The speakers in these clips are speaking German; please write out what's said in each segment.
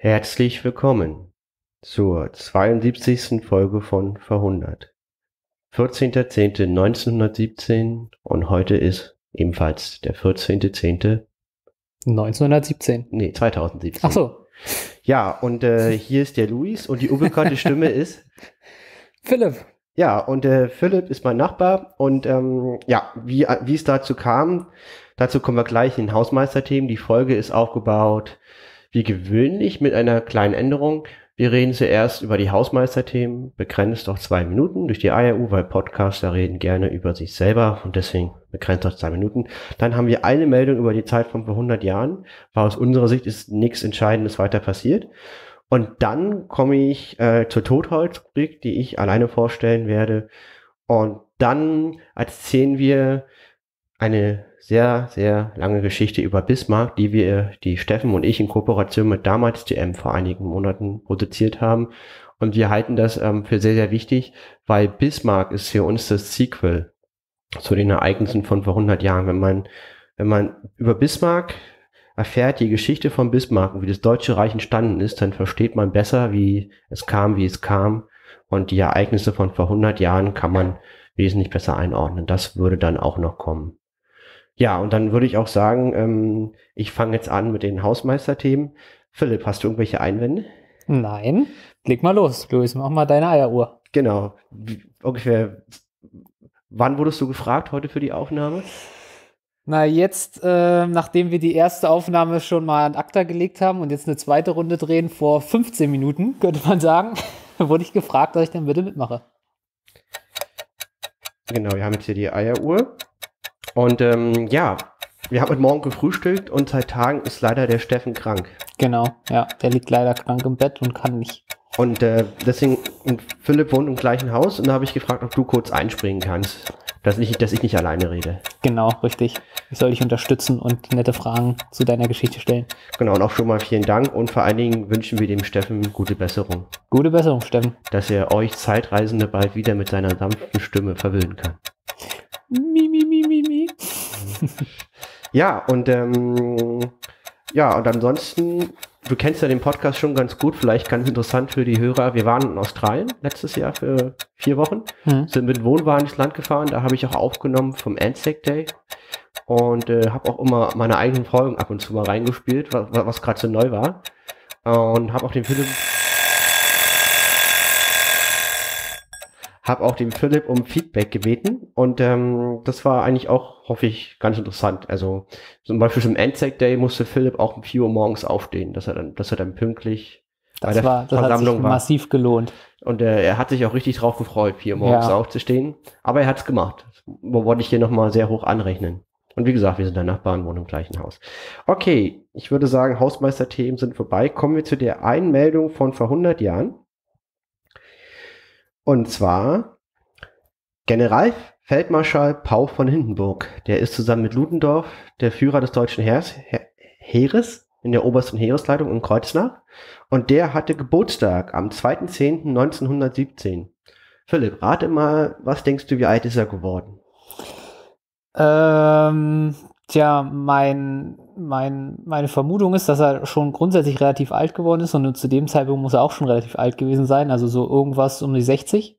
Herzlich willkommen zur 72. Folge von Verhundert. 14.10.1917 und heute ist ebenfalls der 14.10. 1917. Nee, 2017. Ach so. Ja, und äh, hier ist der Luis und die unbekannte Stimme ist Philipp. Ja, und äh, Philipp ist mein Nachbar und ähm, ja, wie wie es dazu kam, dazu kommen wir gleich in Hausmeisterthemen. Die Folge ist aufgebaut wie gewöhnlich mit einer kleinen Änderung. Wir reden zuerst über die Hausmeisterthemen, begrenzt auf zwei Minuten durch die ARU, weil Podcaster reden gerne über sich selber und deswegen begrenzt auf zwei Minuten. Dann haben wir eine Meldung über die Zeit von vor 100 Jahren, weil aus unserer Sicht ist nichts Entscheidendes weiter passiert. Und dann komme ich äh, zur Totholzrubrik, die ich alleine vorstellen werde. Und dann erzählen wir eine sehr, sehr lange Geschichte über Bismarck, die wir, die Steffen und ich in Kooperation mit damals DM vor einigen Monaten produziert haben. Und wir halten das ähm, für sehr, sehr wichtig, weil Bismarck ist für uns das Sequel zu den Ereignissen von vor 100 Jahren. Wenn man, wenn man über Bismarck erfährt die Geschichte von Bismarck und wie das Deutsche Reich entstanden ist, dann versteht man besser, wie es kam, wie es kam. Und die Ereignisse von vor 100 Jahren kann man wesentlich besser einordnen. Das würde dann auch noch kommen. Ja, und dann würde ich auch sagen, ähm, ich fange jetzt an mit den Hausmeisterthemen. Philipp, hast du irgendwelche Einwände? Nein. Leg mal los, Luis, mach mal deine Eieruhr. Genau. Ungefähr. Wann wurdest du gefragt heute für die Aufnahme? Na, jetzt, äh, nachdem wir die erste Aufnahme schon mal an ACTA gelegt haben und jetzt eine zweite Runde drehen vor 15 Minuten, könnte man sagen, wurde ich gefragt, ob ich dann bitte mitmache. Genau, wir haben jetzt hier die Eieruhr. Und ähm, ja, wir haben heute Morgen gefrühstückt und seit Tagen ist leider der Steffen krank. Genau, ja, der liegt leider krank im Bett und kann nicht. Und äh, deswegen, Philipp wohnt im gleichen Haus und da habe ich gefragt, ob du kurz einspringen kannst, dass ich, dass ich nicht alleine rede. Genau, richtig. Ich soll dich unterstützen und nette Fragen zu deiner Geschichte stellen. Genau, und auch schon mal vielen Dank und vor allen Dingen wünschen wir dem Steffen gute Besserung. Gute Besserung, Steffen. Dass er euch Zeitreisende bald wieder mit seiner sanften Stimme verwöhnen kann. Mi, mi, mi, mi, mi. ja, und ähm, ja, und ansonsten, du kennst ja den Podcast schon ganz gut, vielleicht ganz interessant für die Hörer. Wir waren in Australien letztes Jahr für vier Wochen, hm. sind mit Wohnwagen ins Land gefahren, da habe ich auch aufgenommen vom Anzac Day und äh, habe auch immer meine eigenen Folgen ab und zu mal reingespielt, was, was gerade so neu war. Und habe auch den Philipp habe auch den Philipp um Feedback gebeten und ähm, das war eigentlich auch, hoffe ich, ganz interessant. Also zum Beispiel zum Endsec Day musste Philipp auch um 4 Uhr morgens aufstehen, dass er dann, dass er dann pünktlich das bei der war, das Versammlung hat sich war. massiv gelohnt. Und äh, er hat sich auch richtig drauf gefreut, 4 Uhr morgens ja. aufzustehen, aber er hat es gemacht. Das wollte ich hier nochmal sehr hoch anrechnen. Und wie gesagt, wir sind der Nachbarn, wohnen im gleichen Haus. Okay, ich würde sagen, Hausmeisterthemen sind vorbei. Kommen wir zu der Einmeldung von vor 100 Jahren. Und zwar Generalfeldmarschall Paul von Hindenburg. Der ist zusammen mit Ludendorff der Führer des deutschen Heers, Heeres in der obersten Heeresleitung in Kreuznach. Und der hatte Geburtstag am 2.10.1917. Philipp, rate mal, was denkst du, wie alt ist er geworden? Ähm, tja, mein mein, meine Vermutung ist, dass er schon grundsätzlich relativ alt geworden ist und zu dem Zeitpunkt muss er auch schon relativ alt gewesen sein, also so irgendwas um die 60.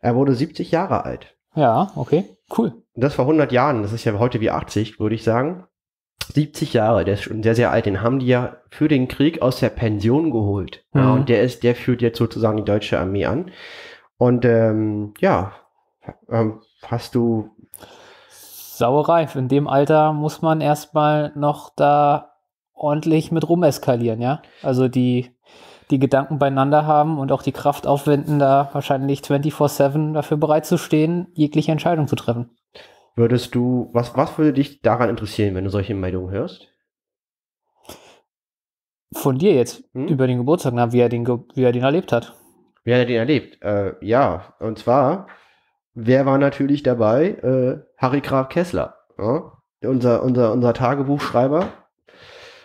Er wurde 70 Jahre alt. Ja, okay, cool. Das vor 100 Jahren, das ist ja heute wie 80, würde ich sagen. 70 Jahre, der ist schon sehr, sehr alt. Den haben die ja für den Krieg aus der Pension geholt. Mhm. Ja, und der ist, der führt jetzt sozusagen die deutsche Armee an. Und ähm, ja, ähm, hast du saureif. In dem Alter muss man erstmal noch da ordentlich mit rumeskalieren, ja. Also die, die Gedanken beieinander haben und auch die Kraft aufwenden, da wahrscheinlich 24-7 dafür bereit zu stehen, jegliche Entscheidung zu treffen. Würdest du, was, was würde dich daran interessieren, wenn du solche Meldungen hörst? Von dir jetzt, hm? über den Geburtstag, na, wie, er den, wie er den erlebt hat. Wie er den erlebt? Äh, ja, und zwar, wer war natürlich dabei? Äh, Harry Graf Kessler, ja, unser, unser, unser Tagebuchschreiber.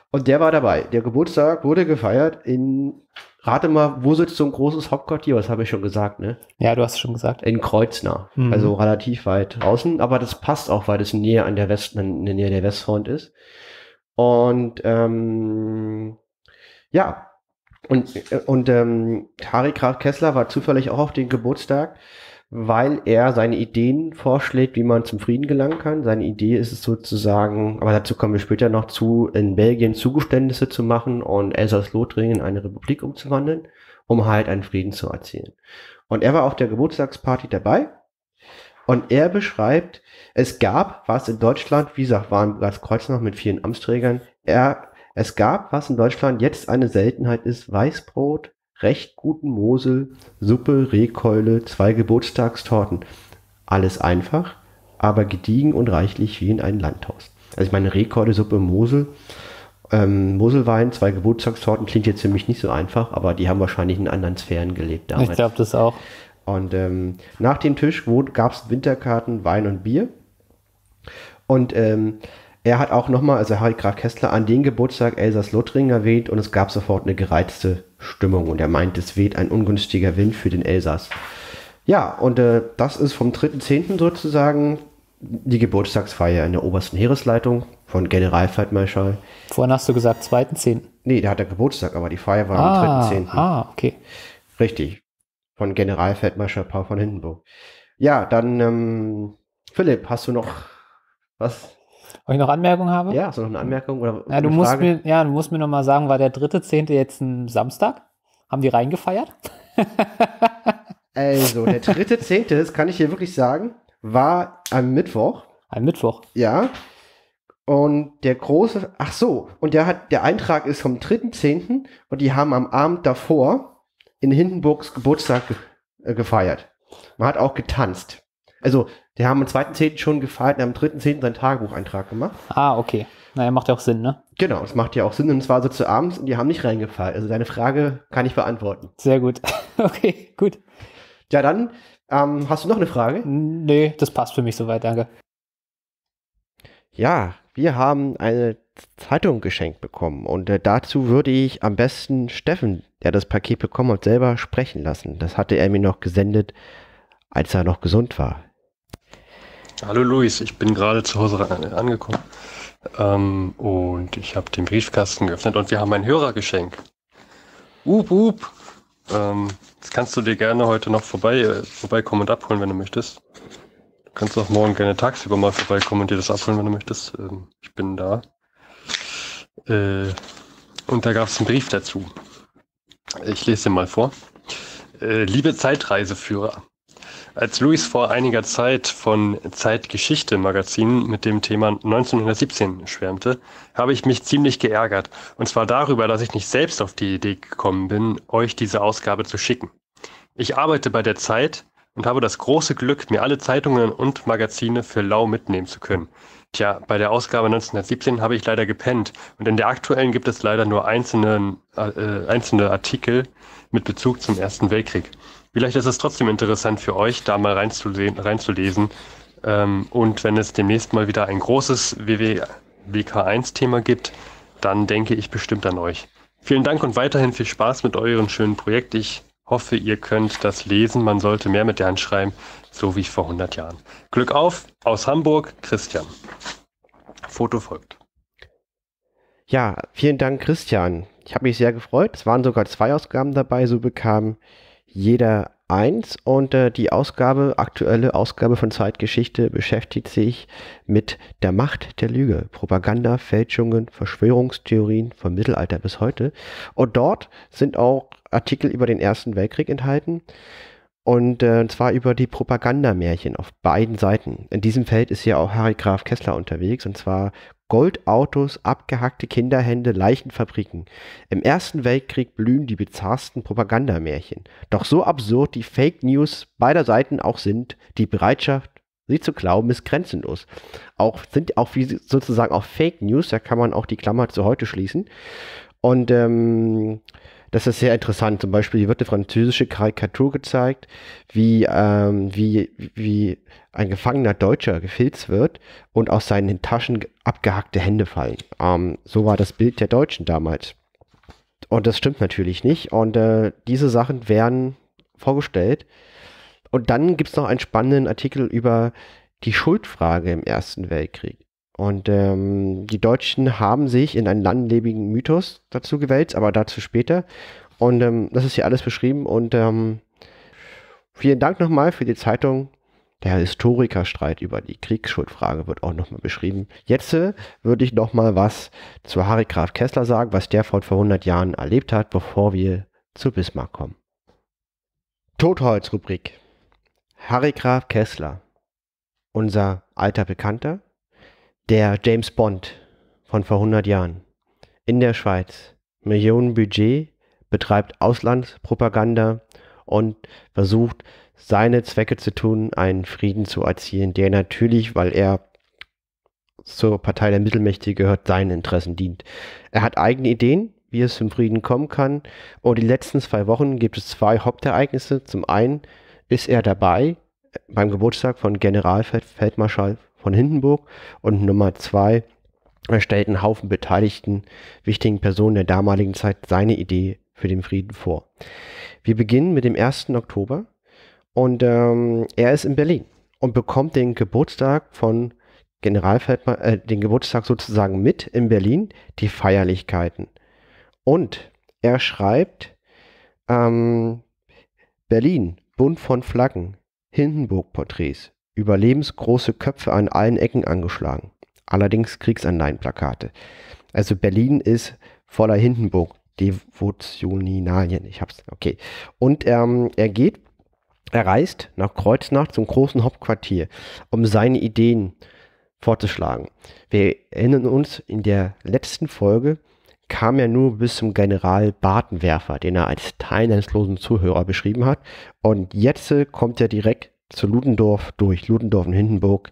Und der war dabei. Der Geburtstag wurde gefeiert in, rate mal, wo sitzt so ein großes Hauptquartier? Was habe ich schon gesagt, ne? Ja, du hast schon gesagt. In Kreuznach. Mhm. Also relativ weit draußen. Aber das passt auch, weil das näher an der West, in der Nähe der Westfront ist. Und, ähm, ja. Und, äh, und ähm, Harry Graf Kessler war zufällig auch auf den Geburtstag weil er seine Ideen vorschlägt, wie man zum Frieden gelangen kann. Seine Idee ist es sozusagen, aber dazu kommen wir später noch zu, in Belgien Zugeständnisse zu machen und Elsass-Lothringen in eine Republik umzuwandeln, um halt einen Frieden zu erzielen. Und er war auf der Geburtstagsparty dabei und er beschreibt, es gab was in Deutschland, wie gesagt, waren Kreuz noch mit vielen Amtsträgern, er, es gab was in Deutschland jetzt eine Seltenheit ist, Weißbrot, recht guten Mosel, Suppe, Rehkeule, zwei Geburtstagstorten. Alles einfach, aber gediegen und reichlich wie in einem Landhaus. Also ich meine Rehkeule, Suppe, Mosel, ähm, Moselwein, zwei Geburtstagstorten klingt jetzt für mich nicht so einfach, aber die haben wahrscheinlich in anderen Sphären gelebt damals. Ich glaube das auch. Und ähm, nach dem Tisch gab es Winterkarten, Wein und Bier. Und ähm, er hat auch nochmal, also Harry Graf Kessler, an den Geburtstag Elsass-Lothringen erwähnt und es gab sofort eine gereizte Stimmung. Und er meint, es weht ein ungünstiger Wind für den Elsass. Ja, und äh, das ist vom 3.10. sozusagen die Geburtstagsfeier in der obersten Heeresleitung von Generalfeldmarschall. Vorhin hast du gesagt 2.10. Nee, da hat der Geburtstag, aber die Feier war ah, am 3.10. Ah, okay. Richtig. Von Generalfeldmarschall Paul von Hindenburg. Ja, dann, ähm, Philipp, hast du noch was ob ich noch Anmerkungen habe? Ja, hast du noch eine Anmerkung? Oder ja, du musst mir, ja, du musst mir nochmal sagen, war der dritte Zehnte jetzt ein Samstag? Haben die reingefeiert? also, der dritte Zehnte, das kann ich hier wirklich sagen, war am Mittwoch. Am Mittwoch? Ja. Und der große, ach so, und der hat, der Eintrag ist vom 3.10. und die haben am Abend davor in Hindenburgs Geburtstag ge äh, gefeiert. Man hat auch getanzt. Also, die haben am 2.10. schon gefeiert und am 3.10. seinen Tagebucheintrag gemacht. Ah, okay. Naja, macht ja auch Sinn, ne? Genau, das macht ja auch Sinn. Und es war so zu abends und die haben nicht reingefeiert. Also, deine Frage kann ich beantworten. Sehr gut. okay, gut. Ja, dann ähm, hast du noch eine Frage? Nee, das passt für mich soweit, danke. Ja, wir haben eine Zeitung geschenkt bekommen und äh, dazu würde ich am besten Steffen, der das Paket bekommen hat, selber sprechen lassen. Das hatte er mir noch gesendet, als er noch gesund war. Hallo Luis, ich bin gerade zu Hause angekommen ähm, und ich habe den Briefkasten geöffnet und wir haben ein Hörergeschenk. Up, up. Ähm, das kannst du dir gerne heute noch vorbei, äh, vorbeikommen und abholen, wenn du möchtest. Du kannst auch morgen gerne tagsüber mal vorbeikommen und dir das abholen, wenn du möchtest. Ähm, ich bin da. Äh, und da gab es einen Brief dazu. Ich lese den mal vor. Äh, liebe Zeitreiseführer, als Louis vor einiger Zeit von Zeitgeschichte Magazin mit dem Thema 1917 schwärmte, habe ich mich ziemlich geärgert. Und zwar darüber, dass ich nicht selbst auf die Idee gekommen bin, euch diese Ausgabe zu schicken. Ich arbeite bei der Zeit und habe das große Glück, mir alle Zeitungen und Magazine für lau mitnehmen zu können. Tja, bei der Ausgabe 1917 habe ich leider gepennt und in der aktuellen gibt es leider nur einzelne, äh, einzelne Artikel mit Bezug zum Ersten Weltkrieg. Vielleicht ist es trotzdem interessant für euch, da mal reinzulesen. reinzulesen. Ähm, und wenn es demnächst mal wieder ein großes WWWK1-Thema gibt, dann denke ich bestimmt an euch. Vielen Dank und weiterhin viel Spaß mit euren schönen Projekt. Ich hoffe, ihr könnt das lesen. Man sollte mehr mit der Hand schreiben, so wie vor 100 Jahren. Glück auf aus Hamburg, Christian. Foto folgt. Ja, vielen Dank, Christian. Ich habe mich sehr gefreut. Es waren sogar zwei Ausgaben dabei. So bekam jeder eins. Und äh, die Ausgabe, aktuelle Ausgabe von Zeitgeschichte beschäftigt sich mit der Macht der Lüge, Propaganda, Fälschungen, Verschwörungstheorien vom Mittelalter bis heute. Und dort sind auch Artikel über den Ersten Weltkrieg enthalten. Und, äh, zwar über die Propagandamärchen auf beiden Seiten. In diesem Feld ist hier auch Harry Graf Kessler unterwegs. Und zwar Goldautos, abgehackte Kinderhände, Leichenfabriken. Im Ersten Weltkrieg blühen die bizarrsten Propagandamärchen. Doch so absurd die Fake News beider Seiten auch sind, die Bereitschaft, sie zu glauben, ist grenzenlos. Auch sind auch wie sozusagen auch Fake News, da kann man auch die Klammer zu heute schließen. Und ähm, das ist sehr interessant. Zum Beispiel wird eine französische Karikatur gezeigt, wie, ähm, wie, wie ein gefangener Deutscher gefilzt wird und aus seinen Taschen abgehackte Hände fallen. Ähm, so war das Bild der Deutschen damals. Und das stimmt natürlich nicht. Und äh, diese Sachen werden vorgestellt. Und dann gibt es noch einen spannenden Artikel über die Schuldfrage im Ersten Weltkrieg. Und ähm, die Deutschen haben sich in einen landlebigen Mythos dazu gewälzt, aber dazu später. Und ähm, das ist hier alles beschrieben. Und ähm, vielen Dank nochmal für die Zeitung. Der Historikerstreit über die Kriegsschuldfrage wird auch nochmal beschrieben. Jetzt äh, würde ich nochmal was zu Harry Graf Kessler sagen, was der vor 100 Jahren erlebt hat, bevor wir zu Bismarck kommen. Totholz-Rubrik. Harry Graf Kessler, unser alter Bekannter, der James Bond von vor 100 Jahren in der Schweiz. Millionen Budget, betreibt Auslandspropaganda und versucht seine Zwecke zu tun, einen Frieden zu erzielen, der natürlich, weil er zur Partei der Mittelmächte gehört, seinen Interessen dient. Er hat eigene Ideen, wie es zum Frieden kommen kann. Und die letzten zwei Wochen gibt es zwei Hauptereignisse. Zum einen ist er dabei beim Geburtstag von Generalfeldmarschall von Hindenburg und Nummer zwei stellt einen Haufen beteiligten, wichtigen Personen der damaligen Zeit seine Idee für den Frieden vor. Wir beginnen mit dem 1. Oktober und ähm, er ist in Berlin und bekommt den Geburtstag von Generalfeldmann, äh, den Geburtstag sozusagen mit in Berlin, die Feierlichkeiten. Und er schreibt, ähm, Berlin, Bund von Flaggen, Hindenburg-Porträts, überlebensgroße Köpfe an allen Ecken angeschlagen. Allerdings Kriegsanleihenplakate. Also Berlin ist voller Hindenburg. Devotionalien, ich hab's, okay. Und ähm, er geht, er reist nach Kreuznach zum großen Hauptquartier, um seine Ideen vorzuschlagen. Wir erinnern uns, in der letzten Folge kam er nur bis zum General Bartenwerfer, den er als teilnahmslosen Zuhörer beschrieben hat. Und jetzt äh, kommt er direkt zu Ludendorff durch, Ludendorff und Hindenburg,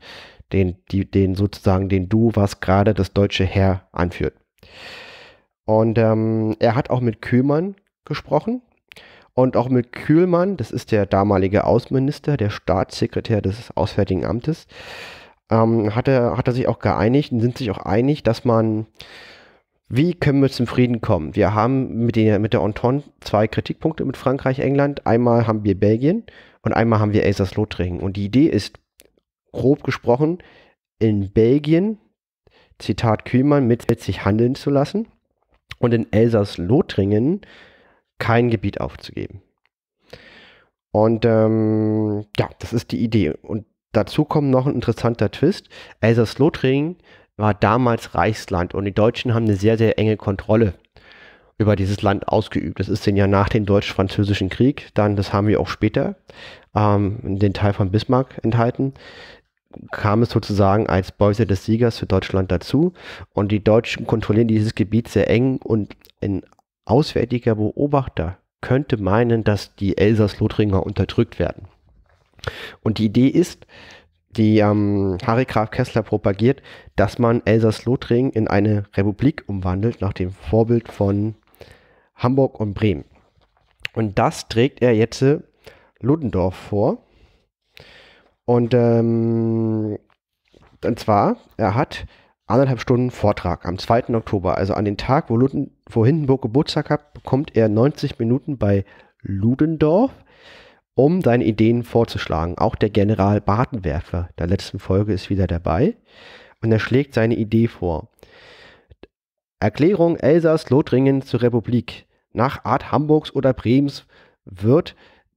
den, die, den sozusagen den Du, was gerade das deutsche Heer anführt. Und ähm, er hat auch mit Kühlmann gesprochen. Und auch mit Kühlmann, das ist der damalige Außenminister, der Staatssekretär des Auswärtigen Amtes, ähm, hat, er, hat er sich auch geeinigt und sind sich auch einig, dass man, wie können wir zum Frieden kommen? Wir haben mit der, mit der Entente zwei Kritikpunkte mit Frankreich, England. Einmal haben wir Belgien und einmal haben wir Elsass Lothringen. Und die Idee ist, grob gesprochen, in Belgien, Zitat Kühlmann, mit sich handeln zu lassen und in Elsass Lothringen kein Gebiet aufzugeben. Und ähm, ja, das ist die Idee. Und dazu kommt noch ein interessanter Twist. Elsass-Lothringen war damals Reichsland und die Deutschen haben eine sehr, sehr enge Kontrolle über dieses Land ausgeübt. Das ist denn ja nach dem Deutsch-Französischen Krieg, dann, das haben wir auch später, ähm, den Teil von Bismarck enthalten, kam es sozusagen als Beute des Siegers für Deutschland dazu. Und die Deutschen kontrollieren dieses Gebiet sehr eng und ein auswärtiger Beobachter könnte meinen, dass die Elsass-Lothringer unterdrückt werden. Und die Idee ist, die ähm, Harry Graf Kessler propagiert, dass man Elsass-Lothringen in eine Republik umwandelt, nach dem Vorbild von Hamburg und Bremen. Und das trägt er jetzt Ludendorff vor. Und, ähm, und zwar, er hat anderthalb Stunden Vortrag am 2. Oktober, also an den Tag, wo, Luden, wo Hindenburg Geburtstag hat, bekommt er 90 Minuten bei Ludendorff, um seine Ideen vorzuschlagen. Auch der General Bartenwerfer der letzten Folge ist wieder dabei und er schlägt seine Idee vor. Erklärung Elsass-Lothringen zur Republik nach Art Hamburgs oder Bremens wird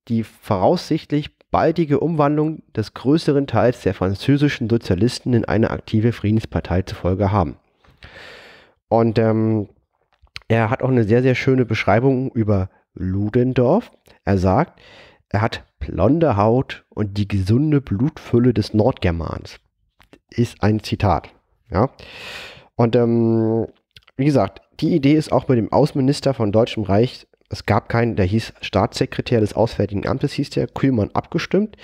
die voraussichtlich baldige Umwandlung des größeren Teils der französischen Sozialisten in eine aktive Friedenspartei zur Folge haben. Und ähm, er hat auch eine sehr, sehr schöne Beschreibung über Ludendorff. Er sagt, er hat blonde Haut und die gesunde Blutfülle des Nordgermans. Ist ein Zitat. Ja. Und ähm, wie gesagt, die Idee ist auch mit dem Außenminister von Deutschem Reich, es gab keinen, der hieß Staatssekretär des Auswärtigen Amtes, hieß der, Kühlmann abgestimmt.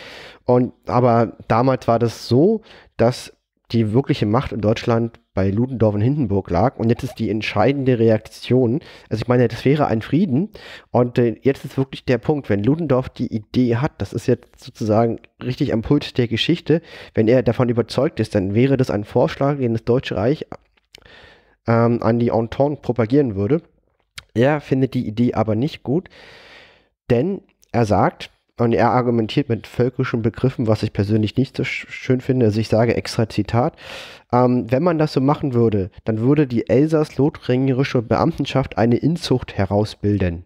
Und, aber damals war das so, dass die wirkliche Macht in Deutschland bei Ludendorff und Hindenburg lag. Und jetzt ist die entscheidende Reaktion, also ich meine, das wäre ein Frieden. Und äh, jetzt ist wirklich der Punkt, wenn Ludendorff die Idee hat, das ist jetzt sozusagen richtig am Puls der Geschichte, wenn er davon überzeugt ist, dann wäre das ein Vorschlag, den das Deutsche Reich ähm, an die Entente propagieren würde. Er findet die Idee aber nicht gut, denn er sagt, und er argumentiert mit völkischen Begriffen, was ich persönlich nicht so schön finde. Also ich sage extra Zitat. Ähm, wenn man das so machen würde, dann würde die elsass lothringerische Beamtenschaft eine Inzucht herausbilden.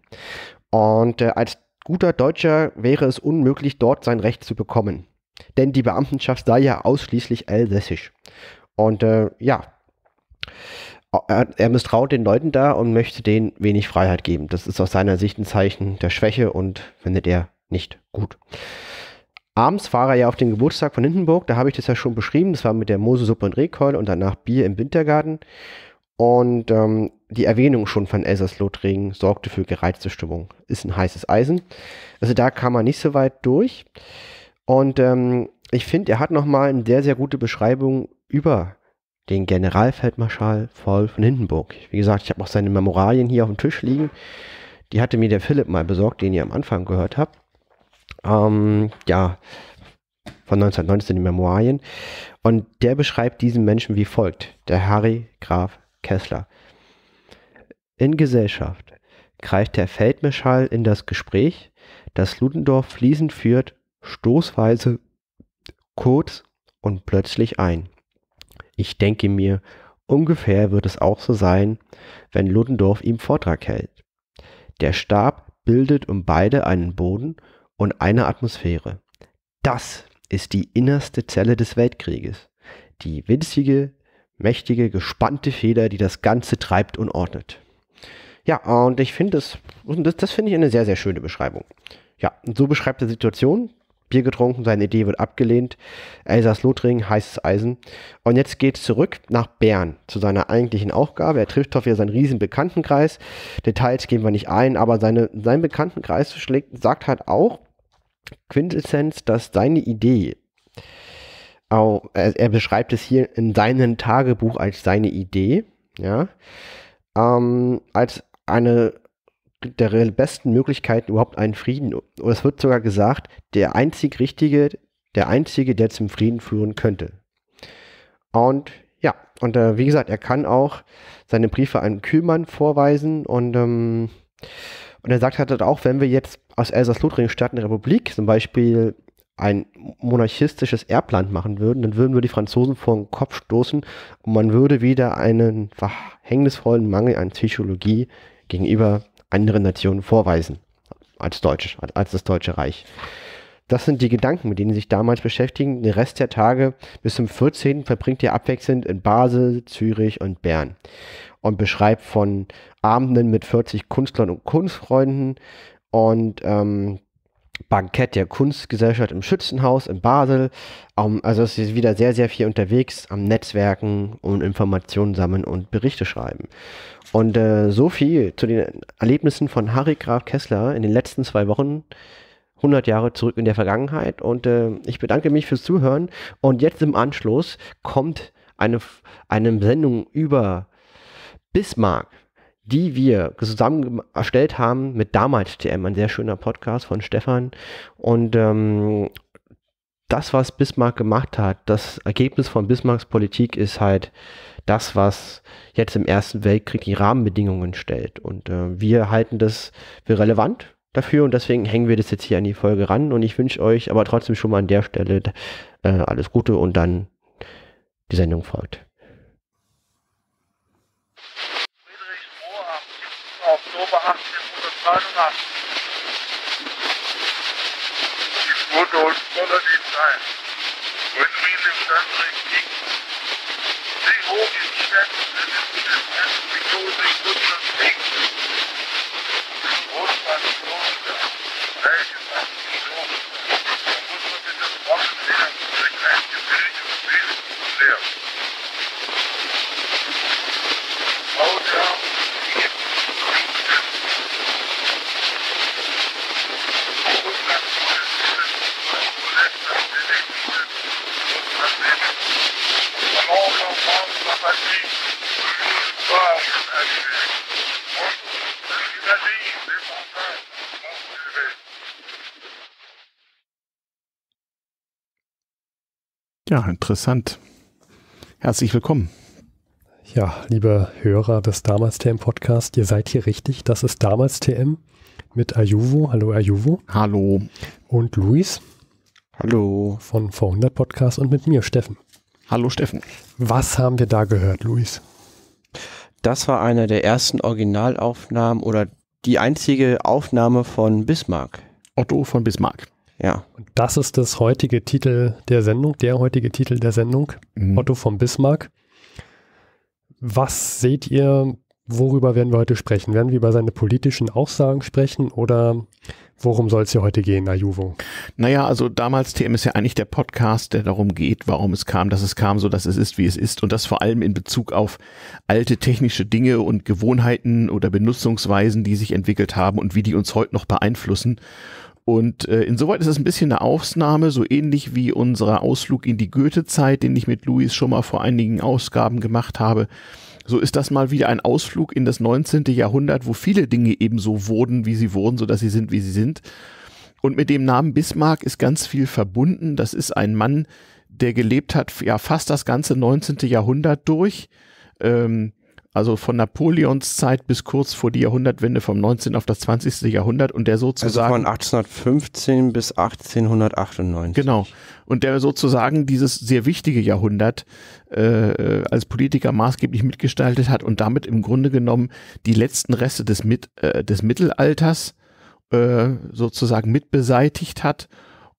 Und äh, als guter Deutscher wäre es unmöglich, dort sein Recht zu bekommen. Denn die Beamtenschaft sei ja ausschließlich elsässisch. Und äh, ja, er misstraut den Leuten da und möchte denen wenig Freiheit geben. Das ist aus seiner Sicht ein Zeichen der Schwäche und findet er nicht gut. Abends war er ja auf den Geburtstag von Hindenburg, da habe ich das ja schon beschrieben. Das war mit der Mosesuppe und Rehkeul und danach Bier im Wintergarten. Und ähm, die Erwähnung schon von Elsass-Lothringen sorgte für gereizte Stimmung. Ist ein heißes Eisen. Also da kam er nicht so weit durch. Und ähm, ich finde, er hat nochmal eine sehr, sehr gute Beschreibung über den Generalfeldmarschall Paul von Hindenburg. Wie gesagt, ich habe auch seine Memoralien hier auf dem Tisch liegen. Die hatte mir der Philipp mal besorgt, den ihr am Anfang gehört habt. Ähm, ja, von 1919 die Memoiren. Und der beschreibt diesen Menschen wie folgt, der Harry Graf Kessler. In Gesellschaft greift der Feldmarschall in das Gespräch, das Ludendorff fließend führt, stoßweise, kurz und plötzlich ein. Ich denke mir, ungefähr wird es auch so sein, wenn Ludendorff ihm Vortrag hält. Der Stab bildet um beide einen Boden und eine Atmosphäre. Das ist die innerste Zelle des Weltkrieges. Die winzige, mächtige, gespannte Feder, die das Ganze treibt und ordnet. Ja, und ich finde das, das, das finde ich eine sehr, sehr schöne Beschreibung. Ja, und so beschreibt er Situation, Bier getrunken, seine Idee wird abgelehnt. Elsass-Lothringen, heißes Eisen. Und jetzt geht es zurück nach Bern zu seiner eigentlichen Aufgabe. Er trifft auf wieder seinen riesen Bekanntenkreis. Details gehen wir nicht ein, aber seine, sein Bekanntenkreis schlägt, sagt halt auch Quintessenz, dass seine Idee, auch, er, er, beschreibt es hier in seinem Tagebuch als seine Idee, ja, ähm, als eine der besten Möglichkeiten überhaupt einen Frieden. Und es wird sogar gesagt, der einzig richtige, der einzige, der zum Frieden führen könnte. Und ja, und äh, wie gesagt, er kann auch seine Briefe an Kühlmann vorweisen und, ähm, und er sagt halt auch, wenn wir jetzt aus Elsass-Lothringen statt eine Republik zum Beispiel ein monarchistisches Erbland machen würden, dann würden wir die Franzosen vor den Kopf stoßen und man würde wieder einen verhängnisvollen Mangel an Psychologie gegenüber anderen Nationen vorweisen als Deutsch, als das Deutsche Reich. Das sind die Gedanken, mit denen sie sich damals beschäftigen. Den Rest der Tage bis zum 14. verbringt er abwechselnd in Basel, Zürich und Bern und beschreibt von Abenden mit 40 Kunstlern und Kunstfreunden und ähm, Bankett der Kunstgesellschaft im Schützenhaus in Basel. Um, ähm, also es ist wieder sehr, sehr viel unterwegs am Netzwerken und Informationen sammeln und Berichte schreiben. Und äh, so viel zu den Erlebnissen von Harry Graf Kessler in den letzten zwei Wochen. 100 Jahre zurück in der Vergangenheit und äh, ich bedanke mich fürs Zuhören und jetzt im Anschluss kommt eine, eine Sendung über Bismarck die wir zusammen erstellt haben mit damals TM, ein sehr schöner Podcast von Stefan. Und ähm, das, was Bismarck gemacht hat, das Ergebnis von Bismarcks Politik ist halt das, was jetzt im Ersten Weltkrieg die Rahmenbedingungen stellt. Und äh, wir halten das für relevant dafür und deswegen hängen wir das jetzt hier an die Folge ran. Und ich wünsche euch aber trotzdem schon mal an der Stelle äh, alles Gute und dann die Sendung folgt. Meinung an. Die Spur dort relativ sein. Wenn wir dem Zentrum ging, wie hoch ist die Schätze, wenn es mit dem Zentrum die Dose in Deutschland liegt? Großbritannien. Ja, interessant. Herzlich willkommen. Ja, liebe Hörer des Damals TM Podcast, ihr seid hier richtig. Das ist Damals TM mit Ayuvo. Hallo Ayuvo. Hallo. Und Luis. Hallo. Von V100 Podcast und mit mir, Steffen. Hallo Steffen. Was haben wir da gehört, Luis? Das war eine der ersten Originalaufnahmen oder die einzige Aufnahme von Bismarck. Otto von Bismarck. Ja. Und das ist das heutige Titel der Sendung, der heutige Titel der Sendung, mhm. Otto von Bismarck. Was seht ihr, worüber werden wir heute sprechen? Werden wir über seine politischen Aussagen sprechen oder Worum soll es hier heute gehen, Ajuvo? Naja, also damals TM ist ja eigentlich der Podcast, der darum geht, warum es kam, dass es kam, so dass es ist, wie es ist. Und das vor allem in Bezug auf alte technische Dinge und Gewohnheiten oder Benutzungsweisen, die sich entwickelt haben und wie die uns heute noch beeinflussen. Und äh, insoweit ist es ein bisschen eine Ausnahme, so ähnlich wie unser Ausflug in die Goethe-Zeit, den ich mit Luis schon mal vor einigen Ausgaben gemacht habe so ist das mal wieder ein Ausflug in das 19. Jahrhundert, wo viele Dinge eben so wurden, wie sie wurden, sodass sie sind, wie sie sind. Und mit dem Namen Bismarck ist ganz viel verbunden. Das ist ein Mann, der gelebt hat, ja, fast das ganze 19. Jahrhundert durch. Ähm, also von Napoleons Zeit bis kurz vor die Jahrhundertwende vom 19. auf das 20. Jahrhundert und der sozusagen. Also von 1815 bis 1898. Genau. Und der sozusagen dieses sehr wichtige Jahrhundert äh, äh, als Politiker maßgeblich mitgestaltet hat und damit im Grunde genommen die letzten Reste des, Mit, äh, des Mittelalters äh, sozusagen mitbeseitigt hat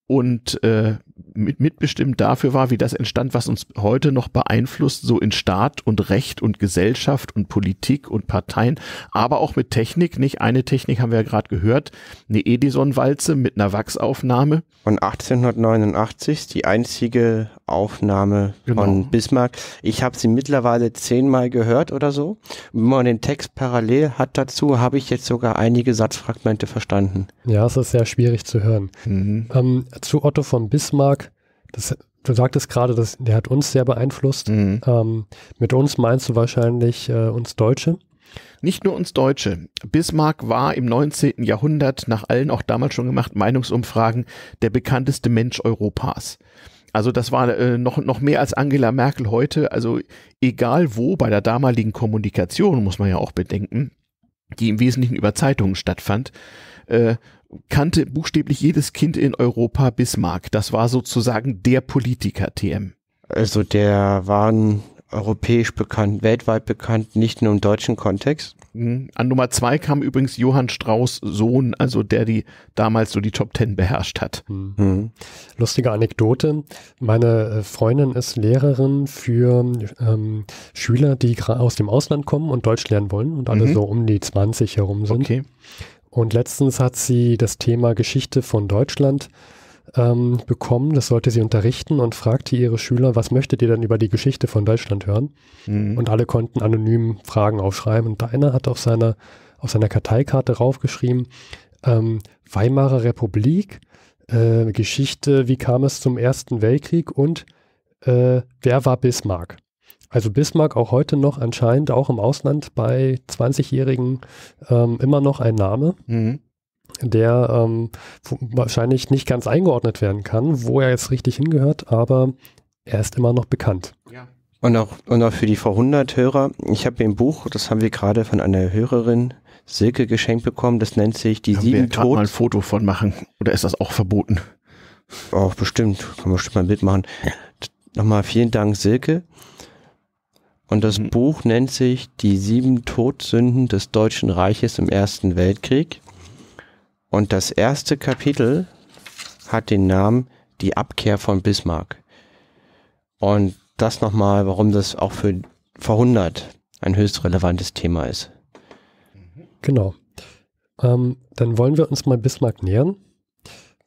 und äh, mit, mitbestimmt dafür war, wie das entstand, was uns heute noch beeinflusst, so in Staat und Recht und Gesellschaft und Politik und Parteien, aber auch mit Technik. Nicht eine Technik haben wir ja gerade gehört, eine Edison-Walze mit einer Wachsaufnahme. Von 1889 die einzige Aufnahme genau. von Bismarck. Ich habe sie mittlerweile zehnmal gehört oder so. Wenn man den Text parallel hat dazu, habe ich jetzt sogar einige Satzfragmente verstanden. Ja, es ist sehr schwierig zu hören. Mhm. Ähm, zu Otto von Bismarck das, du sagtest gerade, dass der hat uns sehr beeinflusst. Mhm. Ähm, mit uns meinst du wahrscheinlich äh, uns Deutsche? Nicht nur uns Deutsche. Bismarck war im 19. Jahrhundert nach allen auch damals schon gemachten Meinungsumfragen der bekannteste Mensch Europas. Also das war äh, noch, noch mehr als Angela Merkel heute. Also egal wo bei der damaligen Kommunikation, muss man ja auch bedenken, die im Wesentlichen über Zeitungen stattfand, äh, kannte buchstäblich jedes Kind in Europa Bismarck. Das war sozusagen der Politiker TM. Also der war europäisch bekannt, weltweit bekannt, nicht nur im deutschen Kontext. Mhm. An Nummer zwei kam übrigens Johann Strauß Sohn, also der, die damals so die Top Ten beherrscht hat. Mhm. mhm. Lustige Anekdote. Meine äh, Freundin ist Lehrerin für ähm, Schüler, die aus dem Ausland kommen und Deutsch lernen wollen und alle mhm. so um die 20 herum sind. Okay. Und letztens hat sie das Thema Geschichte von Deutschland ähm, bekommen. Das sollte sie unterrichten und fragte ihre Schüler, was möchtet ihr denn über die Geschichte von Deutschland hören? Mhm. Und alle konnten anonym Fragen aufschreiben. Und einer hat auf seiner, auf seiner Karteikarte raufgeschrieben, ähm, Weimarer Republik, äh, Geschichte, wie kam es zum Ersten Weltkrieg und äh, wer war Bismarck? Also Bismarck auch heute noch anscheinend auch im Ausland bei 20-Jährigen ähm, immer noch ein Name. Mhm der ähm, wahrscheinlich nicht ganz eingeordnet werden kann, wo er jetzt richtig hingehört, aber er ist immer noch bekannt. Ja. Und auch, und auch für die vor 100 Hörer, ich habe ein Buch, das haben wir gerade von einer Hörerin Silke geschenkt bekommen, das nennt sich Die da sieben wir Toten. mal ein Foto von machen oder ist das auch verboten? Auch bestimmt, kann man bestimmt mal ein Bild machen. Nochmal vielen Dank Silke. Und das mhm. Buch nennt sich Die sieben Todsünden des Deutschen Reiches im Ersten Weltkrieg. Und das erste Kapitel hat den Namen Die Abkehr von Bismarck. Und das nochmal, warum das auch für Verhundert ein höchst relevantes Thema ist. Genau. Ähm, dann wollen wir uns mal Bismarck nähern.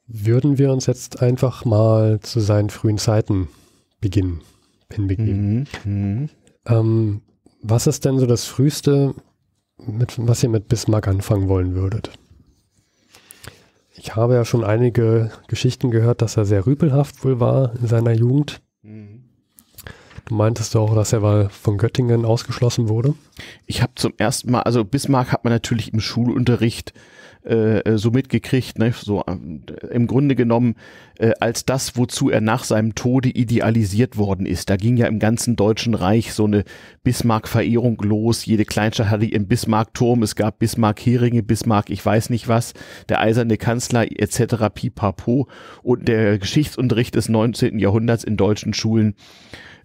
Würden wir uns jetzt einfach mal zu seinen frühen Zeiten beginnen, hinbegeben. Mhm. Mhm. Ähm, was ist denn so das Früheste, mit, was ihr mit Bismarck anfangen wollen würdet? Ich habe ja schon einige Geschichten gehört, dass er sehr rüpelhaft wohl war in seiner Jugend. Mhm. Du meintest auch, dass er mal von Göttingen ausgeschlossen wurde? Ich habe zum ersten Mal, also Bismarck hat man natürlich im Schulunterricht äh, äh, so mitgekriegt, ne? so äh, im Grunde genommen äh, als das, wozu er nach seinem Tode idealisiert worden ist. Da ging ja im ganzen Deutschen Reich so eine Bismarck-Verehrung los. Jede Kleinstadt hatte ihren Bismarck-Turm, es gab Bismarck-Heringe, Bismarck, ich weiß nicht was, der eiserne Kanzler etc. pipapo. Und der Geschichtsunterricht des 19. Jahrhunderts in deutschen Schulen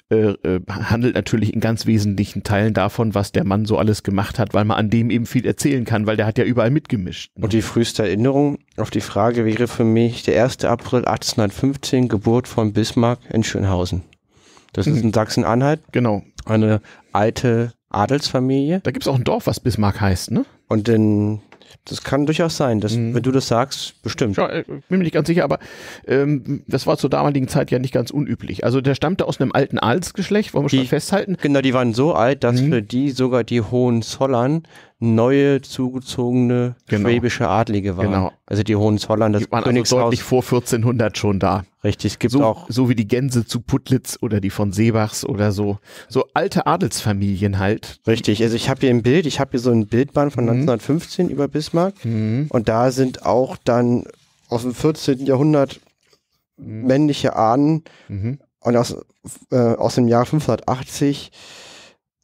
äh, äh, handelt natürlich in ganz wesentlichen Teilen davon, was der Mann so alles gemacht hat, weil man an dem eben viel erzählen kann, weil der hat ja überall mitgemischt. Ne? Und die früheste Erinnerung auf die Frage wäre für mich der 1. April 1815, Geburt von Bismarck in Schönhausen. Das ist hm. in Sachsen-Anhalt. Genau. Eine alte Adelsfamilie. Da gibt es auch ein Dorf, was Bismarck heißt, ne? Und in das kann durchaus sein, dass, mhm. wenn du das sagst, bestimmt. Ja, äh, bin mir nicht ganz sicher, aber ähm, das war zur damaligen Zeit ja nicht ganz unüblich. Also der stammte aus einem alten Adelsgeschlecht, wollen wir die, schon festhalten. Genau, die waren so alt, dass mhm. für die sogar die Hohenzollern neue zugezogene genau. schwäbische Adlige waren. Genau. Also die Hohenzollern, das waren Also deutlich vor 1400 schon da. Richtig, es gibt so, auch so wie die Gänse zu Putlitz oder die von Seebachs oder so, so alte Adelsfamilien halt. Richtig, also ich habe hier ein Bild, ich habe hier so ein Bildband von mhm. 1915 über Bismarck mhm. und da sind auch dann aus dem 14. Jahrhundert mhm. männliche Ahnen mhm. und aus, äh, aus dem Jahr 580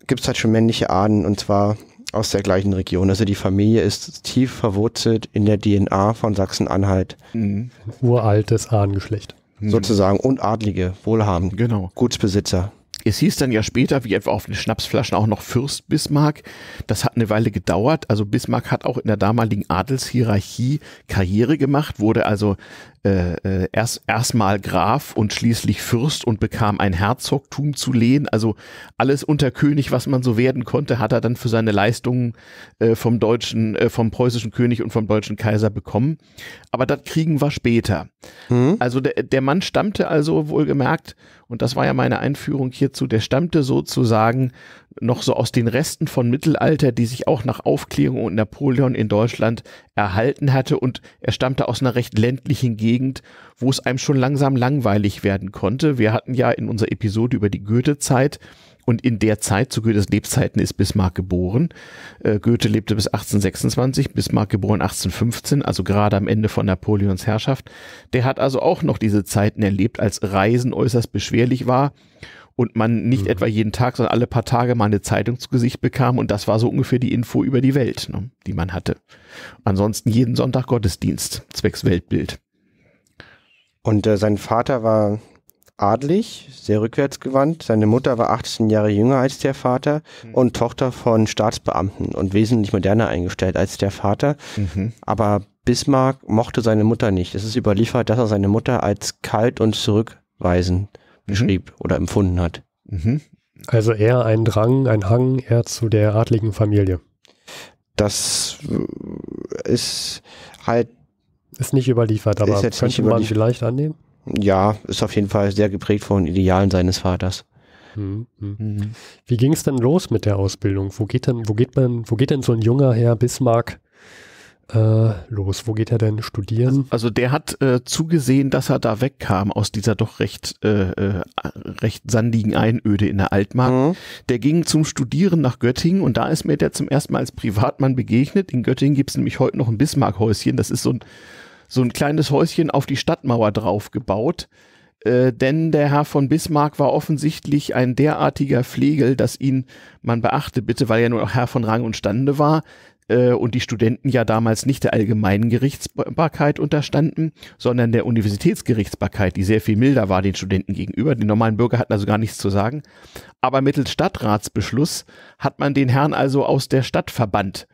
gibt es halt schon männliche Ahnen und zwar aus der gleichen Region. Also die Familie ist tief verwurzelt in der DNA von Sachsen-Anhalt. Mhm. Uraltes Ahnengeschlecht. Mhm. Sozusagen. Und Adlige, wohlhabend. Genau. Gutsbesitzer. Es hieß dann ja später, wie etwa auf den Schnapsflaschen, auch noch Fürst Bismarck. Das hat eine Weile gedauert. Also Bismarck hat auch in der damaligen Adelshierarchie Karriere gemacht, wurde also äh, äh, erst erstmal Graf und schließlich Fürst und bekam ein Herzogtum zu lehen. Also alles unter König, was man so werden konnte, hat er dann für seine Leistungen äh, vom deutschen, äh, vom preußischen König und vom deutschen Kaiser bekommen. Aber das kriegen wir später. Hm? Also der, der Mann stammte also wohlgemerkt, und das war ja meine Einführung hierzu, der stammte sozusagen noch so aus den Resten von Mittelalter, die sich auch nach Aufklärung und Napoleon in Deutschland erhalten hatte und er stammte aus einer recht ländlichen Gegend Gegend, wo es einem schon langsam langweilig werden konnte. Wir hatten ja in unserer Episode über die Goethe-Zeit und in der Zeit, zu Goethes Lebzeiten, ist Bismarck geboren. Äh, Goethe lebte bis 1826, Bismarck geboren 1815, also gerade am Ende von Napoleons Herrschaft. Der hat also auch noch diese Zeiten erlebt, als Reisen äußerst beschwerlich war und man nicht mhm. etwa jeden Tag, sondern alle paar Tage mal eine Zeitung zu Gesicht bekam. Und das war so ungefähr die Info über die Welt, ne, die man hatte. Ansonsten jeden Sonntag Gottesdienst, zwecks Weltbild. Und äh, sein Vater war adlig, sehr rückwärtsgewandt. Seine Mutter war 18 Jahre jünger als der Vater mhm. und Tochter von Staatsbeamten und wesentlich moderner eingestellt als der Vater. Mhm. Aber Bismarck mochte seine Mutter nicht. Es ist überliefert, dass er seine Mutter als kalt und zurückweisend mhm. beschrieb oder empfunden hat. Mhm. Also eher ein Drang, ein Hang eher zu der adligen Familie. Das ist halt ist nicht überliefert, aber ist jetzt könnte man vielleicht annehmen? Ja, ist auf jeden Fall sehr geprägt von Idealen seines Vaters. Mhm. Mhm. Wie ging es denn los mit der Ausbildung? Wo geht denn, wo geht man, wo geht denn so ein junger Herr Bismarck äh, los, wo geht er denn studieren? Also, der hat äh, zugesehen, dass er da wegkam aus dieser doch recht, äh, äh, recht sandigen Einöde in der Altmark. Mhm. Der ging zum Studieren nach Göttingen und da ist mir der zum ersten Mal als Privatmann begegnet. In Göttingen gibt es nämlich heute noch ein Bismarck-Häuschen. Das ist so ein, so ein kleines Häuschen auf die Stadtmauer drauf gebaut. Äh, denn der Herr von Bismarck war offensichtlich ein derartiger Flegel, dass ihn, man beachte bitte, weil er nur noch Herr von Rang und Stande war, äh, und die Studenten ja damals nicht der allgemeinen Gerichtsbarkeit unterstanden, sondern der Universitätsgerichtsbarkeit, die sehr viel milder war den Studenten gegenüber. Die normalen Bürger hatten also gar nichts zu sagen. Aber mittels Stadtratsbeschluss hat man den Herrn also aus der Stadt verbannt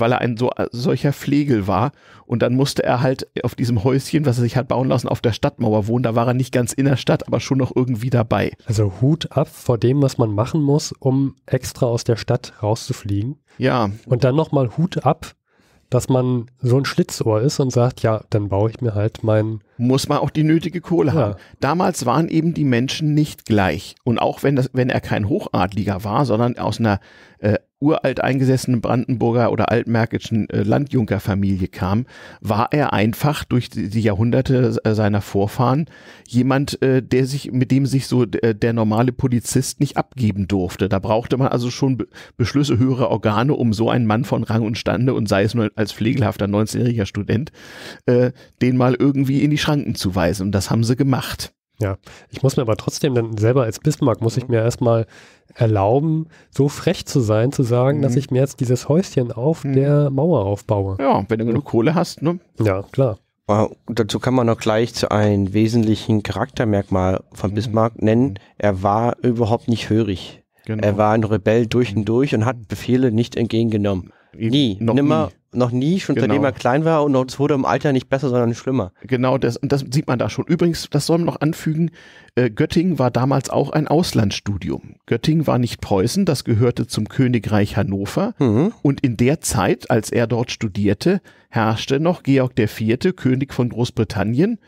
weil er ein so, äh, solcher Flegel war. Und dann musste er halt auf diesem Häuschen, was er sich hat bauen lassen, auf der Stadtmauer wohnen. Da war er nicht ganz in der Stadt, aber schon noch irgendwie dabei. Also Hut ab vor dem, was man machen muss, um extra aus der Stadt rauszufliegen. Ja. Und dann nochmal Hut ab, dass man so ein Schlitzohr ist und sagt, ja, dann baue ich mir halt meinen. Muss man auch die nötige Kohle ja. haben. Damals waren eben die Menschen nicht gleich. Und auch wenn, das, wenn er kein Hochadliger war, sondern aus einer äh, uralt eingesessenen Brandenburger oder altmärkischen äh, Landjunkerfamilie kam, war er einfach durch die, die Jahrhunderte äh, seiner Vorfahren jemand, äh, der sich, mit dem sich so äh, der normale Polizist nicht abgeben durfte. Da brauchte man also schon Be Beschlüsse höherer Organe, um so einen Mann von Rang und Stande und sei es nur als pflegelhafter 19-jähriger Student, äh, den mal irgendwie in die Schranken zu weisen. Und das haben sie gemacht. Ja, ich muss mir aber trotzdem dann selber als Bismarck, muss ich mhm. mir erstmal erlauben, so frech zu sein, zu sagen, mhm. dass ich mir jetzt dieses Häuschen auf mhm. der Mauer aufbaue. Ja, wenn du genug Kohle hast, ne? Ja, klar. Und dazu kann man noch gleich zu einem wesentlichen Charaktermerkmal von mhm. Bismarck nennen. Mhm. Er war überhaupt nicht hörig. Genau. Er war ein Rebell durch und durch und hat Befehle nicht entgegengenommen. Nie, noch nimmer nie noch nie, schon genau. seitdem er klein war und es wurde im Alter nicht besser, sondern schlimmer. Genau, das, und das sieht man da schon. Übrigens, das soll man noch anfügen, äh, Göttingen war damals auch ein Auslandsstudium. Göttingen war nicht Preußen, das gehörte zum Königreich Hannover. Mhm. Und in der Zeit, als er dort studierte, herrschte noch Georg IV., König von Großbritannien,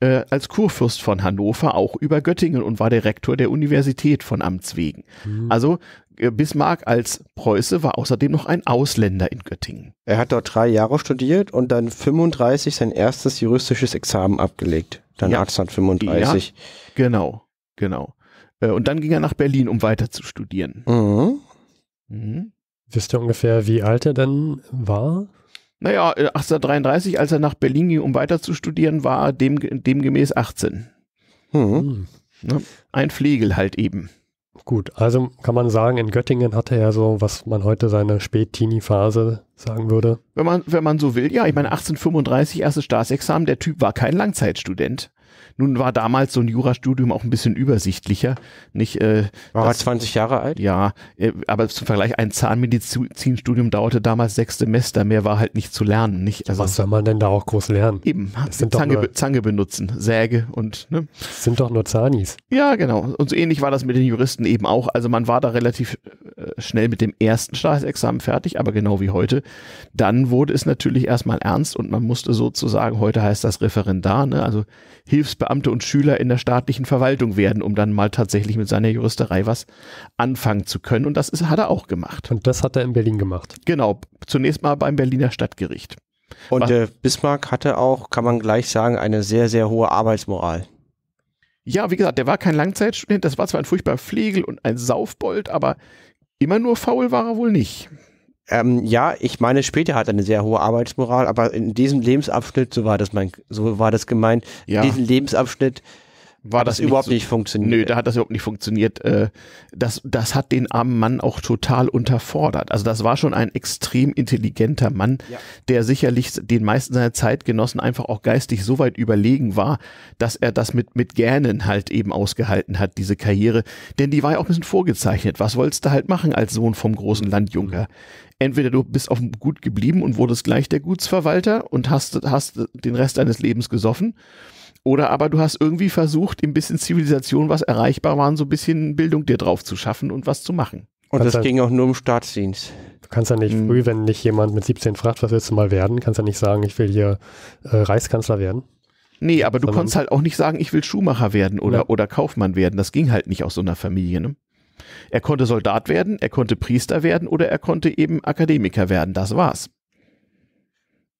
äh, als Kurfürst von Hannover auch über Göttingen und war der Rektor der Universität von Amts wegen. Mhm. Also äh, Bismarck als Preuße war außerdem noch ein Ausländer in Göttingen. Er hat dort drei Jahre studiert und dann 35 sein erstes juristisches Examen abgelegt. Dann ja. 1835. Ja, genau, genau. Äh, und dann ging er nach Berlin, um weiter zu studieren. Mhm. Mhm. Wisst ihr ungefähr, wie alt er dann war? Naja, 1833, äh, als er nach Berlin ging, um weiter zu studieren, war dem, demgemäß 18. Mhm. Hm. Ne? Ein Flegel halt eben. Gut, also kann man sagen, in Göttingen hatte er so, was man heute seine Spät-Teenie-Phase sagen würde. Wenn man, wenn man so will, ja. Ich meine, 1835 erstes Staatsexamen, der Typ war kein Langzeitstudent. Nun war damals so ein Jurastudium auch ein bisschen übersichtlicher. Nicht, äh, war das, 20 Jahre alt? Ja, äh, aber zum Vergleich, ein Zahnmedizinstudium dauerte damals sechs Semester, mehr war halt nicht zu lernen. Nicht? Also, Was soll man denn da auch groß lernen? Eben, Zange, nur, Zange, benutzen, Säge und... Ne? sind doch nur Zahnis. Ja, genau. Und so ähnlich war das mit den Juristen eben auch. Also man war da relativ äh, schnell mit dem ersten Staatsexamen fertig, aber genau wie heute. Dann wurde es natürlich erstmal ernst und man musste sozusagen, heute heißt das Referendar, ne? also Hilfsbeamter Beamte und Schüler in der staatlichen Verwaltung werden, um dann mal tatsächlich mit seiner Juristerei was anfangen zu können. Und das ist, hat er auch gemacht. Und das hat er in Berlin gemacht. Genau, zunächst mal beim Berliner Stadtgericht. Und was, äh, Bismarck hatte auch, kann man gleich sagen, eine sehr, sehr hohe Arbeitsmoral. Ja, wie gesagt, der war kein Langzeitstudent, das war zwar ein furchtbarer Flegel und ein Saufbold, aber immer nur faul war er wohl nicht ähm, ja, ich meine, später hat er eine sehr hohe Arbeitsmoral, aber in diesem Lebensabschnitt, so war das mein, so war das gemeint, ja. in diesem Lebensabschnitt war hat das, das überhaupt nicht, so, nicht funktioniert. Nö, da hat das überhaupt nicht funktioniert. Äh, das, das hat den armen Mann auch total unterfordert. Also das war schon ein extrem intelligenter Mann, ja. der sicherlich den meisten seiner Zeitgenossen einfach auch geistig so weit überlegen war, dass er das mit, mit Gähnen halt eben ausgehalten hat, diese Karriere. Denn die war ja auch ein bisschen vorgezeichnet. Was wolltest du halt machen als Sohn vom großen Landjunker? entweder du bist auf dem Gut geblieben und wurdest gleich der Gutsverwalter und hast, hast den Rest deines Lebens gesoffen oder aber du hast irgendwie versucht, ein bisschen Zivilisation, was erreichbar war, so ein bisschen Bildung dir drauf zu schaffen und was zu machen. Und kannst das halt, ging auch nur um Staatsdienst. Du kannst ja nicht mhm. früh, wenn nicht jemand mit 17 fragt, was willst du mal werden, kannst ja nicht sagen, ich will hier äh, Reichskanzler werden. Nee, aber du konntest halt auch nicht sagen, ich will Schuhmacher werden oder, ja. oder Kaufmann werden. Das ging halt nicht aus so einer Familie. Ne? Er konnte Soldat werden, er konnte Priester werden oder er konnte eben Akademiker werden. Das war's.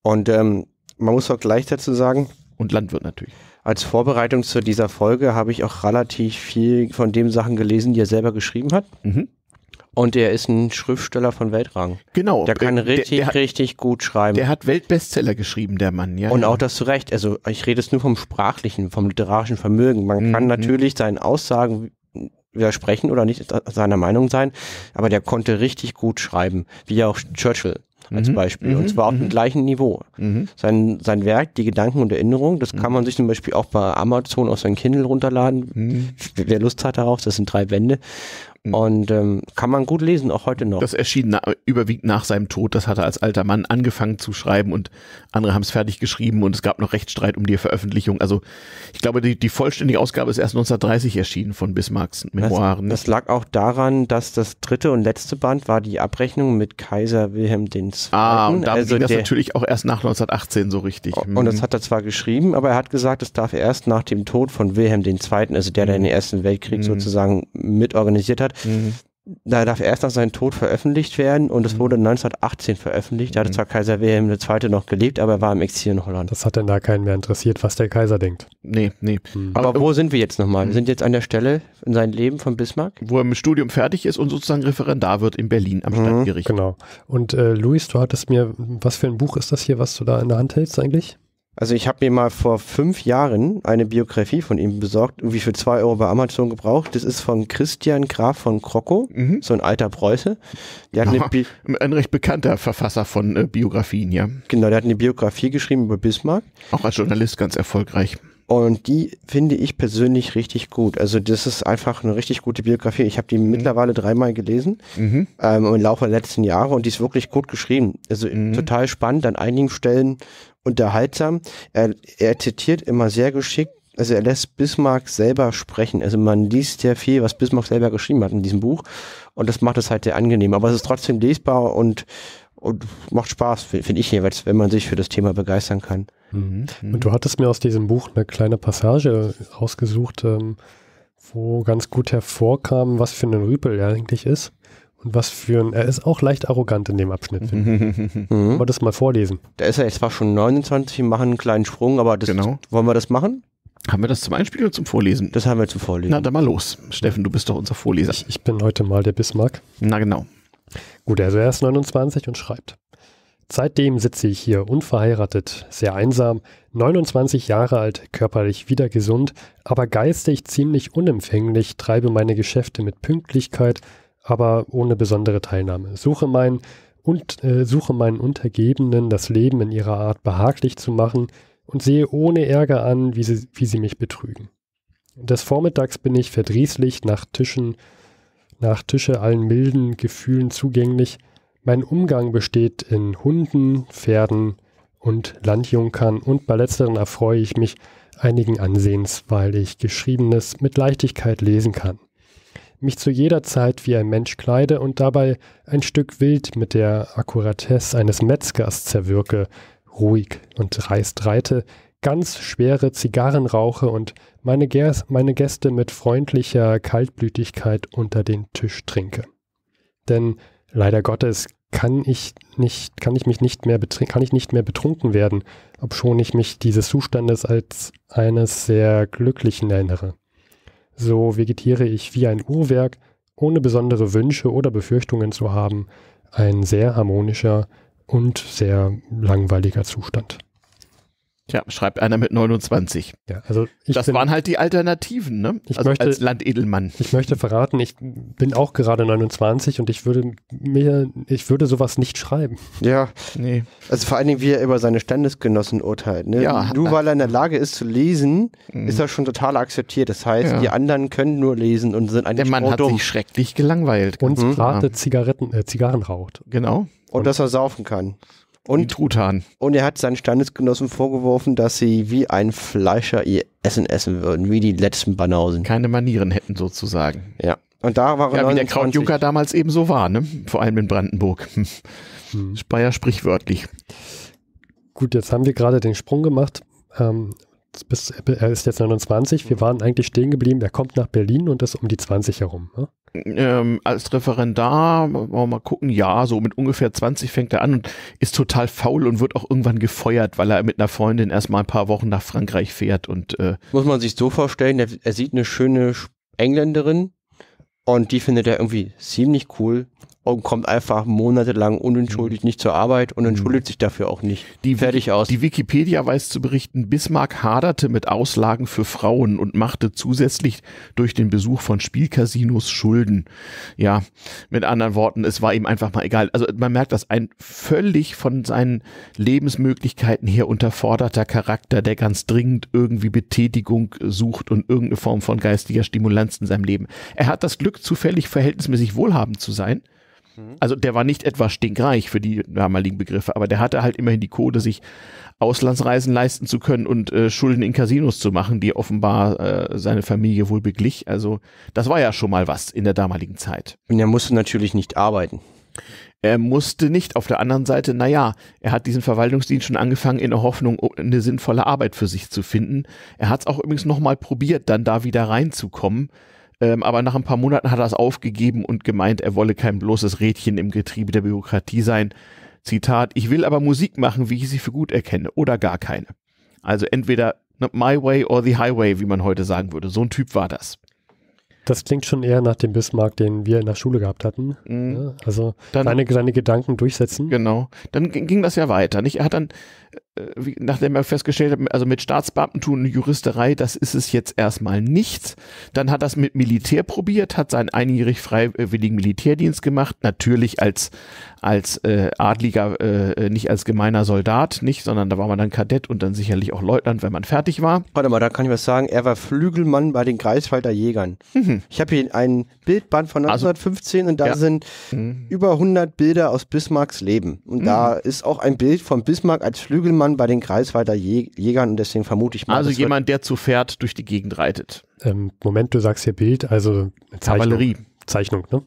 Und ähm, man muss auch gleich dazu sagen. Und Landwirt natürlich als Vorbereitung zu dieser Folge habe ich auch relativ viel von dem Sachen gelesen, die er selber geschrieben hat. Mhm. Und er ist ein Schriftsteller von Weltrang. Genau. Der kann richtig, der, der hat, richtig gut schreiben. Der hat Weltbestseller geschrieben, der Mann, ja. Und auch das zu Recht. Also ich rede jetzt nur vom sprachlichen, vom literarischen Vermögen. Man mhm. kann mhm. natürlich seinen Aussagen widersprechen oder nicht seiner Meinung sein, aber der konnte richtig gut schreiben, wie auch Churchill als mhm. Beispiel. Mhm. Und zwar auf dem mhm. gleichen Niveau. Mhm. Sein, sein Werk, die Gedanken und Erinnerungen, das mhm. kann man sich zum Beispiel auch bei Amazon aus seinem Kindle runterladen. Wer Lust hat darauf, das sind drei Wände. Mhm. Und ähm, kann man gut lesen, auch heute noch. Das erschien na überwiegend nach seinem Tod. Das hat er als alter Mann angefangen zu schreiben und andere haben es fertig geschrieben und es gab noch Rechtsstreit um die Veröffentlichung. Also ich glaube, die, die vollständige Ausgabe ist erst 1930 erschienen von Bismarcks Memoiren. Das, das lag auch daran, dass das dritte und letzte Band war die Abrechnung mit Kaiser Wilhelm II. Ah, und da also ging das natürlich auch erst nach 1918 so richtig. Und mhm. das hat er zwar geschrieben, aber er hat gesagt, das darf erst nach dem Tod von Wilhelm II., also der, der mhm. den Ersten Weltkrieg mhm. sozusagen mitorganisiert hat, Mhm. Da darf erst nach seinem Tod veröffentlicht werden und es mhm. wurde 1918 veröffentlicht. Da hatte mhm. zwar Kaiser Wilhelm II. noch gelebt, aber er war im Exil in Holland. Das hat denn da keinen mehr interessiert, was der Kaiser denkt. Nee, nee. Mhm. Aber, aber, wo sind wir jetzt nochmal? Wir sind jetzt an der Stelle in seinem Leben von Bismarck. Wo er im Studium fertig ist und sozusagen Referendar wird in Berlin am Stadtgericht. Genau. Und äh, Luis, du hattest mir, was für ein Buch ist das hier, was du da in der Hand hältst eigentlich? Also ich habe mir mal vor fünf Jahren eine Biografie von ihm besorgt, irgendwie für zwei Euro bei Amazon gebraucht. Das ist von Christian Graf von Kroko, mhm. so ein alter Preuße. Der hat oh, ein recht bekannter Verfasser von äh, Biografien, ja. Genau, der hat eine Biografie geschrieben über Bismarck. Auch als Journalist ganz erfolgreich. Und die finde ich persönlich richtig gut. Also das ist einfach eine richtig gute Biografie. Ich habe die mhm. mittlerweile dreimal gelesen mhm. ähm, im Laufe der letzten Jahre und die ist wirklich gut geschrieben. Also mhm. total spannend an einigen Stellen unterhaltsam. Er, er zitiert immer sehr geschickt also er lässt Bismarck selber sprechen. Also man liest sehr viel, was Bismarck selber geschrieben hat in diesem Buch. Und das macht es halt sehr angenehm. Aber es ist trotzdem lesbar und, und macht Spaß, finde ich jeweils, wenn man sich für das Thema begeistern kann. Mhm. mhm. Und du hattest mir aus diesem Buch eine kleine Passage ausgesucht, ähm, wo ganz gut hervorkam, was für ein Rüpel er eigentlich ist. Was für ein, er ist auch leicht arrogant in dem Abschnitt. Finde mhm. das mal vorlesen? Der ist ja jetzt zwar schon 29, wir machen einen kleinen Sprung, aber das, genau. wollen wir das machen? Haben wir das zum Einspielen oder zum Vorlesen? Das haben wir zum Vorlesen. Na, dann mal los. Steffen, du bist doch unser Vorleser. Ich, ich bin heute mal der Bismarck. Na genau. Gut, also er ist 29 und schreibt. Seitdem sitze ich hier unverheiratet, sehr einsam, 29 Jahre alt, körperlich wieder gesund, aber geistig ziemlich unempfänglich, treibe meine Geschäfte mit Pünktlichkeit aber ohne besondere Teilnahme. Suche mein und äh, suche meinen Untergebenen das Leben in ihrer Art behaglich zu machen und sehe ohne Ärger an, wie sie, wie sie mich betrügen. Des Vormittags bin ich verdrießlich nach Tischen, nach Tische allen milden Gefühlen zugänglich. Mein Umgang besteht in Hunden, Pferden und Landjunkern und bei letzteren erfreue ich mich einigen Ansehens, weil ich Geschriebenes mit Leichtigkeit lesen kann mich zu jeder Zeit wie ein Mensch kleide und dabei ein Stück Wild mit der Akkuratesse eines Metzgers zerwürke, ruhig und reist reite, ganz schwere Zigarren rauche und meine, Gäs meine Gäste mit freundlicher Kaltblütigkeit unter den Tisch trinke. Denn leider Gottes kann ich nicht, kann ich mich nicht mehr kann ich nicht mehr betrunken werden, obschon ich mich dieses Zustandes als eines sehr glücklichen erinnere so vegetiere ich wie ein Uhrwerk, ohne besondere Wünsche oder Befürchtungen zu haben, ein sehr harmonischer und sehr langweiliger Zustand. Tja, schreibt einer mit 29. Ja, also das bin, waren halt die Alternativen, ne? Ich also möchte, als Landedelmann. Ich möchte verraten, ich bin auch gerade 29 und ich würde mir, ich würde sowas nicht schreiben. Ja, nee. Also vor allen Dingen, wie er über seine Standesgenossen urteilt. Ne? Ja. Nur weil er in der Lage ist zu lesen, mhm. ist er schon total akzeptiert. Das heißt, ja. die anderen können nur lesen und sind eigentlich Der Mann hat dumm. sich schrecklich gelangweilt. Und mhm. Zigaretten, äh, Zigarren raucht. Genau. Und, und dass er saufen kann. Und, Truthahn. Und er hat seinen Standesgenossen vorgeworfen, dass sie wie ein Fleischer ihr Essen essen würden, wie die letzten Banausen. Keine Manieren hätten sozusagen. Ja. Und da waren ja, wie der Krautjucker damals eben so war, ne? Vor allem in Brandenburg. Hm. Hm. Speyer sprichwörtlich. Gut, jetzt haben wir gerade den Sprung gemacht. Ähm, bis, er ist jetzt 29, wir mhm. waren eigentlich stehen geblieben, er kommt nach Berlin und ist um die 20 herum. Ne? Ähm, als Referendar, wollen wir mal gucken, ja, so mit ungefähr 20 fängt er an und ist total faul und wird auch irgendwann gefeuert, weil er mit einer Freundin erstmal ein paar Wochen nach Frankreich fährt und äh muss man sich so vorstellen, er, er sieht eine schöne Engländerin und die findet er irgendwie ziemlich cool und kommt einfach monatelang unentschuldigt mhm. nicht zur Arbeit und mhm. entschuldigt mhm. sich dafür auch nicht. Die, Fertig aus. Die Wikipedia weiß zu berichten, Bismarck haderte mit Auslagen für Frauen und machte zusätzlich durch den Besuch von Spielcasinos Schulden. Ja, mit anderen Worten, es war ihm einfach mal egal. Also man merkt, dass ein völlig von seinen Lebensmöglichkeiten her unterforderter Charakter, der ganz dringend irgendwie Betätigung sucht und irgendeine Form von geistiger Stimulanz in seinem Leben. Er hat das Glück, zufällig verhältnismäßig wohlhabend zu sein Mhm. Also der war nicht etwa stinkreich für die damaligen Begriffe, aber der hatte halt immerhin die Kohle, sich Auslandsreisen leisten zu können und äh, Schulden in Casinos zu machen, die offenbar äh, seine Familie wohl beglich. Also das war ja schon mal was in der damaligen Zeit. Und er musste natürlich nicht arbeiten. Er musste nicht. Auf der anderen Seite, naja, er hat diesen Verwaltungsdienst schon angefangen, in der Hoffnung, eine sinnvolle Arbeit für sich zu finden. Er hat es auch übrigens nochmal probiert, dann da wieder reinzukommen. Ähm, aber nach ein paar Monaten hat er es aufgegeben und gemeint, er wolle kein bloßes Rädchen im Getriebe der Bürokratie sein. Zitat, ich will aber Musik machen, wie ich sie für gut erkenne, oder gar keine. Also entweder ne, My Way or the Highway, wie man heute sagen würde. So ein Typ war das. Das klingt schon eher nach dem Bismarck, den wir in der Schule gehabt hatten. Mhm. Ja, ne? also dann, seine, seine, Gedanken durchsetzen. Genau. Dann ging, ging das ja weiter. Nicht? Er hat dann äh, wie, nachdem er festgestellt hat, also mit Staatsbeamtentum und Juristerei, das ist es jetzt erstmal nichts. Dann hat er es mit Militär probiert, hat seinen einjährig freiwilligen Militärdienst gemacht, natürlich als als äh, Adliger, äh, nicht als gemeiner Soldat, nicht, sondern da war man dann Kadett und dann sicherlich auch Leutnant, wenn man fertig war. Warte mal, da kann ich was sagen. Er war Flügelmann bei den Greifswalder Jägern. Mhm. Ich habe hier ein Bildband von 1915 also, und da ja. sind mhm. über 100 Bilder aus Bismarcks Leben. Und mhm. da ist auch ein Bild von Bismarck als Flügelmann Mann bei den Kreiswalder Jägern und deswegen vermute ich mal. Also jemand, der zu Pferd durch die Gegend reitet. Ähm, Moment, du sagst hier Bild, also Zeichnung. Kavallerie. Zeichnung, ne?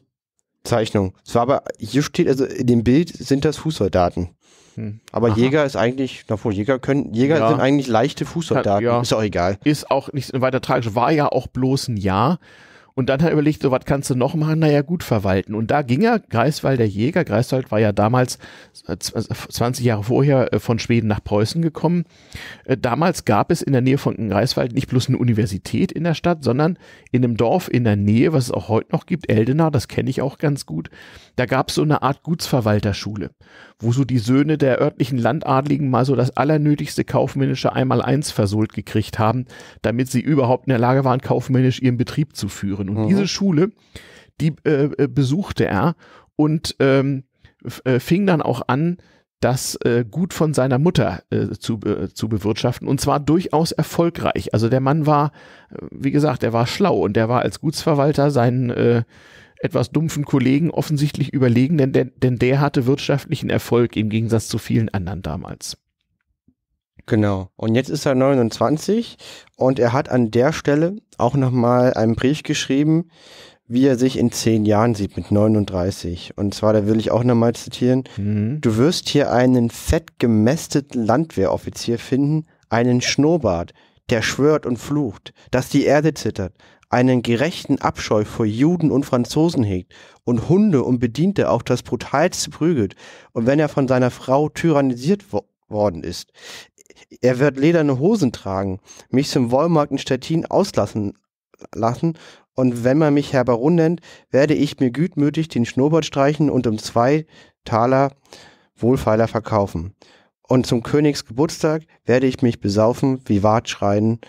Zeichnung. Es aber, hier steht, also in dem Bild sind das Fußsoldaten. Hm. Aber Aha. Jäger ist eigentlich, na wohl, Jäger können, Jäger ja. sind eigentlich leichte Fußsoldaten, ja. ist auch egal. Ist auch nicht weiter tragisch, war ja auch bloß ein Jahr. Und dann hat er überlegt, so was kannst du noch machen? Naja, gut verwalten. Und da ging er, Greifswalder Jäger, Greifswald war ja damals 20 äh, also Jahre vorher äh, von Schweden nach Preußen gekommen. Äh, damals gab es in der Nähe von Greifswald nicht bloß eine Universität in der Stadt, sondern in einem Dorf in der Nähe, was es auch heute noch gibt, Eldena, das kenne ich auch ganz gut, da gab es so eine Art Gutsverwalterschule wo so die Söhne der örtlichen Landadligen mal so das allernötigste kaufmännische Einmaleins versohlt gekriegt haben, damit sie überhaupt in der Lage waren, kaufmännisch ihren Betrieb zu führen. Und mhm. diese Schule, die äh, äh besuchte er und ähm, äh, fing dann auch an, das äh, Gut von seiner Mutter äh, zu, äh, zu bewirtschaften und zwar durchaus erfolgreich. Also der Mann war, äh, wie gesagt, er war schlau und er war als Gutsverwalter seinen, äh, etwas dumpfen Kollegen offensichtlich überlegen, denn der, denn der hatte wirtschaftlichen Erfolg im Gegensatz zu vielen anderen damals. Genau. Und jetzt ist er 29 und er hat an der Stelle auch nochmal einen Brief geschrieben, wie er sich in zehn Jahren sieht mit 39. Und zwar, da will ich auch nochmal zitieren, mhm. du wirst hier einen fett gemästeten Landwehroffizier finden, einen Schnurrbart, der schwört und flucht, dass die Erde zittert, einen gerechten Abscheu vor Juden und Franzosen hegt und Hunde und Bediente auf das brutalste prügelt und wenn er von seiner Frau tyrannisiert wo worden ist. Er wird lederne Hosen tragen, mich zum Wollmarkt in Stettin auslassen lassen und wenn man mich Herr Baron nennt, werde ich mir gütmütig den Schnurrbart streichen und um zwei Taler wohlfeiler verkaufen. Und zum Königsgeburtstag werde ich mich besaufen, wie Wart schreien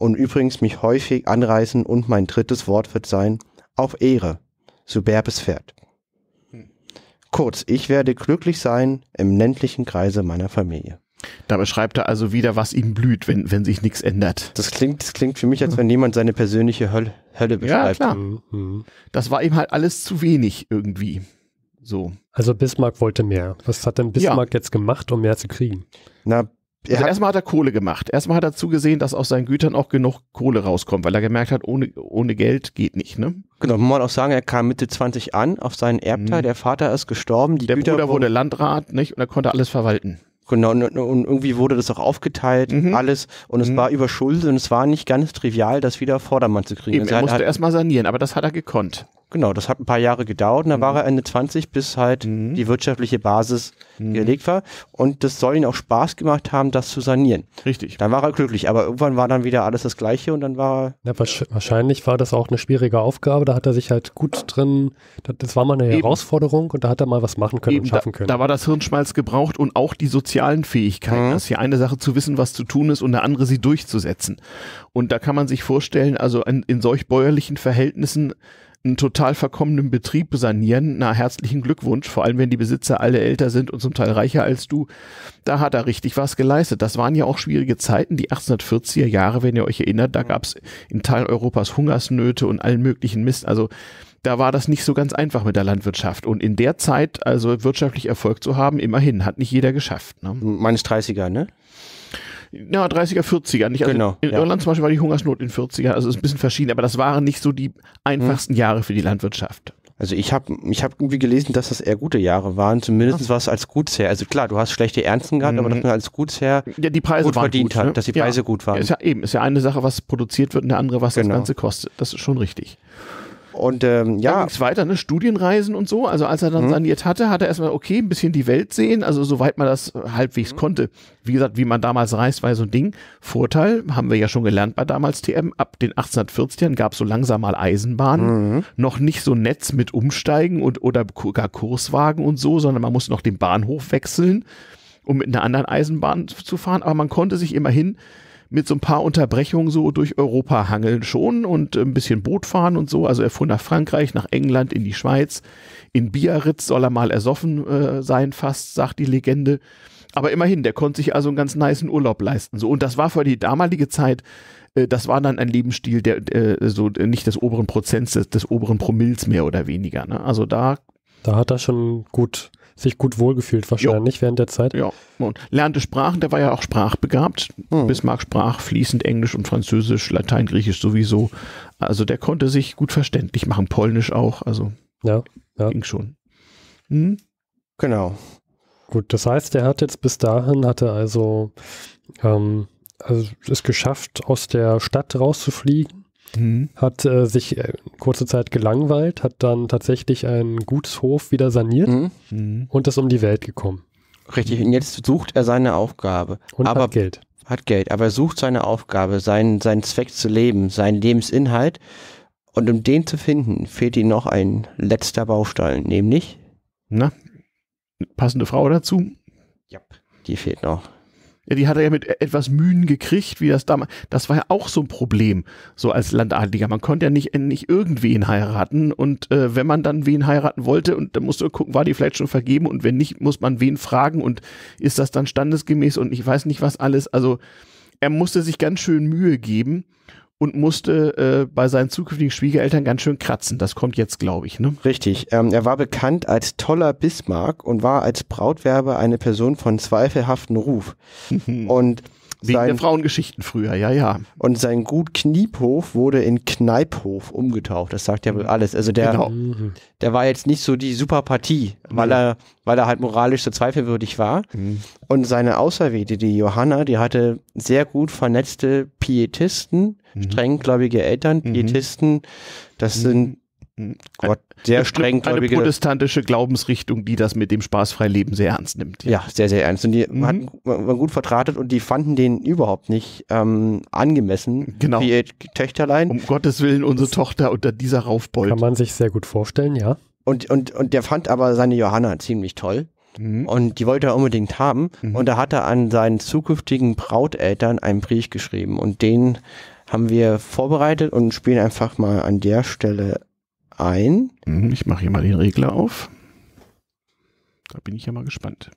und übrigens mich häufig anreißen und mein drittes Wort wird sein, auf Ehre, superbes Pferd. Hm. Kurz, ich werde glücklich sein im ländlichen Kreise meiner Familie. Da beschreibt er also wieder, was ihm blüht, wenn, wenn sich nichts ändert. Das klingt, das klingt für mich, als wenn jemand seine persönliche Hölle, Hölle beschreibt. Ja, klar. Mhm, mhm. Das war ihm halt alles zu wenig irgendwie. So. Also Bismarck wollte mehr. Was hat denn Bismarck jetzt gemacht, um mehr zu kriegen? Na, also erstmal hat er Kohle gemacht. Erstmal hat er zugesehen, dass aus seinen Gütern auch genug Kohle rauskommt, weil er gemerkt hat, ohne, ohne Geld geht nicht, ne? Genau, man muss auch sagen, er kam Mitte 20 an auf seinen Erbteil, mhm. der Vater ist gestorben, die der Güter Bruder wurde Landrat, nicht? Und er konnte alles verwalten. Genau, und, und irgendwie wurde das auch aufgeteilt, mhm. alles. Und es mhm. war überschuldet und es war nicht ganz trivial, das wieder Vordermann zu kriegen. Eben, also er musste halt erstmal sanieren, aber das hat er gekonnt. Genau, das hat ein paar Jahre gedauert und da mhm. war er Ende 20, bis halt mhm. die wirtschaftliche Basis mhm. gelegt war. Und das soll ihn auch Spaß gemacht haben, das zu sanieren. Richtig. Dann war er glücklich, aber irgendwann war dann wieder alles das Gleiche und dann war er. Ja, wahrscheinlich war das auch eine schwierige Aufgabe, da hat er sich halt gut drin, das war mal eine Eben. Herausforderung und da hat er mal was machen können Eben, und schaffen können. Da, da war das Hirnschmalz gebraucht und auch die soziale sozialen Fähigkeiten. Mhm. Das ist ja eine Sache zu wissen, was zu tun ist und eine andere, sie durchzusetzen. Und da kann man sich vorstellen, also in, in solch bäuerlichen Verhältnissen einen total verkommenen Betrieb sanieren, na herzlichen Glückwunsch, vor allem wenn die Besitzer alle älter sind und zum Teil reicher als du, da hat er richtig was geleistet. Das waren ja auch schwierige Zeiten, die 1840er Jahre, wenn ihr euch erinnert, da gab es in Teilen Europas Hungersnöte und allen möglichen Mist. Also da war das nicht so ganz einfach mit der Landwirtschaft. Und in der Zeit also wirtschaftlich Erfolg zu haben, immerhin, hat nicht jeder geschafft. Ne? Meines 30er, ne? Ja, 30er, 40er. Nicht? Also genau. In ja. Irland zum Beispiel war die Hungersnot in 40er, also ist ein bisschen verschieden, aber das waren nicht so die einfachsten hm. Jahre für die Landwirtschaft. Also ich habe ich hab irgendwie gelesen, dass das eher gute Jahre waren, zumindest war es als Gutsherr. Also klar, du hast schlechte Ernten gehabt, mhm. aber dass mhm. man als Gutsherr ja, die Preise gut verdient gut, hat, ne? dass die Preise ja. gut waren. Ja, ist ja eben, ist ja eine Sache, was produziert wird und eine andere, was genau. das Ganze kostet. Das ist schon richtig. Und ähm, ja. Dann ging's weiter, ne? Studienreisen und so. Also als er dann mhm. saniert hatte, hat er erstmal, okay, ein bisschen die Welt sehen, also soweit man das äh, halbwegs mhm. konnte. Wie gesagt, wie man damals reist, war so ein Ding. Vorteil, haben wir ja schon gelernt bei damals TM, ab den 1840ern gab es so langsam mal Eisenbahnen. Mhm. Noch nicht so Netz mit Umsteigen und oder gar Kurswagen und so, sondern man muss noch den Bahnhof wechseln, um mit einer anderen Eisenbahn zu fahren. Aber man konnte sich immerhin mit so ein paar Unterbrechungen so durch Europa hangeln schon und ein bisschen Boot fahren und so. Also er fuhr nach Frankreich, nach England, in die Schweiz. In Biarritz soll er mal ersoffen äh, sein, fast, sagt die Legende. Aber immerhin, der konnte sich also einen ganz niceen Urlaub leisten. So, und das war für die damalige Zeit, äh, das war dann ein Lebensstil, der, äh, so äh, nicht des oberen Prozents, des, des oberen Promils mehr oder weniger. Ne? Also da. Da hat er schon gut sich gut wohlgefühlt wahrscheinlich jo. während der Zeit. Ja, und lernte Sprachen, der war ja auch sprachbegabt. Hm. Bismarck sprach fließend Englisch und Französisch, Latein, Griechisch sowieso. Also der konnte sich gut verständlich machen, Polnisch auch, also ja, ja. ging schon. Hm? Genau. Gut, das heißt, er hat jetzt bis dahin, hatte also, ähm, also es geschafft, aus der Stadt rauszufliegen mhm. hat äh, sich äh, kurze Zeit gelangweilt, hat dann tatsächlich einen Gutshof wieder saniert mhm. mhm. und ist um die Welt gekommen. Richtig, und jetzt sucht er seine Aufgabe. Und aber hat Geld. Hat Geld, aber er sucht seine Aufgabe, seinen, seinen Zweck zu leben, seinen Lebensinhalt. Und um den zu finden, fehlt ihm noch ein letzter Baustein, nämlich. Na, passende Frau dazu? Ja, die fehlt noch. Ja, die hat er ja mit etwas Mühen gekriegt, wie das damals. Das war ja auch so ein Problem, so als Landadliger. Man konnte ja nicht, nicht irgendwen heiraten. Und äh, wenn man dann wen heiraten wollte, und dann musste gucken, war die vielleicht schon vergeben und wenn nicht, muss man wen fragen und ist das dann standesgemäß und ich weiß nicht was alles. Also er musste sich ganz schön Mühe geben und musste äh, bei seinen zukünftigen Schwiegereltern ganz schön kratzen. Das kommt jetzt, glaube ich. Ne? Richtig. Ähm, er war bekannt als toller Bismarck und war als Brautwerber eine Person von zweifelhaften Ruf. und Wegen sein, der Frauengeschichten früher, ja, ja. Und sein Gut Kniephof wurde in Kneiphof umgetauft. Das sagt ja wohl alles. Also der, genau. der war jetzt nicht so die Superpartie, weil, mhm. er, weil er halt moralisch so zweifelwürdig war. Mhm. Und seine Auserwählte, die Johanna, die hatte sehr gut vernetzte Pietisten, mhm. strenggläubige Eltern, mhm. Pietisten. Das mhm. sind Gott, sehr streng. Eine protestantische Glaubensrichtung, die das mit dem spaßfreien Leben sehr ernst nimmt. Ja, ja sehr, sehr ernst. Und die mhm. hatten, waren gut vertratet und die fanden den überhaupt nicht ähm, angemessen genau. Wie ihr Töchterlein. Um Gottes Willen, unsere Tochter unter dieser Raufbeute. Kann man sich sehr gut vorstellen, ja. Und, und, und der fand aber seine Johanna ziemlich toll. Mhm. Und die wollte er unbedingt haben. Mhm. Und da hat er an seinen zukünftigen Brauteltern einen Brief geschrieben. Und den haben wir vorbereitet und spielen einfach mal an der Stelle ein. Mhm, ich mache hier mal den Regler auf. Da bin ich ja mal gespannt.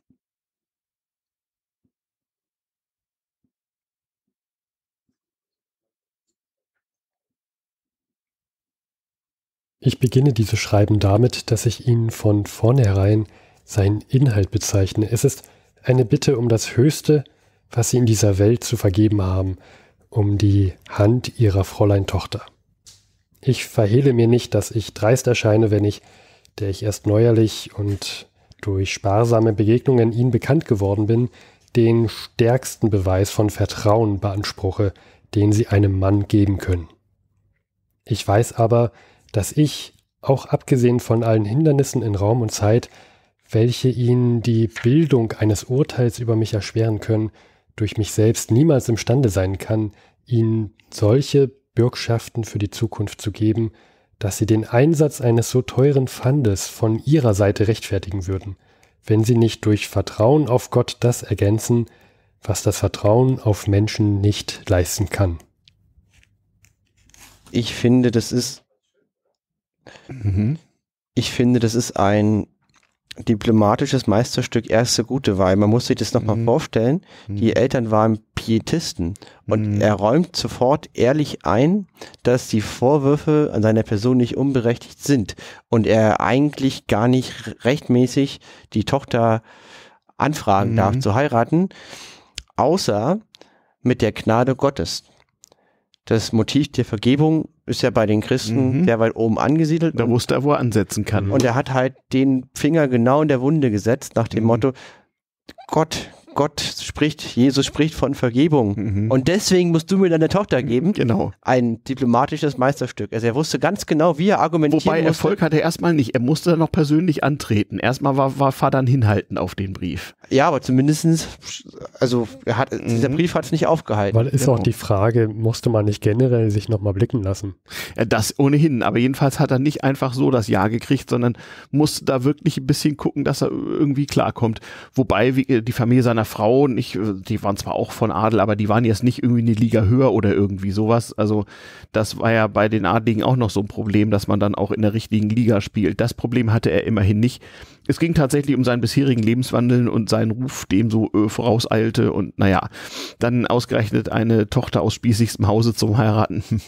Ich beginne dieses Schreiben damit, dass ich Ihnen von vornherein seinen Inhalt bezeichne. Es ist eine Bitte um das Höchste, was Sie in dieser Welt zu vergeben haben, um die Hand Ihrer Fräulein Tochter. Ich verhehle mir nicht, dass ich dreist erscheine, wenn ich, der ich erst neuerlich und durch sparsame Begegnungen Ihnen bekannt geworden bin, den stärksten Beweis von Vertrauen beanspruche, den Sie einem Mann geben können. Ich weiß aber, dass ich, auch abgesehen von allen Hindernissen in Raum und Zeit, welche Ihnen die Bildung eines Urteils über mich erschweren können, durch mich selbst niemals imstande sein kann, Ihnen solche Bürgschaften für die Zukunft zu geben, dass sie den Einsatz eines so teuren Pfandes von ihrer Seite rechtfertigen würden, wenn sie nicht durch Vertrauen auf Gott das ergänzen, was das Vertrauen auf Menschen nicht leisten kann. Ich finde, das ist. Mhm. Ich finde, das ist ein diplomatisches Meisterstück erste Gute, weil man muss sich das nochmal mhm. vorstellen. Die mhm. Eltern waren Pietisten und mhm. er räumt sofort ehrlich ein, dass die Vorwürfe an seiner Person nicht unberechtigt sind und er eigentlich gar nicht rechtmäßig die Tochter anfragen mhm. darf zu heiraten, außer mit der Gnade Gottes. Das Motiv der Vergebung ist ja bei den Christen mhm. sehr weit oben angesiedelt. Da wusste er, wo er ansetzen kann. Und er hat halt den Finger genau in der Wunde gesetzt, nach dem mhm. Motto, Gott Gott spricht, Jesus spricht von Vergebung. Mhm. Und deswegen musst du mir deine Tochter geben. Genau. Ein diplomatisches Meisterstück. Also er wusste ganz genau, wie er argumentieren Wobei musste. Erfolg hatte er erstmal nicht. Er musste dann noch persönlich antreten. Erstmal war, war Vater ein Hinhalten auf den Brief. Ja, aber zumindestens, also hat, mhm. dieser Brief hat es nicht aufgehalten. Weil ist genau. auch die Frage, musste man nicht generell sich nochmal blicken lassen? Äh, das ohnehin. Aber jedenfalls hat er nicht einfach so das Ja gekriegt, sondern musste da wirklich ein bisschen gucken, dass er irgendwie klarkommt. Wobei wie, äh, die Familie seiner meiner Frau nicht, äh, die waren zwar auch von Adel, aber die waren jetzt nicht irgendwie eine Liga höher oder irgendwie sowas. Also das war ja bei den Adligen auch noch so ein Problem, dass man dann auch in der richtigen Liga spielt. Das Problem hatte er immerhin nicht. Es ging tatsächlich um seinen bisherigen Lebenswandel und seinen Ruf, dem so äh, vorauseilte und naja, dann ausgerechnet eine Tochter aus spießigstem Hause zum Heiraten.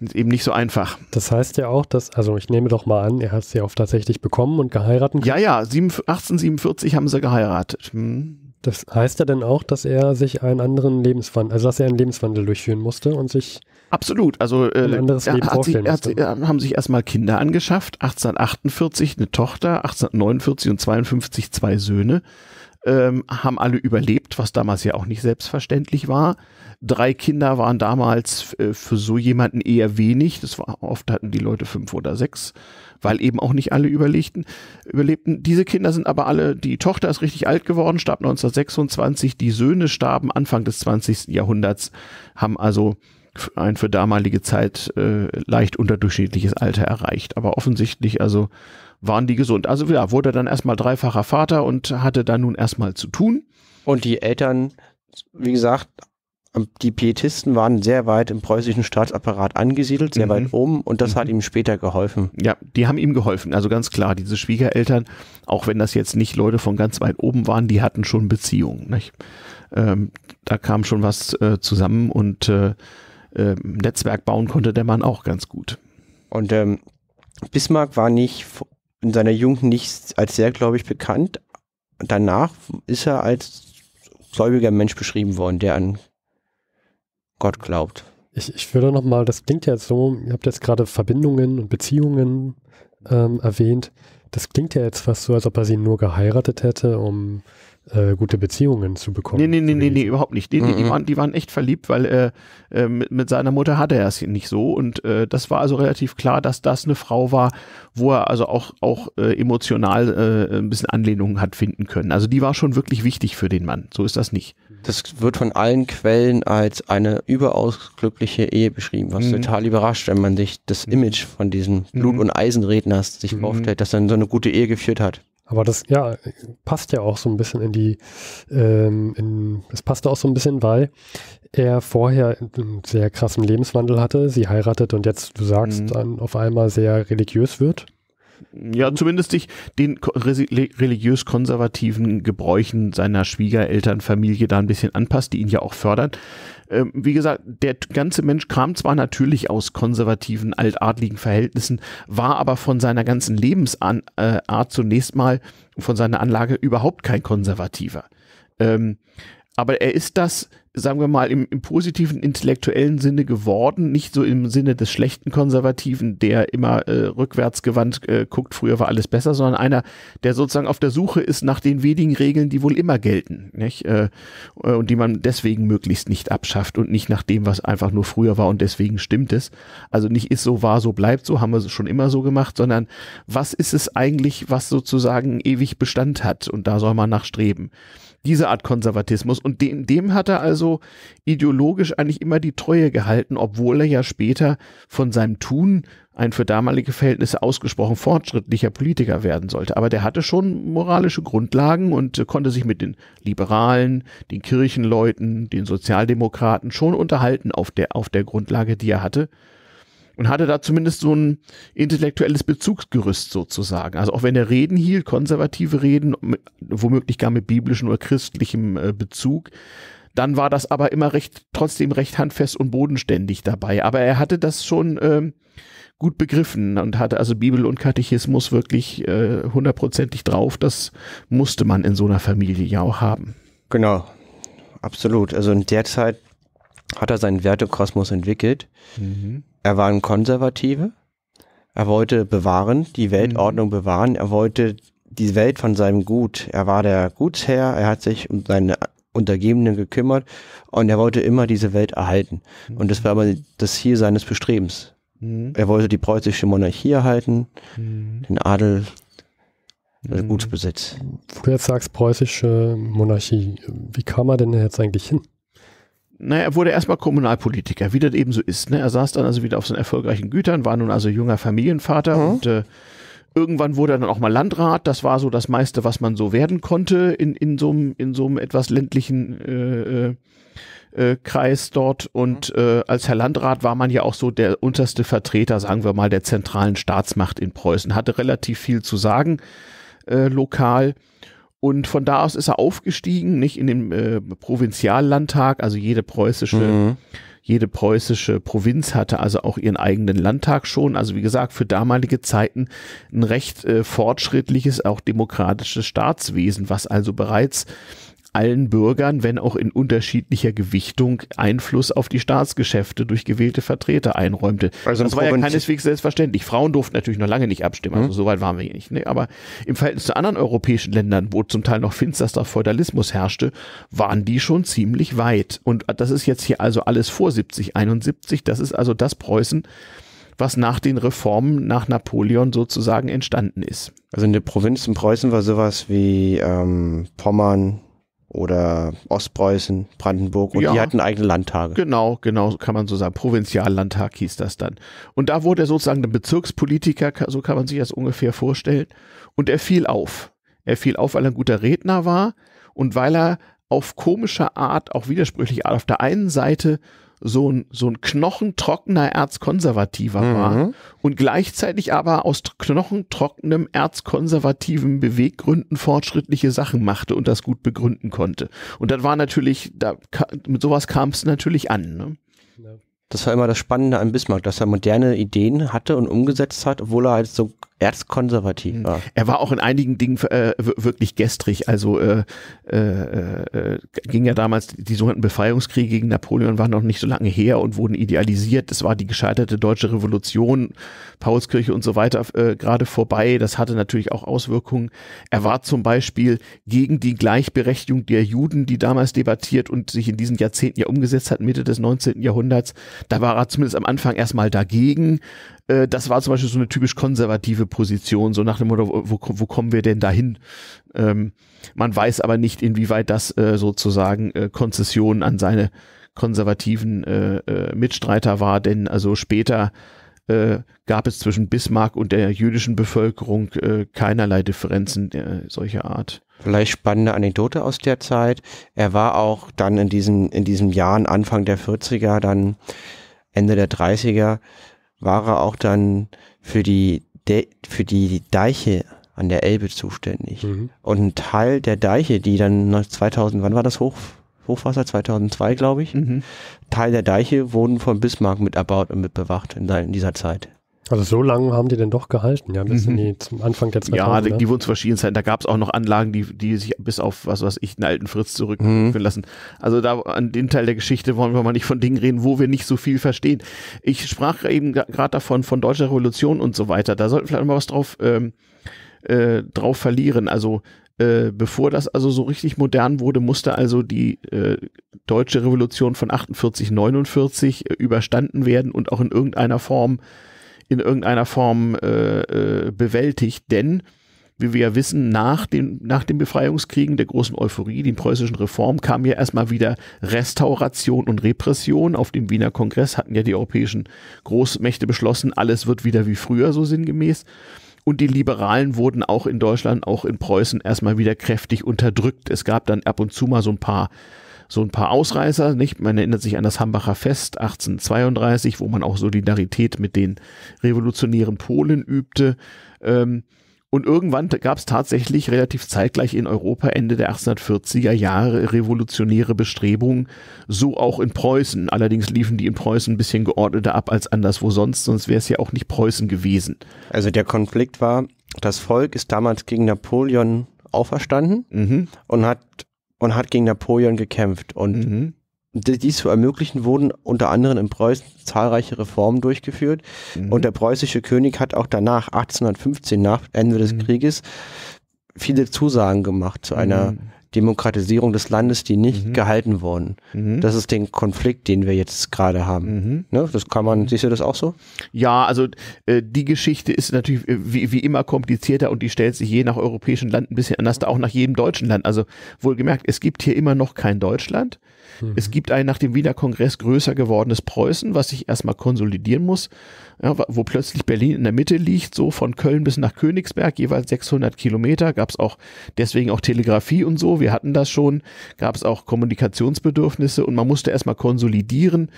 Ist eben nicht so einfach. Das heißt ja auch, dass, also ich nehme doch mal an, er hat sie auch tatsächlich bekommen und geheiratet. Ja, ja, 1847 haben sie geheiratet. Hm. Das heißt ja dann auch, dass er sich einen anderen Lebenswandel, also dass er einen Lebenswandel durchführen musste und sich absolut, also äh, ein anderes Leben vorstellen musste. Sie, äh, haben sich erstmal Kinder angeschafft, 1848 eine Tochter, 1849 und 52 zwei Söhne, ähm, haben alle überlebt, was damals ja auch nicht selbstverständlich war drei Kinder waren damals äh, für so jemanden eher wenig. Das war oft hatten die Leute fünf oder sechs, weil eben auch nicht alle überlegten, überlebten. Diese Kinder sind aber alle, die Tochter ist richtig alt geworden, starb 1926, die Söhne starben Anfang des 20. Jahrhunderts, haben also ein für damalige Zeit äh, leicht unterdurchschnittliches Alter erreicht. Aber offensichtlich also waren die gesund. Also ja, wurde dann erstmal dreifacher Vater und hatte dann nun erstmal zu tun. Und die Eltern, wie gesagt, ähm, die Pietisten waren sehr weit im preußischen Staatsapparat angesiedelt, sehr mhm. weit oben und das mhm. hat ihm später geholfen. Ja, die haben ihm geholfen. Also ganz klar, diese Schwiegereltern, auch wenn das jetzt nicht Leute von ganz weit oben waren, die hatten schon Beziehungen. Ähm, da kam schon was äh, zusammen und äh, äh, Netzwerk bauen konnte der Mann auch ganz gut. Und ähm, Bismarck war nicht in seiner Jugend nicht als sehr glaube ich, bekannt. Danach ist er als gläubiger Mensch beschrieben worden, der an Gott glaubt. Ich, ich würde nochmal, das klingt ja jetzt so, ihr habt jetzt gerade Verbindungen und Beziehungen ähm, erwähnt. Das klingt ja jetzt fast so, als ob er sie nur geheiratet hätte, um äh, gute Beziehungen zu bekommen. Nee, nee, nee, nee, nee überhaupt nicht. Nee, mhm. die, waren, die waren echt verliebt, weil äh, äh, mit, mit, seiner Mutter hatte er es nicht so. Und äh, das war also relativ klar, dass das eine Frau war, wo er also auch, auch äh, emotional ein bisschen Anlehnungen hat finden können. Also die war schon wirklich wichtig für den Mann. So ist das nicht. Das wird von allen Quellen als eine überaus glückliche Ehe beschrieben, was mhm. total überrascht, wenn man sich das mhm. Image von diesem mhm. Blut- und Eisenredner sich mhm. vorstellt, dass er so eine gute Ehe geführt hat. Aber das, ja, passt ja auch so ein bisschen in die, ähm, in, es passte auch so ein bisschen, weil er vorher einen sehr krassen Lebenswandel hatte, sie heiratet und jetzt, du sagst, mhm. dann auf einmal sehr religiös wird ja, zumindest sich den religiös-konservativen Gebräuchen seiner Schwiegerelternfamilie da ein bisschen anpasst, die ihn ja auch fördern. Ähm, wie gesagt, der ganze Mensch kam zwar natürlich aus konservativen, altadligen Verhältnissen, war aber von seiner ganzen Lebensart äh, zunächst mal, von seiner Anlage überhaupt kein Konservativer. Ähm, aber er ist das, sagen wir mal, im, im, positiven intellektuellen Sinne geworden, nicht so im Sinne des schlechten Konservativen, der immer äh, rückwärtsgewandt äh, guckt, früher war alles besser, sondern einer, der sozusagen auf der Suche ist nach den wenigen Regeln, die wohl immer gelten nicht? Äh, äh, und die man deswegen möglichst nicht abschafft und nicht nach dem, was einfach nur früher war und deswegen stimmt es. Also nicht ist so, war so, bleibt so, haben wir es schon immer so gemacht, sondern was ist es eigentlich, was sozusagen ewig Bestand hat und da soll man nachstreben diese Art Konservatismus. Und dem, dem hat er also ideologisch eigentlich immer die Treue gehalten, obwohl er ja später von seinem Tun ein für damalige Verhältnisse ausgesprochen fortschrittlicher Politiker werden sollte. Aber der hatte schon moralische Grundlagen und konnte sich mit den Liberalen, den Kirchenleuten, den Sozialdemokraten schon unterhalten auf der, auf der Grundlage, die er hatte und hatte da zumindest so ein intellektuelles Bezugsgerüst sozusagen. Also auch wenn er Reden hielt, konservative Reden, womöglich gar mit biblischem oder christlichem äh, Bezug, dann war das aber immer recht, trotzdem recht handfest und bodenständig dabei. Aber er hatte das schon äh, gut begriffen und hatte also Bibel und Katechismus wirklich äh, hundertprozentig drauf. Das musste man in so einer Familie ja auch haben. Genau, absolut. Also in der Zeit hat er seinen Wertekosmos entwickelt. Mhm. Er war ein Konservative. Er wollte bewahren, die Weltordnung mhm. bewahren. Er wollte die Welt von seinem Gut. Er war der Gutsherr. Er hat sich um seine Untergebenen gekümmert und er wollte immer diese Welt erhalten. Mhm. Und das war aber das Ziel seines Bestrebens. Mhm. Er wollte die preußische Monarchie erhalten, den Adel, den Gutsbesitz. Wo du jetzt sagst, preußische Monarchie, wie kam er denn jetzt eigentlich hin? Naja, er wurde erstmal Kommunalpolitiker, wie das eben so ist. Ne? Er saß dann also wieder auf seinen erfolgreichen Gütern, war nun also junger Familienvater mhm. und äh, irgendwann wurde er dann auch mal Landrat. Das war so das meiste, was man so werden konnte in, in so einem in etwas ländlichen äh, äh, äh, Kreis dort. Und mhm. äh, als Herr Landrat war man ja auch so der unterste Vertreter, sagen wir mal, der zentralen Staatsmacht in Preußen. Hatte relativ viel zu sagen äh, lokal und von da aus ist er aufgestiegen, nicht in den äh, Provinziallandtag, also jede preußische, mhm. jede preußische Provinz hatte also auch ihren eigenen Landtag schon. Also wie gesagt, für damalige Zeiten ein recht äh, fortschrittliches, auch demokratisches Staatswesen, was also bereits allen Bürgern, wenn auch in unterschiedlicher Gewichtung, Einfluss auf die Staatsgeschäfte durch gewählte Vertreter einräumte. Also das war ja keineswegs selbstverständlich. Frauen durften natürlich noch lange nicht abstimmen, also hm. so weit waren wir hier nicht. Ne? Aber im Verhältnis zu anderen europäischen Ländern, wo zum Teil noch finsterster Feudalismus herrschte, waren die schon ziemlich weit. Und das ist jetzt hier also alles vor 70, 71. Das ist also das Preußen, was nach den Reformen nach Napoleon sozusagen entstanden ist. Also in der Provinz in Preußen war sowas wie ähm, Pommern, oder Ostpreußen, Brandenburg und ja, die hatten eigene Landtage. Genau, genau, kann man so sagen. Provinziallandtag hieß das dann. Und da wurde er sozusagen ein Bezirkspolitiker, so kann man sich das ungefähr vorstellen. Und er fiel auf. Er fiel auf, weil er ein guter Redner war und weil er auf komische Art, auch widersprüchlich, auf der einen Seite so ein, so ein knochentrockener Erzkonservativer mhm. war und gleichzeitig aber aus knochentrockenem erzkonservativen Beweggründen fortschrittliche Sachen machte und das gut begründen konnte. Und das war natürlich, da, mit sowas kam es natürlich an. Ne? das war immer das Spannende an Bismarck, dass er moderne Ideen hatte und umgesetzt hat, obwohl er halt so er ist hm. Er war auch in einigen Dingen äh, wirklich gestrig. Also äh, äh, äh, ging ja damals die sogenannten Befreiungskriege gegen Napoleon waren noch nicht so lange her und wurden idealisiert. Das war die gescheiterte deutsche Revolution, Paulskirche und so weiter äh, gerade vorbei. Das hatte natürlich auch Auswirkungen. Er war zum Beispiel gegen die Gleichberechtigung der Juden, die damals debattiert und sich in diesen Jahrzehnten ja umgesetzt hat, Mitte des 19. Jahrhunderts. Da war er zumindest am Anfang erstmal dagegen. Äh, das war zum Beispiel so eine typisch konservative defensive Position, so nach dem Motto, wo, wo kommen wir denn dahin? Ähm, man weiß aber nicht, inwieweit das äh, sozusagen äh, Konzessionen an seine konservativen äh, äh, Mitstreiter war, denn also später äh, gab es zwischen Bismarck und der jüdischen Bevölkerung äh, keinerlei Differenzen solcher Art. Vielleicht spannende Anekdote aus der Zeit. Er war auch dann in diesen, in diesen Jahren, Anfang der 40er, dann Ende der 30er, war er auch dann für die De für die Deiche an der Elbe zuständig. Mhm. Und ein Teil der Deiche, die dann 2000, wann war das Hoch, Hochwasser? 2002, glaube ich. Mhm. Teil der Deiche wurden von Bismarck mit erbaut und mit bewacht in, in dieser Zeit. Also so lange haben die denn doch gehalten, ja, bis mhm. die, zum Anfang der 2000 Ja, die, die wurden zu verschiedenen Zeiten. Da gab es auch noch Anlagen, die, die sich bis auf, was weiß ich, einen alten Fritz zurückführen mhm. lassen. Also da an den Teil der Geschichte wollen wir mal nicht von Dingen reden, wo wir nicht so viel verstehen. Ich sprach eben gerade davon, von deutscher Revolution und so weiter. Da sollten wir vielleicht mal was drauf, ähm, äh, drauf verlieren. Also äh, bevor das also so richtig modern wurde, musste also die äh, deutsche Revolution von 48, 49 äh, überstanden werden und auch in irgendeiner Form in irgendeiner Form äh, äh, bewältigt, denn wie wir ja wissen, nach den, nach den Befreiungskriegen, der großen Euphorie, den preußischen Reformen, kam ja erstmal wieder Restauration und Repression. Auf dem Wiener Kongress hatten ja die europäischen Großmächte beschlossen, alles wird wieder wie früher, so sinngemäß. Und die Liberalen wurden auch in Deutschland, auch in Preußen erstmal wieder kräftig unterdrückt. Es gab dann ab und zu mal so ein paar so ein paar Ausreißer, nicht? Man erinnert sich an das Hambacher Fest 1832, wo man auch Solidarität mit den revolutionären Polen übte. Ähm, und irgendwann gab es tatsächlich relativ zeitgleich in Europa Ende der 1840er Jahre revolutionäre Bestrebungen, so auch in Preußen. Allerdings liefen die in Preußen ein bisschen geordneter ab als anderswo sonst, sonst wäre es ja auch nicht Preußen gewesen. Also der Konflikt war, das Volk ist damals gegen Napoleon auferstanden mhm. und hat und hat gegen Napoleon gekämpft. Und mhm. dies zu ermöglichen, wurden unter anderem in Preußen zahlreiche Reformen durchgeführt. Mhm. Und der preußische König hat auch danach, 1815, nach Ende des mhm. Krieges, viele Zusagen gemacht zu einer mhm. Demokratisierung des Landes, die nicht mhm. gehalten wurden. Mhm. Das ist den Konflikt, den wir jetzt gerade haben. Mhm. Ne? Das kann man, siehst du das auch so? Ja, also äh, die Geschichte ist natürlich äh, wie, wie immer komplizierter und die stellt sich je nach europäischen Land ein bisschen anders, da auch nach jedem deutschen Land. Also wohlgemerkt, es gibt hier immer noch kein Deutschland. Mhm. Es gibt ein nach dem Wiener Kongress größer gewordenes Preußen, was sich erstmal konsolidieren muss, ja, wo plötzlich Berlin in der Mitte liegt, so von Köln bis nach Königsberg, jeweils 600 Kilometer, gab es auch deswegen auch Telegrafie und so, wir hatten das schon, gab es auch Kommunikationsbedürfnisse und man musste erstmal konsolidieren.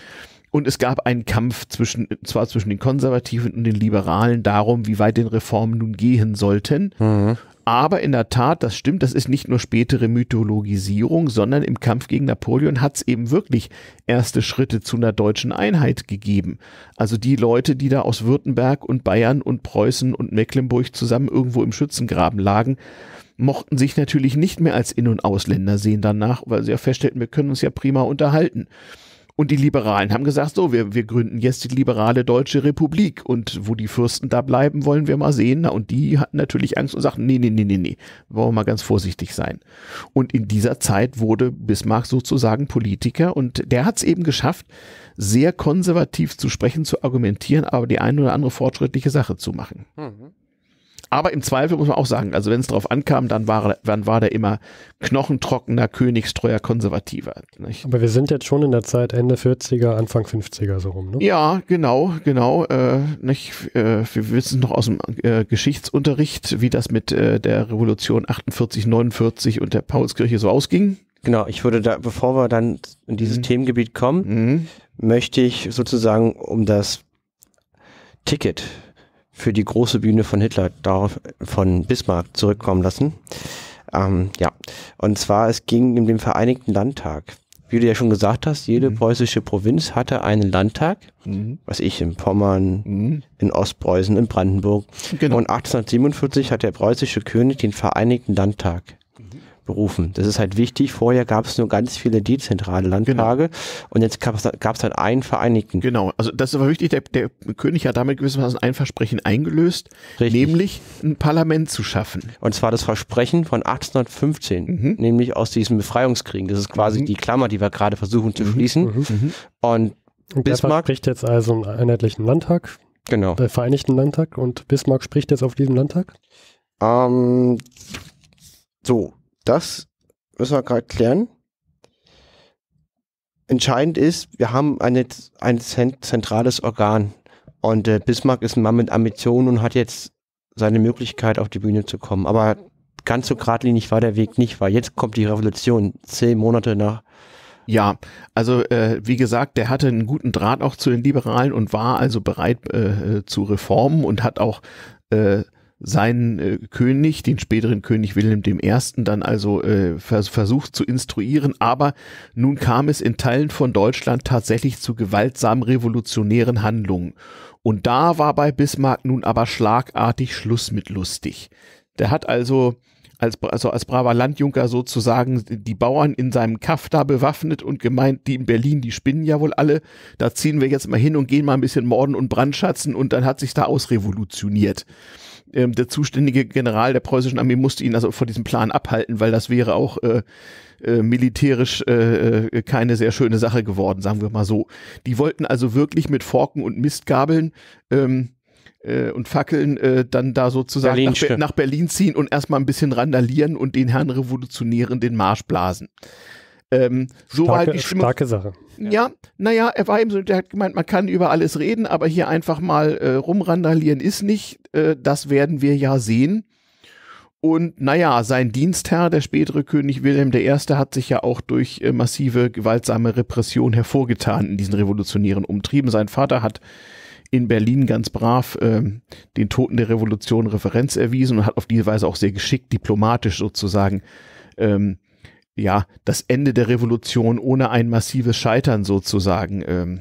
Und es gab einen Kampf zwischen, zwar zwischen den Konservativen und den Liberalen darum, wie weit den Reformen nun gehen sollten. Mhm. Aber in der Tat, das stimmt, das ist nicht nur spätere Mythologisierung, sondern im Kampf gegen Napoleon hat es eben wirklich erste Schritte zu einer deutschen Einheit gegeben. Also die Leute, die da aus Württemberg und Bayern und Preußen und Mecklenburg zusammen irgendwo im Schützengraben lagen, mochten sich natürlich nicht mehr als In- und Ausländer sehen danach, weil sie ja feststellten, wir können uns ja prima unterhalten. Und die Liberalen haben gesagt, so, wir, wir gründen jetzt die liberale Deutsche Republik. Und wo die Fürsten da bleiben, wollen wir mal sehen. Und die hatten natürlich Angst und sagten, nee, nee, nee, nee, nee, wollen wir mal ganz vorsichtig sein. Und in dieser Zeit wurde Bismarck sozusagen Politiker und der hat es eben geschafft, sehr konservativ zu sprechen, zu argumentieren, aber die eine oder andere fortschrittliche Sache zu machen. Mhm. Aber im Zweifel muss man auch sagen, also wenn es drauf ankam, dann war, dann war der immer knochentrockener, königstreuer Konservativer. Nicht? Aber wir sind jetzt schon in der Zeit Ende 40er, Anfang 50er so rum, ne? Ja, genau, genau. Äh, nicht, äh, wir wissen noch aus dem äh, Geschichtsunterricht, wie das mit äh, der Revolution 48, 49 und der Paulskirche so ausging. Genau, ich würde da, bevor wir dann in dieses mhm. Themengebiet kommen, mhm. möchte ich sozusagen um das Ticket für die große Bühne von Hitler, darauf, von Bismarck zurückkommen lassen. Ähm, ja, und zwar es ging in den Vereinigten Landtag. Wie du ja schon gesagt hast, jede mhm. preußische Provinz hatte einen Landtag, mhm. was ich in Pommern, mhm. in Ostpreußen, in Brandenburg. Genau. Und 1847 hat der preußische König den Vereinigten Landtag berufen. Das ist halt wichtig. Vorher gab es nur ganz viele dezentrale genau. Landtage genau. und jetzt gab es halt einen Vereinigten. Genau, also das ist aber wichtig. Der, der König hat damit gewissermaßen ein Versprechen eingelöst, Richtig. nämlich ein Parlament zu schaffen. Und zwar das Versprechen von 1815, mhm. nämlich aus diesem Befreiungskrieg. Das ist quasi mhm. die Klammer, die wir gerade versuchen zu mhm. schließen. Mhm. Mhm. Und Bismarck spricht jetzt also einen einheitlichen Landtag. Genau. Äh, Vereinigten Landtag und Bismarck spricht jetzt auf diesem Landtag? Ähm, so, das müssen wir gerade klären. Entscheidend ist, wir haben eine, ein zentrales Organ. Und äh, Bismarck ist ein Mann mit Ambitionen und hat jetzt seine Möglichkeit, auf die Bühne zu kommen. Aber ganz so geradlinig war der Weg nicht, weil jetzt kommt die Revolution, zehn Monate nach ja, also äh, wie gesagt, der hatte einen guten Draht auch zu den Liberalen und war also bereit äh, äh zu Reformen und hat auch äh, seinen äh, König, den späteren König Wilhelm I., dann also äh, vers versucht zu instruieren. Aber nun kam es in Teilen von Deutschland tatsächlich zu gewaltsamen revolutionären Handlungen. Und da war bei Bismarck nun aber schlagartig Schluss mit lustig. Der hat also als, also als braver Landjunker sozusagen die Bauern in seinem Kaff da bewaffnet und gemeint, die in Berlin, die spinnen ja wohl alle, da ziehen wir jetzt mal hin und gehen mal ein bisschen morden und brandschatzen und dann hat sich da ausrevolutioniert ähm, der zuständige General der preußischen Armee musste ihn also vor diesem Plan abhalten, weil das wäre auch äh, äh militärisch äh, äh, keine sehr schöne Sache geworden, sagen wir mal so. Die wollten also wirklich mit Forken und Mistgabeln ähm, äh, und Fackeln äh, dann da sozusagen nach, Be nach, Berlin ziehen und erstmal ein bisschen randalieren und den Herrn Revolutionären den Marsch blasen. Ähm, so starke, halt die Stimmung. Starke Sache. Ja, naja, er war eben so, der hat gemeint, man kann über alles reden, aber hier einfach mal äh, rumrandalieren ist nicht. Äh, das werden wir ja sehen. Und naja, sein Dienstherr, der spätere König Wilhelm I., hat sich ja auch durch äh, massive gewaltsame Repression hervorgetan in diesen revolutionären Umtrieben. Sein Vater hat in Berlin ganz brav äh, den Toten der Revolution Referenz erwiesen und hat auf diese Weise auch sehr geschickt diplomatisch sozusagen ähm, ja, das Ende der Revolution ohne ein massives Scheitern sozusagen ähm,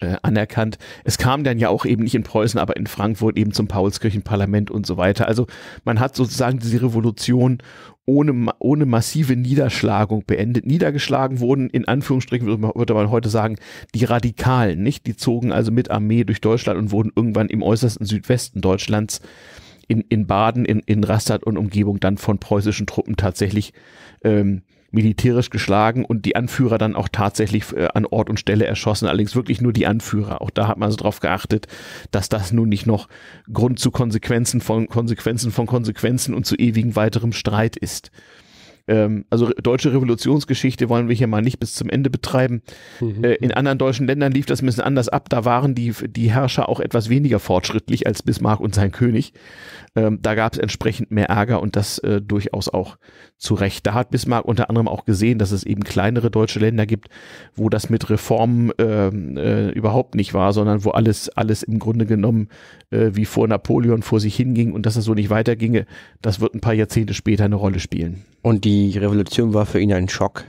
äh, anerkannt. Es kam dann ja auch eben nicht in Preußen, aber in Frankfurt eben zum Paulskirchenparlament und so weiter. Also man hat sozusagen diese Revolution ohne, ohne massive Niederschlagung beendet. Niedergeschlagen wurden, in Anführungsstrichen würde man, würde man heute sagen, die Radikalen, nicht? Die zogen also mit Armee durch Deutschland und wurden irgendwann im äußersten Südwesten Deutschlands in, in Baden, in, in Rastatt und Umgebung dann von preußischen Truppen tatsächlich ähm, militärisch geschlagen und die Anführer dann auch tatsächlich äh, an Ort und Stelle erschossen. Allerdings wirklich nur die Anführer. Auch da hat man also darauf geachtet, dass das nun nicht noch Grund zu Konsequenzen von Konsequenzen von Konsequenzen und zu ewigem weiterem Streit ist. Ähm, also deutsche Revolutionsgeschichte wollen wir hier mal nicht bis zum Ende betreiben. Mhm. Äh, in anderen deutschen Ländern lief das ein bisschen anders ab. Da waren die, die Herrscher auch etwas weniger fortschrittlich als Bismarck und sein König. Ähm, da gab es entsprechend mehr Ärger und das äh, durchaus auch zu Recht. Da hat Bismarck unter anderem auch gesehen, dass es eben kleinere deutsche Länder gibt, wo das mit Reformen äh, äh, überhaupt nicht war, sondern wo alles, alles im Grunde genommen äh, wie vor Napoleon vor sich hinging und dass es so nicht weiterginge. Das wird ein paar Jahrzehnte später eine Rolle spielen. Und die Revolution war für ihn ein Schock.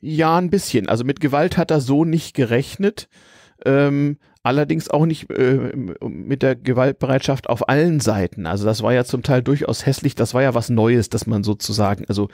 Ja, ein bisschen. Also mit Gewalt hat er so nicht gerechnet. Ähm, Allerdings auch nicht äh, mit der Gewaltbereitschaft auf allen Seiten. Also das war ja zum Teil durchaus hässlich. Das war ja was Neues, dass man sozusagen, also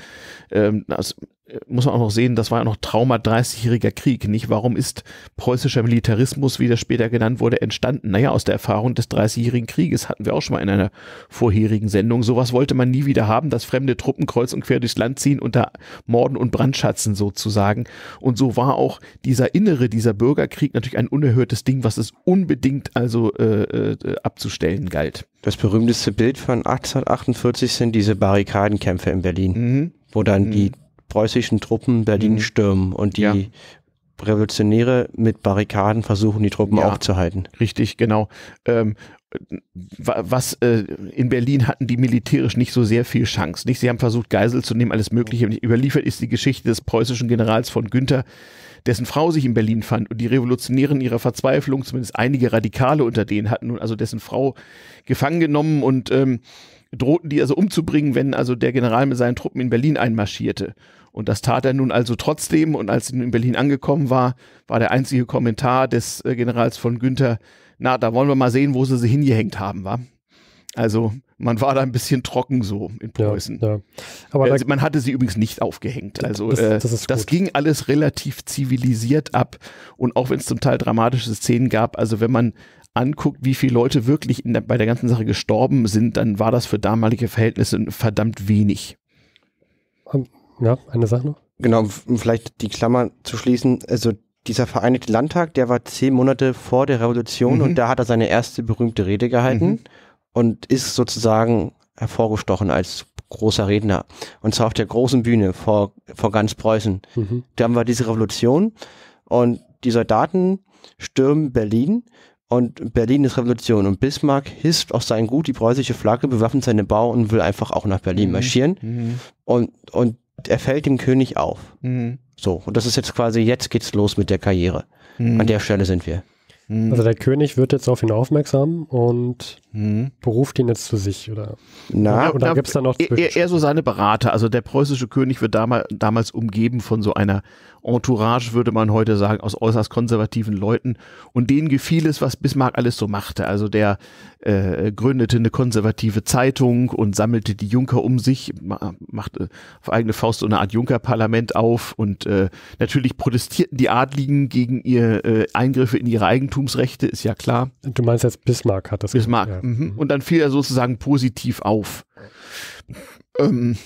ähm, das, äh, muss man auch noch sehen, das war ja noch Trauma 30-jähriger Krieg, nicht? Warum ist preußischer Militarismus, wie das später genannt wurde, entstanden? Naja, aus der Erfahrung des 30-jährigen Krieges hatten wir auch schon mal in einer vorherigen Sendung. Sowas wollte man nie wieder haben, dass fremde Truppen kreuz und quer durchs Land ziehen unter Morden und Brandschatzen sozusagen. Und so war auch dieser innere, dieser Bürgerkrieg natürlich ein unerhörtes Ding, was es unbedingt also äh, äh, abzustellen galt. Das berühmteste Bild von 1848 sind diese Barrikadenkämpfe in Berlin. Mhm wo dann die mhm preußischen Truppen Berlin mhm. stürmen und die ja. Revolutionäre mit Barrikaden versuchen, die Truppen ja, aufzuhalten. Richtig, genau. Ähm, was äh, in Berlin hatten die militärisch nicht so sehr viel Chance. Nicht? Sie haben versucht, Geisel zu nehmen, alles Mögliche. Überliefert ist die Geschichte des preußischen Generals von Günther, dessen Frau sich in Berlin fand und die Revolutionären ihrer Verzweiflung, zumindest einige Radikale unter denen hatten nun also dessen Frau gefangen genommen und ähm, drohten die also umzubringen, wenn also der General mit seinen Truppen in Berlin einmarschierte. Und das tat er nun also trotzdem. Und als er in Berlin angekommen war, war der einzige Kommentar des äh, Generals von Günther, na, da wollen wir mal sehen, wo sie sie hingehängt haben, war. Also man war da ein bisschen trocken so in Preußen. Ja, ja. Aber also, man hatte sie übrigens nicht aufgehängt. Also das, äh, das, das ging alles relativ zivilisiert ab. Und auch wenn es zum Teil dramatische Szenen gab, also wenn man anguckt, wie viele Leute wirklich der, bei der ganzen Sache gestorben sind, dann war das für damalige Verhältnisse verdammt wenig. Um ja, eine Sache noch. Genau, um vielleicht die Klammer zu schließen. Also dieser Vereinigte Landtag, der war zehn Monate vor der Revolution mhm. und da hat er seine erste berühmte Rede gehalten mhm. und ist sozusagen hervorgestochen als großer Redner. Und zwar auf der großen Bühne vor, vor ganz Preußen. Mhm. Da haben wir diese Revolution und die Soldaten stürmen Berlin und Berlin ist Revolution. Und Bismarck hisst auf sein Gut die preußische Flagge, bewaffnet seine Bau und will einfach auch nach Berlin mhm. marschieren. Mhm. Und, und er fällt dem König auf. Mhm. So, und das ist jetzt quasi, jetzt geht's los mit der Karriere. Mhm. An der Stelle sind wir. Mhm. Also der König wird jetzt auf ihn aufmerksam und Mhm. beruft ihn jetzt zu sich oder na oder, oder gibt es da noch eher, e-, eher, so seine Berater also der preußische König wird damals, damals umgeben von so einer Entourage würde man heute sagen aus äußerst konservativen Leuten und denen gefiel es was Bismarck alles so machte also der äh, gründete eine konservative Zeitung und sammelte die Junker um sich machte auf eigene Faust so eine Art Junkerparlament auf und äh, natürlich protestierten die Adligen gegen ihr äh, Eingriffe in ihre Eigentumsrechte ist ja klar du meinst jetzt Bismarck hat das Bismarck gemacht, ja. Mhm. Und dann fiel er sozusagen positiv auf. Ähm,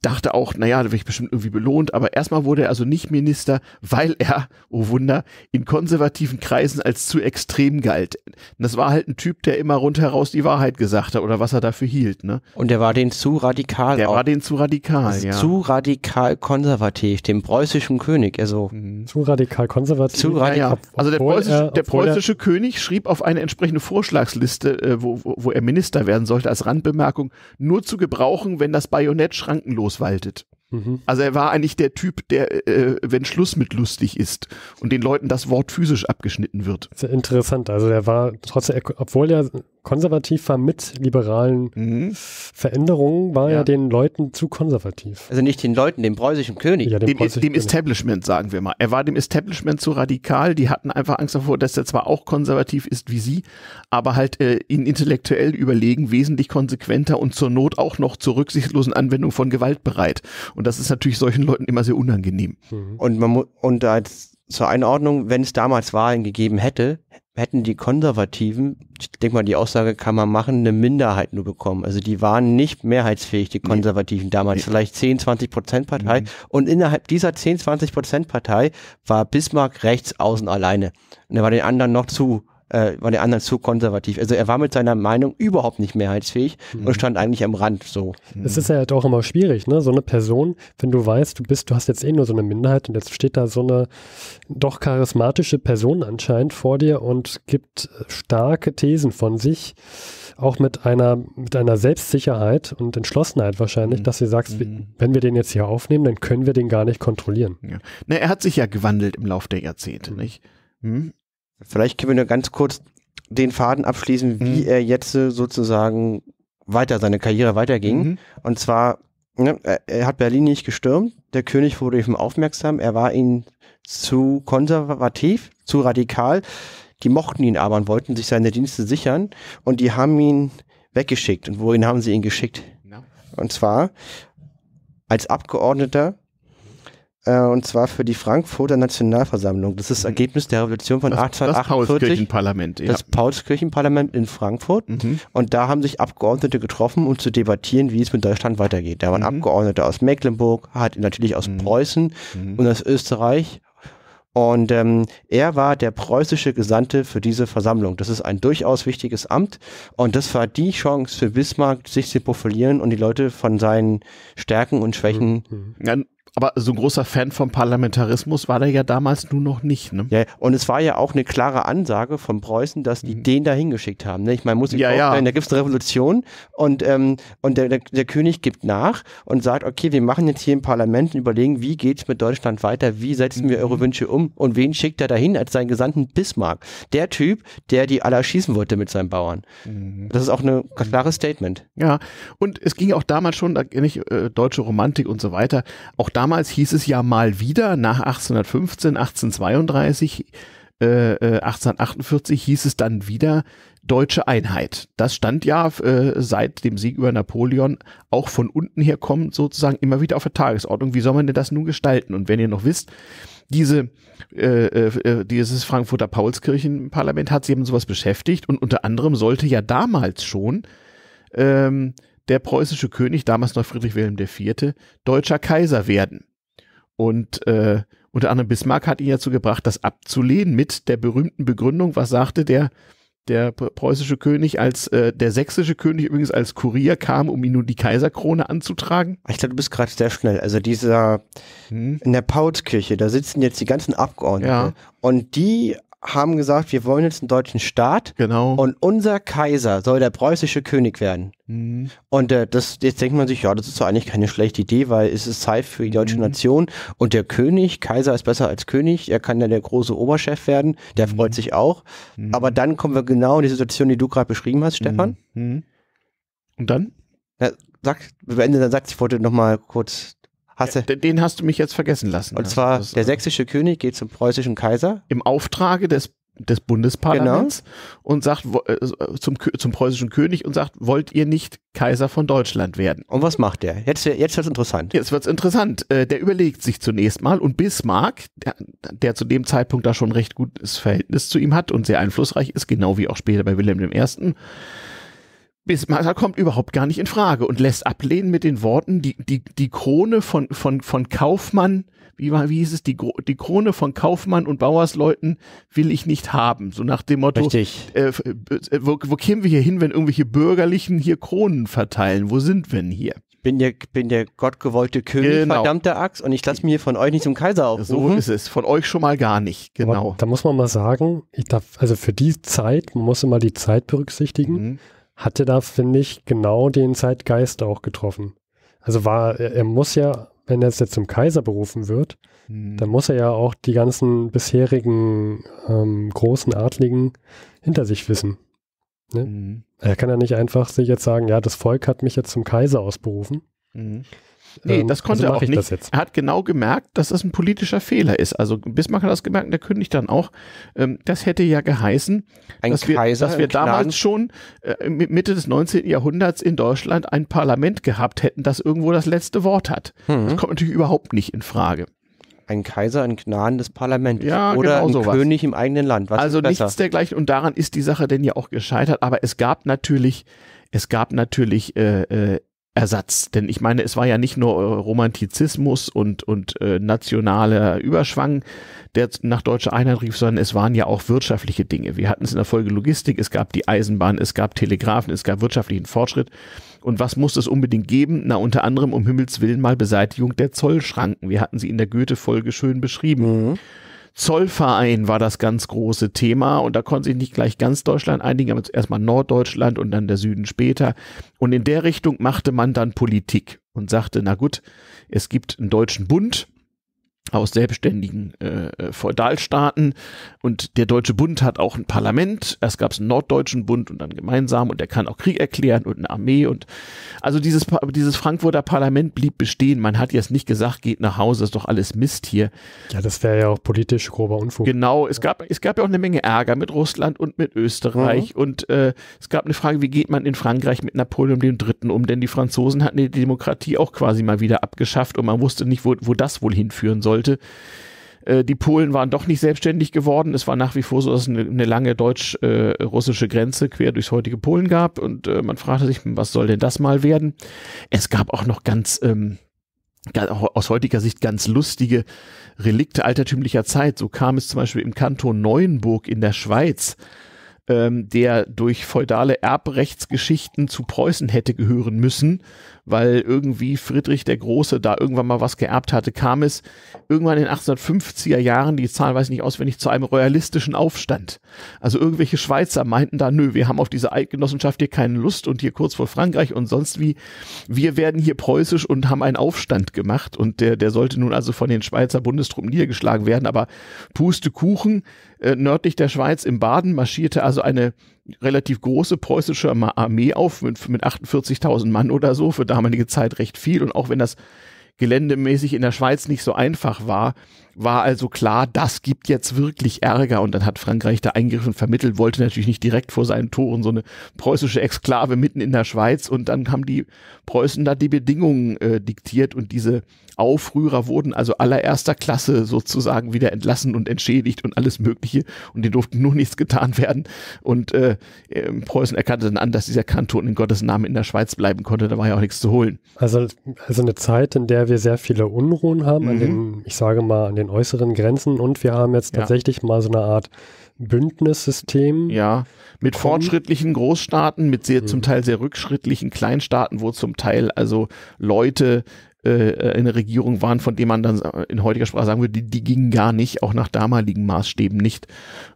dachte auch, naja, da werde ich bestimmt irgendwie belohnt, aber erstmal wurde er also nicht Minister, weil er, oh Wunder, in konservativen Kreisen als zu extrem galt. Das war halt ein Typ, der immer rundheraus die Wahrheit gesagt hat oder was er dafür hielt. Ne? Und er war den zu radikal. Der auch. war den zu radikal, also ja. Zu radikal konservativ, dem preußischen König, also. Mhm. Zu radikal konservativ? Zu radikal. Ja, ja. Also der preußische, er, der preußische König schrieb auf eine entsprechende Vorschlagsliste, äh, wo, wo, wo er Minister werden sollte, als Randbemerkung, nur zu gebrauchen, wenn das Bajonett gedankenlos waltet. Mhm. Also er war eigentlich der Typ, der, äh, wenn Schluss mit lustig ist und den Leuten das Wort physisch abgeschnitten wird. Sehr interessant. Also er war trotzdem, obwohl er konservativ war mit liberalen mhm. Veränderungen, war ja. ja. den Leuten zu konservativ. Also nicht den Leuten, dem preußischen König. Ja, dem, dem, dem Establishment, sagen wir mal. Er war dem Establishment zu radikal. Die hatten einfach Angst davor, dass er zwar auch konservativ ist wie sie, aber halt äh, ihn intellektuell überlegen, wesentlich konsequenter und zur Not auch noch zur rücksichtslosen Anwendung von Gewalt bereit. Und das ist natürlich solchen Leuten immer sehr unangenehm. Mhm. Und man und als zur Einordnung, wenn es damals Wahlen gegeben hätte, hätten die Konservativen, ich denke mal, die Aussage kann man machen, eine Minderheit nur bekommen. Also die waren nicht mehrheitsfähig, die Konservativen nee. damals, vielleicht 10, 20 Prozent Partei. Mhm. Und innerhalb dieser 10, 20 Prozent Partei war Bismarck rechts außen alleine. Und er war den anderen noch zu äh, waren die anderen zu konservativ. Also er war mit seiner Meinung überhaupt nicht mehrheitsfähig mhm. und stand eigentlich am Rand so. Es ist ja halt auch immer schwierig, ne? So eine Person, wenn du weißt, du bist, du hast jetzt eh nur so eine Minderheit und jetzt steht da so eine doch charismatische Person anscheinend vor dir und gibt starke Thesen von sich, auch mit einer, mit einer Selbstsicherheit und Entschlossenheit wahrscheinlich, mhm. dass du sagst, mhm. wenn wir den jetzt hier aufnehmen, dann können wir den gar nicht kontrollieren. Ja. Na, er hat sich ja gewandelt im Laufe der Jahrzehnte, mhm. nicht? Hm? Vielleicht können wir nur ganz kurz den Faden abschließen, wie mhm. er jetzt sozusagen weiter, seine Karriere weiterging. Mhm. Und zwar, ne, er hat Berlin nicht gestürmt, der König wurde ihm aufmerksam, er war ihnen zu konservativ, zu radikal. Die mochten ihn aber und wollten sich seine Dienste sichern und die haben ihn weggeschickt. Und wohin haben sie ihn geschickt? No. Und zwar als Abgeordneter äh, und zwar für die Frankfurter Nationalversammlung. Das ist das mhm. Ergebnis der Revolution von das, 1848. Das Paulskirchenparlament. Ja. Das Paulskirchenparlament in Frankfurt. Mhm. Und da haben sich Abgeordnete getroffen, um zu debattieren, wie es mit Deutschland weitergeht. Da waren mhm. Abgeordnete aus Mecklenburg, hat natürlich aus mhm. Preußen mhm. und aus Österreich und ähm, er war der preußische Gesandte für diese Versammlung. Das ist ein durchaus wichtiges Amt. Und das war die Chance für Bismarck, sich zu profilieren und die Leute von seinen Stärken und Schwächen. Ja, aber so ein großer Fan vom Parlamentarismus war der ja damals nur noch nicht. Ne? Ja, und es war ja auch eine klare Ansage von Preußen, dass die mhm. den da hingeschickt haben. Ne? Ich meine, muss ich ja, auch, ja. da gibt es eine Revolution und, ähm, und der, der, der, König gibt nach und sagt, okay, wir machen jetzt hier im Parlament und überlegen, wie geht es mit Deutschland weiter, wie setzen mhm. wir eure mhm. Wünsche um und wen schickt er dahin als seinen Gesandten Bismarck? Der Typ, der die alle erschießen wollte mit seinen Bauern. Mhm. Das ist auch ein klares Statement. Ja, und es ging auch damals schon, da nicht äh, deutsche Romantik und so weiter, auch da damals hieß es ja mal wieder, nach 1815, 1832, äh, 1848 äh, hieß es dann wieder deutsche Einheit. Das stand ja äh, seit dem Sieg über Napoleon auch von unten her kommend sozusagen immer wieder auf der Tagesordnung. Wie soll man denn das nun gestalten? Und wenn ihr noch wisst, diese, äh, äh, äh dieses Frankfurter Paulskirchenparlament hat sich eben sowas beschäftigt und unter anderem sollte ja damals schon ähm, der preußische König, damals noch Friedrich Wilhelm IV., deutscher Kaiser werden. Und äh, unter anderem Bismarck hat ihn dazu gebracht, das abzulehnen mit der berühmten Begründung, was sagte der, der preußische König, als äh, der sächsische König übrigens als Kurier kam, um ihm nun die Kaiserkrone anzutragen? Ich glaube, du bist gerade sehr schnell. Also dieser hm? in der Paulskirche, da sitzen jetzt die ganzen Abgeordneten ja. und die haben gesagt, wir wollen jetzt einen deutschen Staat. Genau. Und unser Kaiser soll der preußische König werden. Mhm. Und äh, das, jetzt denkt man sich, ja, das ist doch eigentlich keine schlechte Idee, weil es ist Zeit für die deutsche mhm. Nation. Und der König, Kaiser ist besser als König, er kann ja der große Oberchef werden, der mhm. freut sich auch. Mhm. Aber dann kommen wir genau in die Situation, die du gerade beschrieben hast, Stefan. Mhm. Mhm. Und dann? Ja, sag, beende, dann sagt ich wollte nochmal kurz Hast ja, den hast du mich jetzt vergessen lassen. Und zwar, der äh, sächsische König geht zum preußischen Kaiser. Im Auftrage des, des Bundesparlaments genau. und sagt äh, äh, zum, zum preußischen König und sagt, wollt ihr nicht Kaiser von Deutschland werden? Und was macht der? Jetzt, jetzt wird's interessant. Jetzt wird's interessant. Der überlegt sich zunächst mal und Bismarck, der, der zu dem Zeitpunkt da schon recht gutes Verhältnis zu ihm hat und sehr einflussreich ist, genau wie auch später bei Wilhelm I., Bismarck kommt überhaupt gar nicht in Frage und lässt ablehnen mit den Worten, die, die, die Krone von, von, von Kaufmann, wie, war, wie hieß es, die, die Krone von Kaufmann und Bauersleuten will ich nicht haben. So nach dem Motto, Richtig. Äh, äh, wo, wo kämen wir hier hin, wenn irgendwelche Bürgerlichen hier Kronen verteilen? Wo sind wir denn hier? bin der, bin der gottgewollte König, genau. verdammte Axt, und ich lasse mir von euch nicht zum Kaiser aufrufen. So ist es, von euch schon mal gar nicht, genau. Aber da muss man mal sagen, ich darf, also für die Zeit, man muss immer die Zeit berücksichtigen, mhm hatte da, finde ich, genau den Zeitgeist auch getroffen. Also war, er, er muss ja, wenn er jetzt zum Kaiser berufen wird, mhm. dann muss er ja auch die ganzen bisherigen ähm, großen Adligen hinter sich wissen. Ne? Mhm. Er kann ja nicht einfach sich jetzt sagen, ja, das Volk hat mich jetzt zum Kaiser ausberufen. Mhm. Nee, ähm, das konnte also er auch nicht. Er hat genau gemerkt, dass das ein politischer Fehler ist. Also Bismarck hat das gemerkt und der kündigt dann auch, ähm, das hätte ja geheißen, ein dass Kaiser, wir, dass wir damals Knaden. schon äh, Mitte des 19. Jahrhunderts in Deutschland ein Parlament gehabt hätten, das irgendwo das letzte Wort hat. Mhm. Das kommt natürlich überhaupt nicht in Frage ein Kaiser in Gnaden des Parlaments ja, oder genau ein sowas. König im eigenen Land. Was also nichts dergleichen und daran ist die Sache denn ja auch gescheitert. Aber es gab natürlich, es gab natürlich äh, äh, Ersatz. Denn ich meine, es war ja nicht nur Romantizismus und, und äh, nationaler Überschwang, der nach deutscher Einheit rief, sondern es waren ja auch wirtschaftliche Dinge. Wir hatten es in der Folge Logistik, es gab die Eisenbahn, es gab Telegrafen, es gab wirtschaftlichen Fortschritt. Und was muss es unbedingt geben? Na, unter anderem um Himmels Willen mal Beseitigung der Zollschranken. Wir hatten sie in der Goethe-Folge schön beschrieben. Mhm. Zollverein war das ganz große Thema und da konnte sich nicht gleich ganz Deutschland einigen, aber erstmal Norddeutschland und dann der Süden später. Und in der Richtung machte man dann Politik und sagte, na gut, es gibt einen deutschen Bund, aus selbstständigen äh, äh, Feudalstaaten und der Deutsche Bund hat auch ein Parlament. Erst gab es einen Norddeutschen Bund und dann gemeinsam und der kann auch Krieg erklären und eine Armee und also dieses dieses Frankfurter Parlament blieb bestehen. Man hat jetzt nicht gesagt, geht nach Hause, ist doch alles Mist hier. Ja, das wäre ja auch politisch grober Unfug. Genau, es gab es gab ja auch eine Menge Ärger mit Russland und mit Österreich mhm. und äh, es gab eine Frage, wie geht man in Frankreich mit Napoleon III. um? Denn die Franzosen hatten die Demokratie auch quasi mal wieder abgeschafft und man wusste nicht, wo, wo das wohl hinführen soll sollte. Äh, die Polen waren doch nicht selbstständig geworden. Es war nach wie vor so, dass es eine, lange deutsch-russische Grenze quer durchs heutige Polen gab. Und äh, man fragte sich, was soll denn das mal werden? Es gab auch noch ganz... Ähm, aus heutiger Sicht ganz lustige Relikte altertümlicher Zeit. So kam es zum Beispiel im Kanton Neuenburg in der Schweiz, ähm, der durch feudale Erbrechtsgeschichten zu Preußen hätte gehören müssen, weil irgendwie Friedrich der Große da irgendwann mal was geerbt hatte, kam es irgendwann in den 1850er Jahren, die Zahl weiß ich nicht auswendig, zu einem royalistischen Aufstand. Also irgendwelche Schweizer meinten da, nö, wir haben auf diese Eidgenossenschaft hier keine Lust und hier kurz vor Frankreich und sonst wie, wir werden hier preußisch und haben einen Aufstand gemacht und der, der sollte nun also von den Schweizer Bundestruppen niedergeschlagen werden, aber Pustekuchen, äh, nördlich der Schweiz im Baden marschierte also eine relativ große preußische Armee auf mit, mit 48.000 Mann oder so, für damalige Zeit recht viel. Und auch wenn das geländemäßig in der Schweiz nicht so einfach war, war also klar, das gibt jetzt wirklich Ärger. Und dann hat Frankreich da eingegriffen, vermittelt, wollte natürlich nicht direkt vor seinen Toren so eine preußische Exklave mitten in der Schweiz. Und dann haben die Preußen da die Bedingungen äh, diktiert und diese Aufrührer wurden also allererster Klasse sozusagen wieder entlassen und entschädigt und alles Mögliche. Und die durften nur nichts getan werden. Und äh, ähm, Preußen erkannte dann an, dass dieser Kanton in Gottes Namen in der Schweiz bleiben konnte. Da war ja auch nichts zu holen. Also, also eine Zeit, in der wir sehr viele Unruhen haben, mhm. an den, ich sage mal, an den den äußeren Grenzen und wir haben jetzt ja. tatsächlich mal so eine Art Bündnissystem. Ja, mit kommen. fortschrittlichen Großstaaten, mit sehr, mhm. zum Teil sehr rückschrittlichen Kleinstaaten, wo zum Teil also Leute äh, äh, in der Regierung waren, von denen man dann in heutiger Sprache sagen würde, die, die gingen gar nicht, auch nach damaligen Maßstäben nicht.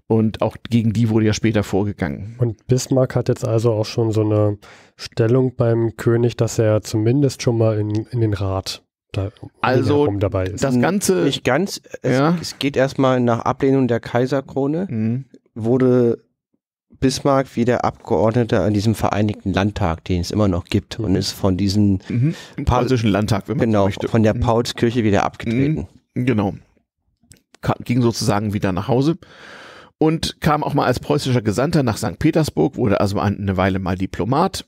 Und auch gegen die wurde ja später vorgegangen. Und Bismarck hat jetzt also auch schon so eine Stellung beim König, dass er zumindest schon mal in, in den Rat da also dabei ist. Das Ganze. Nicht ganz. Es, ja. es geht erstmal nach Ablehnung der Kaiserkrone. Mhm. Wurde Bismarck wieder Abgeordneter an diesem Vereinigten Landtag, den es immer noch gibt, mhm. und ist von diesem mhm. preußischen Landtag, wenn man genau, möchte. von der mhm. Paulskirche wieder abgetreten. Mhm. Genau. Ging sozusagen wieder nach Hause und kam auch mal als preußischer Gesandter nach St. Petersburg, wurde also eine Weile mal Diplomat.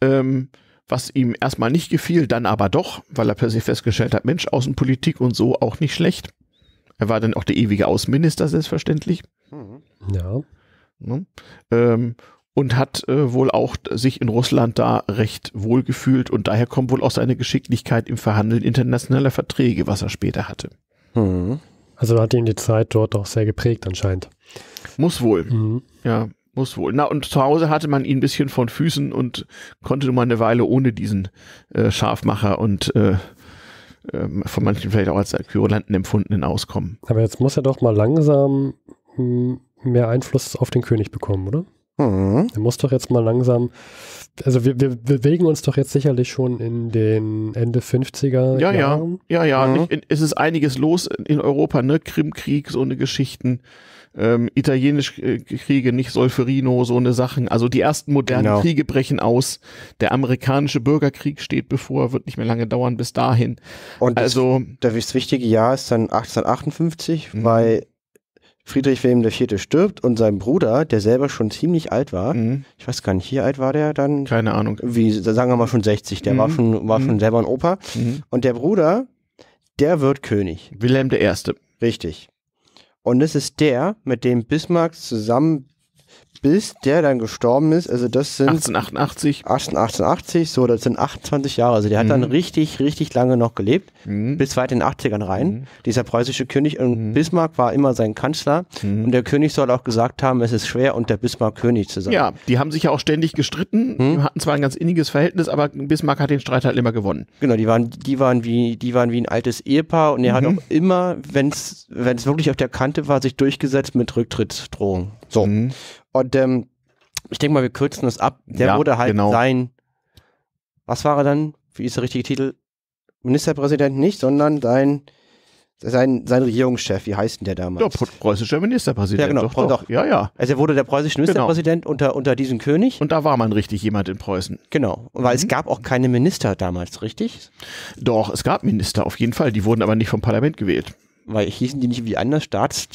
Ähm, was ihm erstmal nicht gefiel, dann aber doch, weil er per festgestellt hat, Mensch, Außenpolitik und so auch nicht schlecht. Er war dann auch der ewige Außenminister, selbstverständlich. Mhm. Ja. Ne? Ähm, und hat äh, wohl auch sich in Russland da recht wohl gefühlt und daher kommt wohl auch seine Geschicklichkeit im Verhandeln internationaler Verträge, was er später hatte. Mhm. Also hat ihn die Zeit dort auch sehr geprägt anscheinend. Muss wohl. Mhm. Ja. Muss wohl. Na, und zu Hause hatte man ihn ein bisschen von Füßen und konnte nur mal eine Weile ohne diesen äh, Scharfmacher und äh, ähm, von manchen vielleicht auch als Querulanten empfundenen Auskommen. Aber jetzt muss er doch mal langsam hm, mehr Einfluss auf den König bekommen, oder? Mhm. Er muss doch jetzt mal langsam, also wir, wir, bewegen uns doch jetzt sicherlich schon in den Ende 50er ja, Jahren. Ja, ja, ja, mhm. es ist einiges los in Europa, ne? Krimkrieg, so eine Geschichten ähm, italienisch äh, Kriege, nicht Solferino, so eine Sachen. Also die ersten modernen genau. Kriege brechen aus. Der amerikanische Bürgerkrieg steht bevor, wird nicht mehr lange dauern bis dahin. Und also das, das wichtige Jahr ist dann 1858, mhm. weil Friedrich Wilhelm IV. stirbt und sein Bruder, der selber schon ziemlich alt war, mhm. ich weiß gar nicht, wie alt war der dann? Keine Ahnung. Wie, sagen wir mal schon 60, der mhm. war, schon, war mhm. schon mhm. selber ein Opa. Mhm. Und der Bruder, der wird König. Wilhelm I. Richtig. Und es ist der, mit dem Bismarck zusammen bis der dann gestorben ist, also das sind 1888. 1888, so, das sind 28 Jahre. Also der hat dann mhm. richtig, richtig lange noch gelebt, mhm. bis weit in den 80ern rein, mhm. dieser preußische König. Und mhm. Bismarck war immer sein Kanzler. Mhm. Und der König soll auch gesagt haben, es ist schwer, unter Bismarck König zu sein. Ja, die haben sich ja auch ständig gestritten, hatten zwar ein ganz inniges Verhältnis, aber Bismarck hat den Streit halt immer gewonnen. Genau, die waren, die waren wie, die waren wie ein altes Ehepaar und er hat auch immer, wenn es wirklich auf der Kante war, sich durchgesetzt mit Rücktrittsdrohung. So. Und ähm, ich denke mal, wir kürzen das ab. Der ja, wurde halt genau. sein, was war er dann? Wie ist der richtige Titel? Ministerpräsident nicht, sondern sein, sein, sein Regierungschef. Wie heißt denn der damals? Ja, preußischer Ministerpräsident. Ja, genau. Doch, doch. doch. Ja, ja. Also er wurde der preußische genau. Ministerpräsident genau. unter, unter diesem König. Und da war man richtig jemand in Preußen. Genau. Weil mhm. es gab auch keine Minister damals, richtig? Doch, es gab Minister auf jeden Fall. Die wurden aber nicht vom Parlament gewählt weil hießen die nicht wie anders? Staats.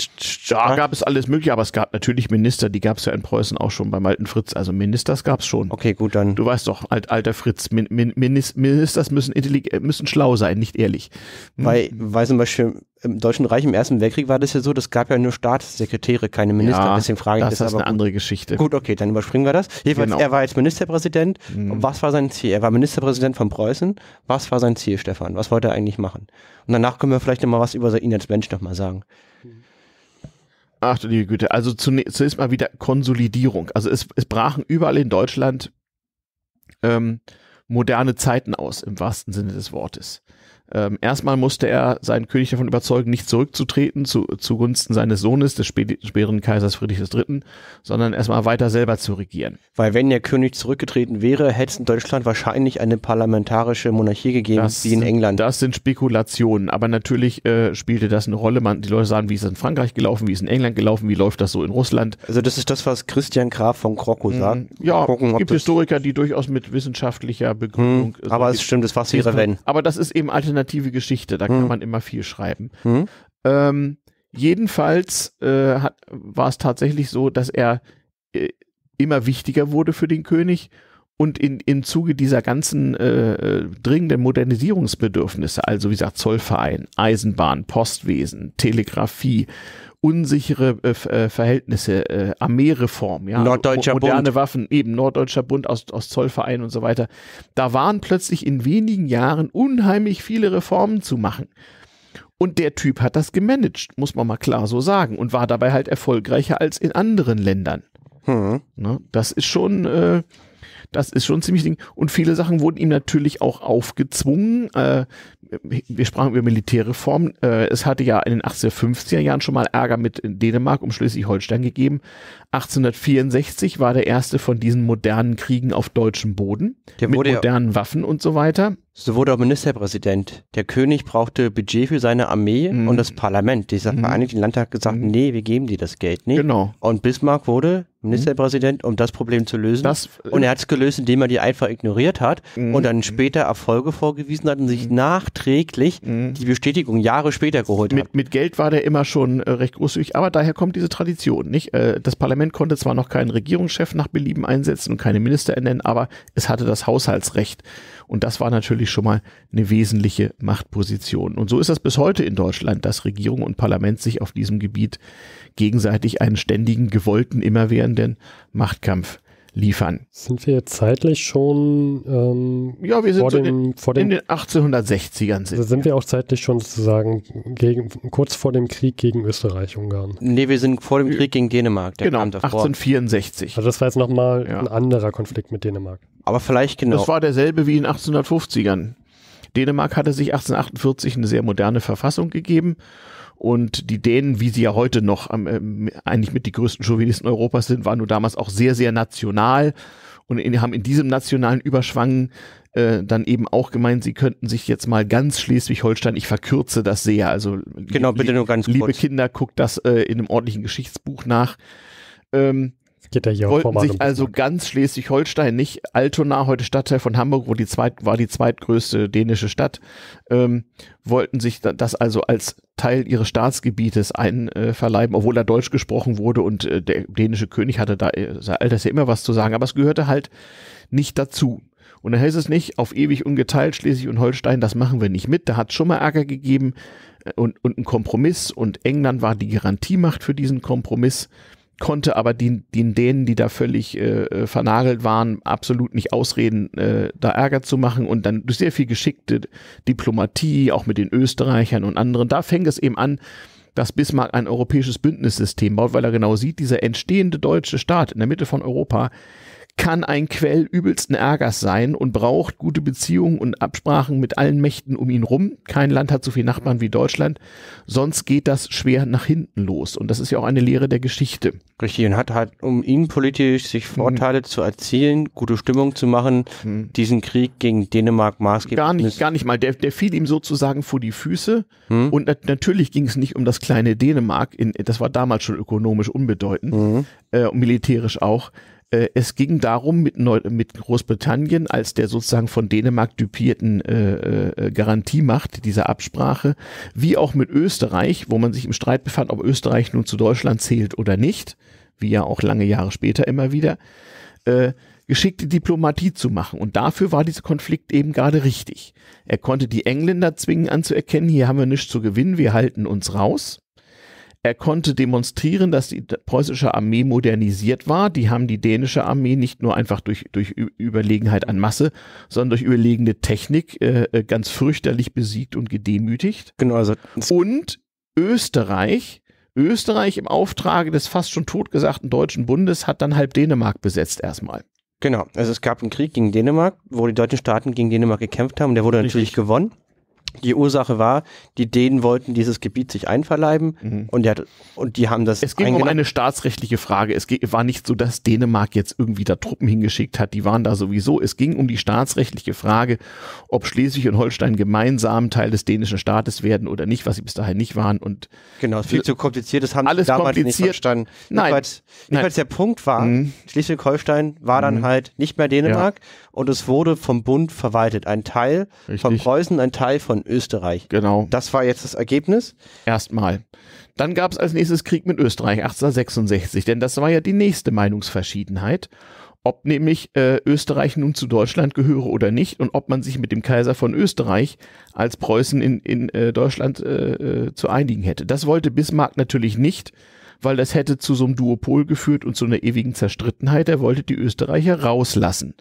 Da gab es alles Mögliche, aber es gab natürlich Minister, die gab es ja in Preußen auch schon beim alten Fritz. Also Ministers gab es schon. Okay, gut, dann. Du weißt doch, alt, alter Fritz, Min, Min, Ministers müssen, müssen schlau sein, nicht ehrlich. Hm. Weil, weil zum Beispiel im Deutschen Reich im Ersten Weltkrieg war das ja so, das gab ja nur Staatssekretäre, keine Minister. Ja, Deswegen frage ich das, das ist aber eine gut. andere Geschichte. Gut, okay, dann überspringen wir das. Jedenfalls, genau. er war jetzt Ministerpräsident. Mhm. Was war sein Ziel? Er war Ministerpräsident von Preußen. Was war sein Ziel, Stefan? Was wollte er eigentlich machen? Und danach können wir vielleicht nochmal was über ihn als Mensch nochmal sagen. Ach du liebe Güte, also zunächst mal wieder Konsolidierung. Also es, es brachen überall in Deutschland ähm, moderne Zeiten aus, im wahrsten Sinne des Wortes. Ähm, erstmal musste er seinen König davon überzeugen, nicht zurückzutreten zu, zugunsten seines Sohnes, des späteren Kaisers Friedrich III., sondern erstmal weiter selber zu regieren. Weil wenn der König zurückgetreten wäre, hätte es in Deutschland wahrscheinlich eine parlamentarische Monarchie gegeben, das, wie in England. Das sind Spekulationen, aber natürlich äh, spielte das eine Rolle. Man, die Leute sahen, wie ist es in Frankreich gelaufen, wie ist es in England gelaufen, wie läuft das so in Russland. Also das ist das, was Christian Graf von Kroko mhm. sagt. Ja, gucken, gibt Historiker, die durchaus mit wissenschaftlicher mhm, Begründung... Mh, äh, aber so es stimmt, es war wäre wenn. Aber das ist eben alternativ alternative Geschichte, da kann hm. man immer viel schreiben. Hm? Ähm, jedenfalls äh, war es tatsächlich so, dass er äh, immer wichtiger wurde für den König und in, im Zuge dieser ganzen äh, äh dringenden Modernisierungsbedürfnisse, also wie gesagt Zollverein, Eisenbahn, Postwesen, Telegrafie unsichere äh, äh, Verhältnisse, äh, Armeereform, ja, Norddeutscher moderne Bund. Waffen, eben Norddeutscher Bund aus, aus Zollvereinen und so weiter. Da waren plötzlich in wenigen Jahren unheimlich viele Reformen zu machen. Und der Typ hat das gemanagt, muss man mal klar so sagen, und war dabei halt erfolgreicher als in anderen Ländern. Hm. Ne, das ist schon, äh, das ist schon ziemlich Ding. Und viele Sachen wurden ihm natürlich auch aufgezwungen. Äh, wir sprachen über Militärreformen. Äh, es hatte ja in den 1850er Jahren schon mal Ärger mit Dänemark um Schleswig-Holstein gegeben. 1864 war der erste von diesen modernen Kriegen auf deutschem Boden der mit modernen ja Waffen und so weiter. So wurde auch Ministerpräsident. Der König brauchte Budget für seine Armee mhm. und das Parlament. Dieser mhm. Vereinigten Landtag gesagt, mhm. nee, wir geben dir das Geld nicht. Genau. Und Bismarck wurde mhm. Ministerpräsident, um das Problem zu lösen. Das, äh, und er hat es gelöst, indem er die einfach ignoriert hat mhm. und dann später Erfolge vorgewiesen hat und sich mhm. nachträglich die Bestätigung Jahre später geholt mit, hat. Mit Geld war der immer schon äh, recht großzügig, aber daher kommt diese Tradition. Nicht? Äh, das Parlament konnte zwar noch keinen Regierungschef nach Belieben einsetzen und keine Minister ernennen, aber es hatte das Haushaltsrecht. Und das war natürlich schon mal eine wesentliche Machtposition. Und so ist das bis heute in Deutschland, dass Regierung und Parlament sich auf diesem Gebiet gegenseitig einen ständigen, gewollten, immerwährenden Machtkampf liefern. Sind wir jetzt zeitlich schon ähm, ja, wir sind vor, so dem, in, vor dem, in den 1860ern sind. Also sind wir auch zeitlich schon sozusagen gegen, kurz vor dem Krieg gegen Österreich-Ungarn? Nee, wir sind vor dem Krieg gegen Dänemark. genau, 1864. Also das war jetzt nochmal ja. ein anderer Konflikt mit Dänemark. Aber vielleicht genau. Das war derselbe wie in 1850ern. Dänemark hatte sich 1848 eine sehr moderne Verfassung gegeben und die Dänen, wie sie ja heute noch ähm, eigentlich mit die größten Chauvinisten Europas sind, waren nur damals auch sehr, sehr national und in, haben in diesem nationalen Überschwang äh, dann eben auch gemeint, sie könnten sich jetzt mal ganz Schleswig-Holstein, ich verkürze das sehr, also genau, bitte nur ganz liebe kurz. Kinder, guckt das äh, in einem ordentlichen Geschichtsbuch nach. Ähm, Geht ja hier wollten auch sich also ganz Schleswig-Holstein, nicht Altona, heute Stadtteil von Hamburg, wo die zweit, war die zweitgrößte dänische Stadt, ähm, wollten sich das also als Teil ihres Staatsgebietes einverleiben, äh, obwohl da Deutsch gesprochen wurde und äh, der dänische König hatte da äh, all das ja immer was zu sagen, aber es gehörte halt nicht dazu. Und dann heißt es nicht, auf ewig ungeteilt Schleswig und Holstein, das machen wir nicht mit. Da hat es schon mal Ärger gegeben äh, und, und einen Kompromiss und England war die Garantiemacht für diesen Kompromiss konnte aber den, den Dänen, die da völlig äh, äh, vernagelt waren, absolut nicht ausreden, äh, da Ärger zu machen und dann durch sehr viel geschickte Diplomatie, auch mit den Österreichern und anderen, da fängt es eben an, dass Bismarck ein europäisches Bündnissystem baut, weil er genau sieht, dieser entstehende deutsche Staat in der Mitte von Europa, kann ein Quell übelsten Ärgers sein und braucht gute Beziehungen und Absprachen mit allen Mächten um ihn rum. Kein Land hat so viele Nachbarn wie Deutschland, sonst geht das schwer nach hinten los. Und das ist ja auch eine Lehre der Geschichte. Richtig, und hat halt, um ihn politisch sich Vorteile mhm. zu erzielen, gute Stimmung zu machen, mhm. diesen Krieg gegen Dänemark maßgeblich. Gar nicht, gar nicht mal. Der, der fiel ihm sozusagen vor die Füße. Mhm. Und nat natürlich ging es nicht um das kleine Dänemark. In, das war damals schon ökonomisch unbedeutend, mhm. äh, militärisch auch. Äh, es ging darum, mit, Neu mit Großbritannien als der sozusagen von Dänemark dupierten äh, äh, Garantiemacht dieser Absprache, wie auch mit Österreich, wo man sich im Streit befand, ob Österreich nun zu Deutschland zählt oder nicht, wie ja auch lange Jahre später immer wieder, äh, geschickte Diplomatie zu machen. Und dafür war dieser Konflikt eben gerade richtig. Er konnte die Engländer zwingen anzuerkennen, hier haben wir nichts zu gewinnen, wir halten uns raus. Er konnte demonstrieren, dass die preußische Armee modernisiert war. Die haben die dänische Armee nicht nur einfach durch, durch Überlegenheit an Masse, sondern durch überlegene Technik äh, äh, ganz fürchterlich besiegt und gedemütigt. Genau, also und Österreich, Österreich im Auftrage des fast schon totgesagten Deutschen Bundes hat dann halb Dänemark besetzt erstmal. Genau, also es gab einen Krieg gegen Dänemark, wo die deutschen Staaten gegen Dänemark gekämpft haben. Der wurde Richtig. natürlich gewonnen. Die Ursache war, die Dänen wollten dieses Gebiet sich einverleiben mhm. und, die hat, und, die haben das. Es ging um eine staatsrechtliche Frage. Es war nicht so, dass Dänemark jetzt irgendwie da Truppen hingeschickt hat. Die waren da sowieso. Es ging um die staatsrechtliche Frage, ob Schleswig und Holstein gemeinsam Teil des dänischen Staates werden oder nicht, was sie bis dahin nicht waren. Und genau, viel äh, zu kompliziert. Das haben alles sie damals nicht verstanden. Nein, jedenfalls, jedenfalls der Punkt war, mhm. Schleswig-Holstein war dann mhm. halt nicht mehr Dänemark ja und es wurde vom Bund verwaltet. Ein Teil Richtig. von Preußen, ein Teil von Österreich. Genau. Das war jetzt das Ergebnis. Erstmal. Dann gab es als nächstes Krieg mit Österreich 1866, denn das war ja die nächste Meinungsverschiedenheit ob nämlich äh, Österreich nun zu Deutschland gehöre oder nicht und ob man sich mit dem Kaiser von Österreich als Preußen in, in äh, Deutschland äh, äh zu einigen hätte. Das wollte Bismarck natürlich nicht weil das hätte zu so einem Duopol geführt und zu einer ewigen Zerstrittenheit. Er wollte die Österreicher rauslassen.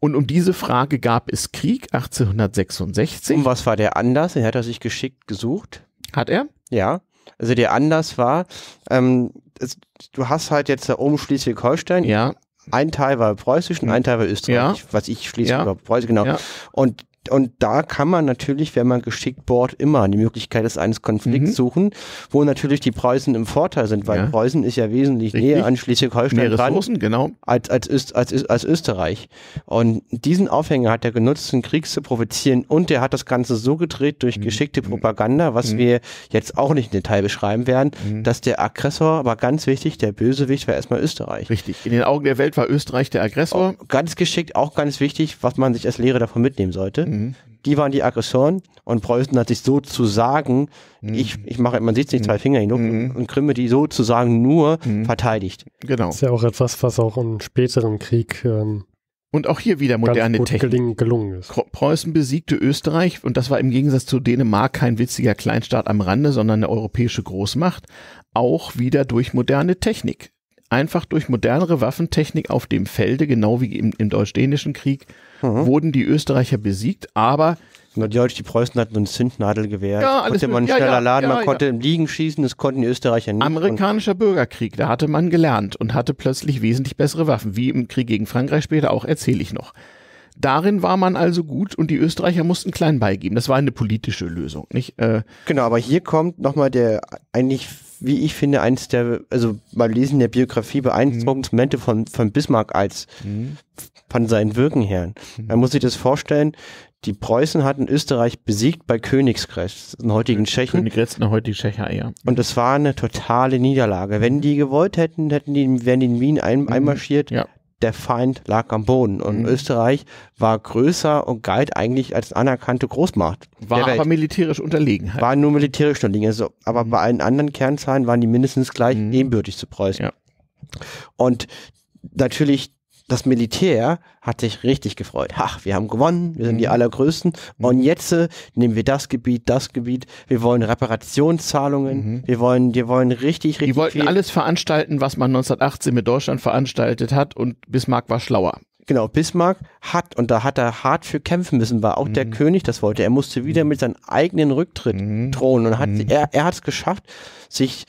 Und um diese Frage gab es Krieg 1866. Und was war der Anlass? Den hat er sich geschickt gesucht. Hat er? Ja. Also der Anlass war, ähm, es, du hast halt jetzt da oben Schleswig-Holstein. Ja. Ein Teil war preußisch und ein hm. Teil war österreichisch, ja. was ich schließe, ja. preußisch, genau. Ja. Und und da kann man natürlich, wenn man geschickt bohrt, immer die Möglichkeit des eines Konflikts mhm. suchen, wo natürlich die Preußen im Vorteil sind, weil ja. Preußen ist ja wesentlich Richtig. näher an Schleswig-Holstein dran genau. als, als, Öst, als, als Österreich. Und diesen Aufhänger hat er genutzt, den Krieg zu provozieren und er hat das Ganze so gedreht durch mhm. geschickte mhm. Propaganda, was mhm. wir jetzt auch nicht im Detail beschreiben werden, mhm. dass der Aggressor, aber ganz wichtig, der Bösewicht war erstmal Österreich. Richtig. In den Augen der Welt war Österreich der Aggressor. Auch ganz geschickt, auch ganz wichtig, was man sich als Lehre davon mitnehmen sollte. Mhm. Mhm. Die waren die Aggressoren und Preußen hat sich sozusagen, mhm. ich, ich mache, man sieht es nicht, mhm. zwei Finger hin mhm. und Krimme, die sozusagen nur mhm. verteidigt. Genau. Das ist ja auch etwas, was auch im späteren Krieg ähm, und auch hier wieder moderne Technik. gelungen ist. Preußen besiegte Österreich und das war im Gegensatz zu Dänemark kein witziger Kleinstaat am Rande, sondern eine europäische Großmacht. Auch wieder durch moderne Technik. Einfach durch modernere Waffentechnik auf dem Felde, genau wie im, im deutsch-dänischen Krieg, mhm. wurden die Österreicher besiegt, aber die Deutschen, die Preußen hatten so ein Zündnadelgewehr. Ja, konnte man ja, schneller ja, laden, ja, man konnte im Liegen schießen, das konnten die Österreicher nicht. Amerikanischer Bürgerkrieg, da hatte man gelernt und hatte plötzlich wesentlich bessere Waffen, wie im Krieg gegen Frankreich später auch, erzähle ich noch. Darin war man also gut und die Österreicher mussten klein beigeben. Das war eine politische Lösung, nicht? Äh, genau, aber hier kommt nochmal der eigentlich wie ich finde, eines der, also beim Lesen der Biografie beeindruckendsten mhm. Momente von, von Bismarck als mhm. von seinen Wirken her. Mhm. Man muss sich das vorstellen, die Preußen hatten Österreich besiegt bei Königsgrätz, den heutigen äh, Tschechen. Königgrätz, eine heutige Tscheche, ja. Und das war eine totale Niederlage. Wenn die gewollt hätten, hätten die, wären die in Wien ein, mhm. einmarschiert, ja der Feind lag am Boden und mhm. Österreich war größer und galt eigentlich als anerkannte Großmacht. War aber militärisch unterlegen. Halt. War nur militärisch unterlegen. Also, aber mhm. bei allen anderen Kernzahlen waren die mindestens gleich mhm. ebenbürtig zu Preußen. Ja. Und natürlich das Militär hat sich richtig gefreut. Ach, wir haben gewonnen, wir sind mhm. die Allergrößten. Mhm. Und jetzt äh, nehmen wir das Gebiet, das Gebiet. Wir wollen Reparationszahlungen. Mhm. Wir wollen, wir wollen richtig, richtig. Die wollten viel. alles veranstalten, was man 1918 mit Deutschland veranstaltet hat. Und Bismarck war schlauer. Genau, Bismarck hat, und da hat er hart für kämpfen müssen, war auch mhm. der König das wollte. Er musste wieder mhm. mit seinem eigenen Rücktritt mhm. drohen. Und hat, er, er hat es geschafft, sich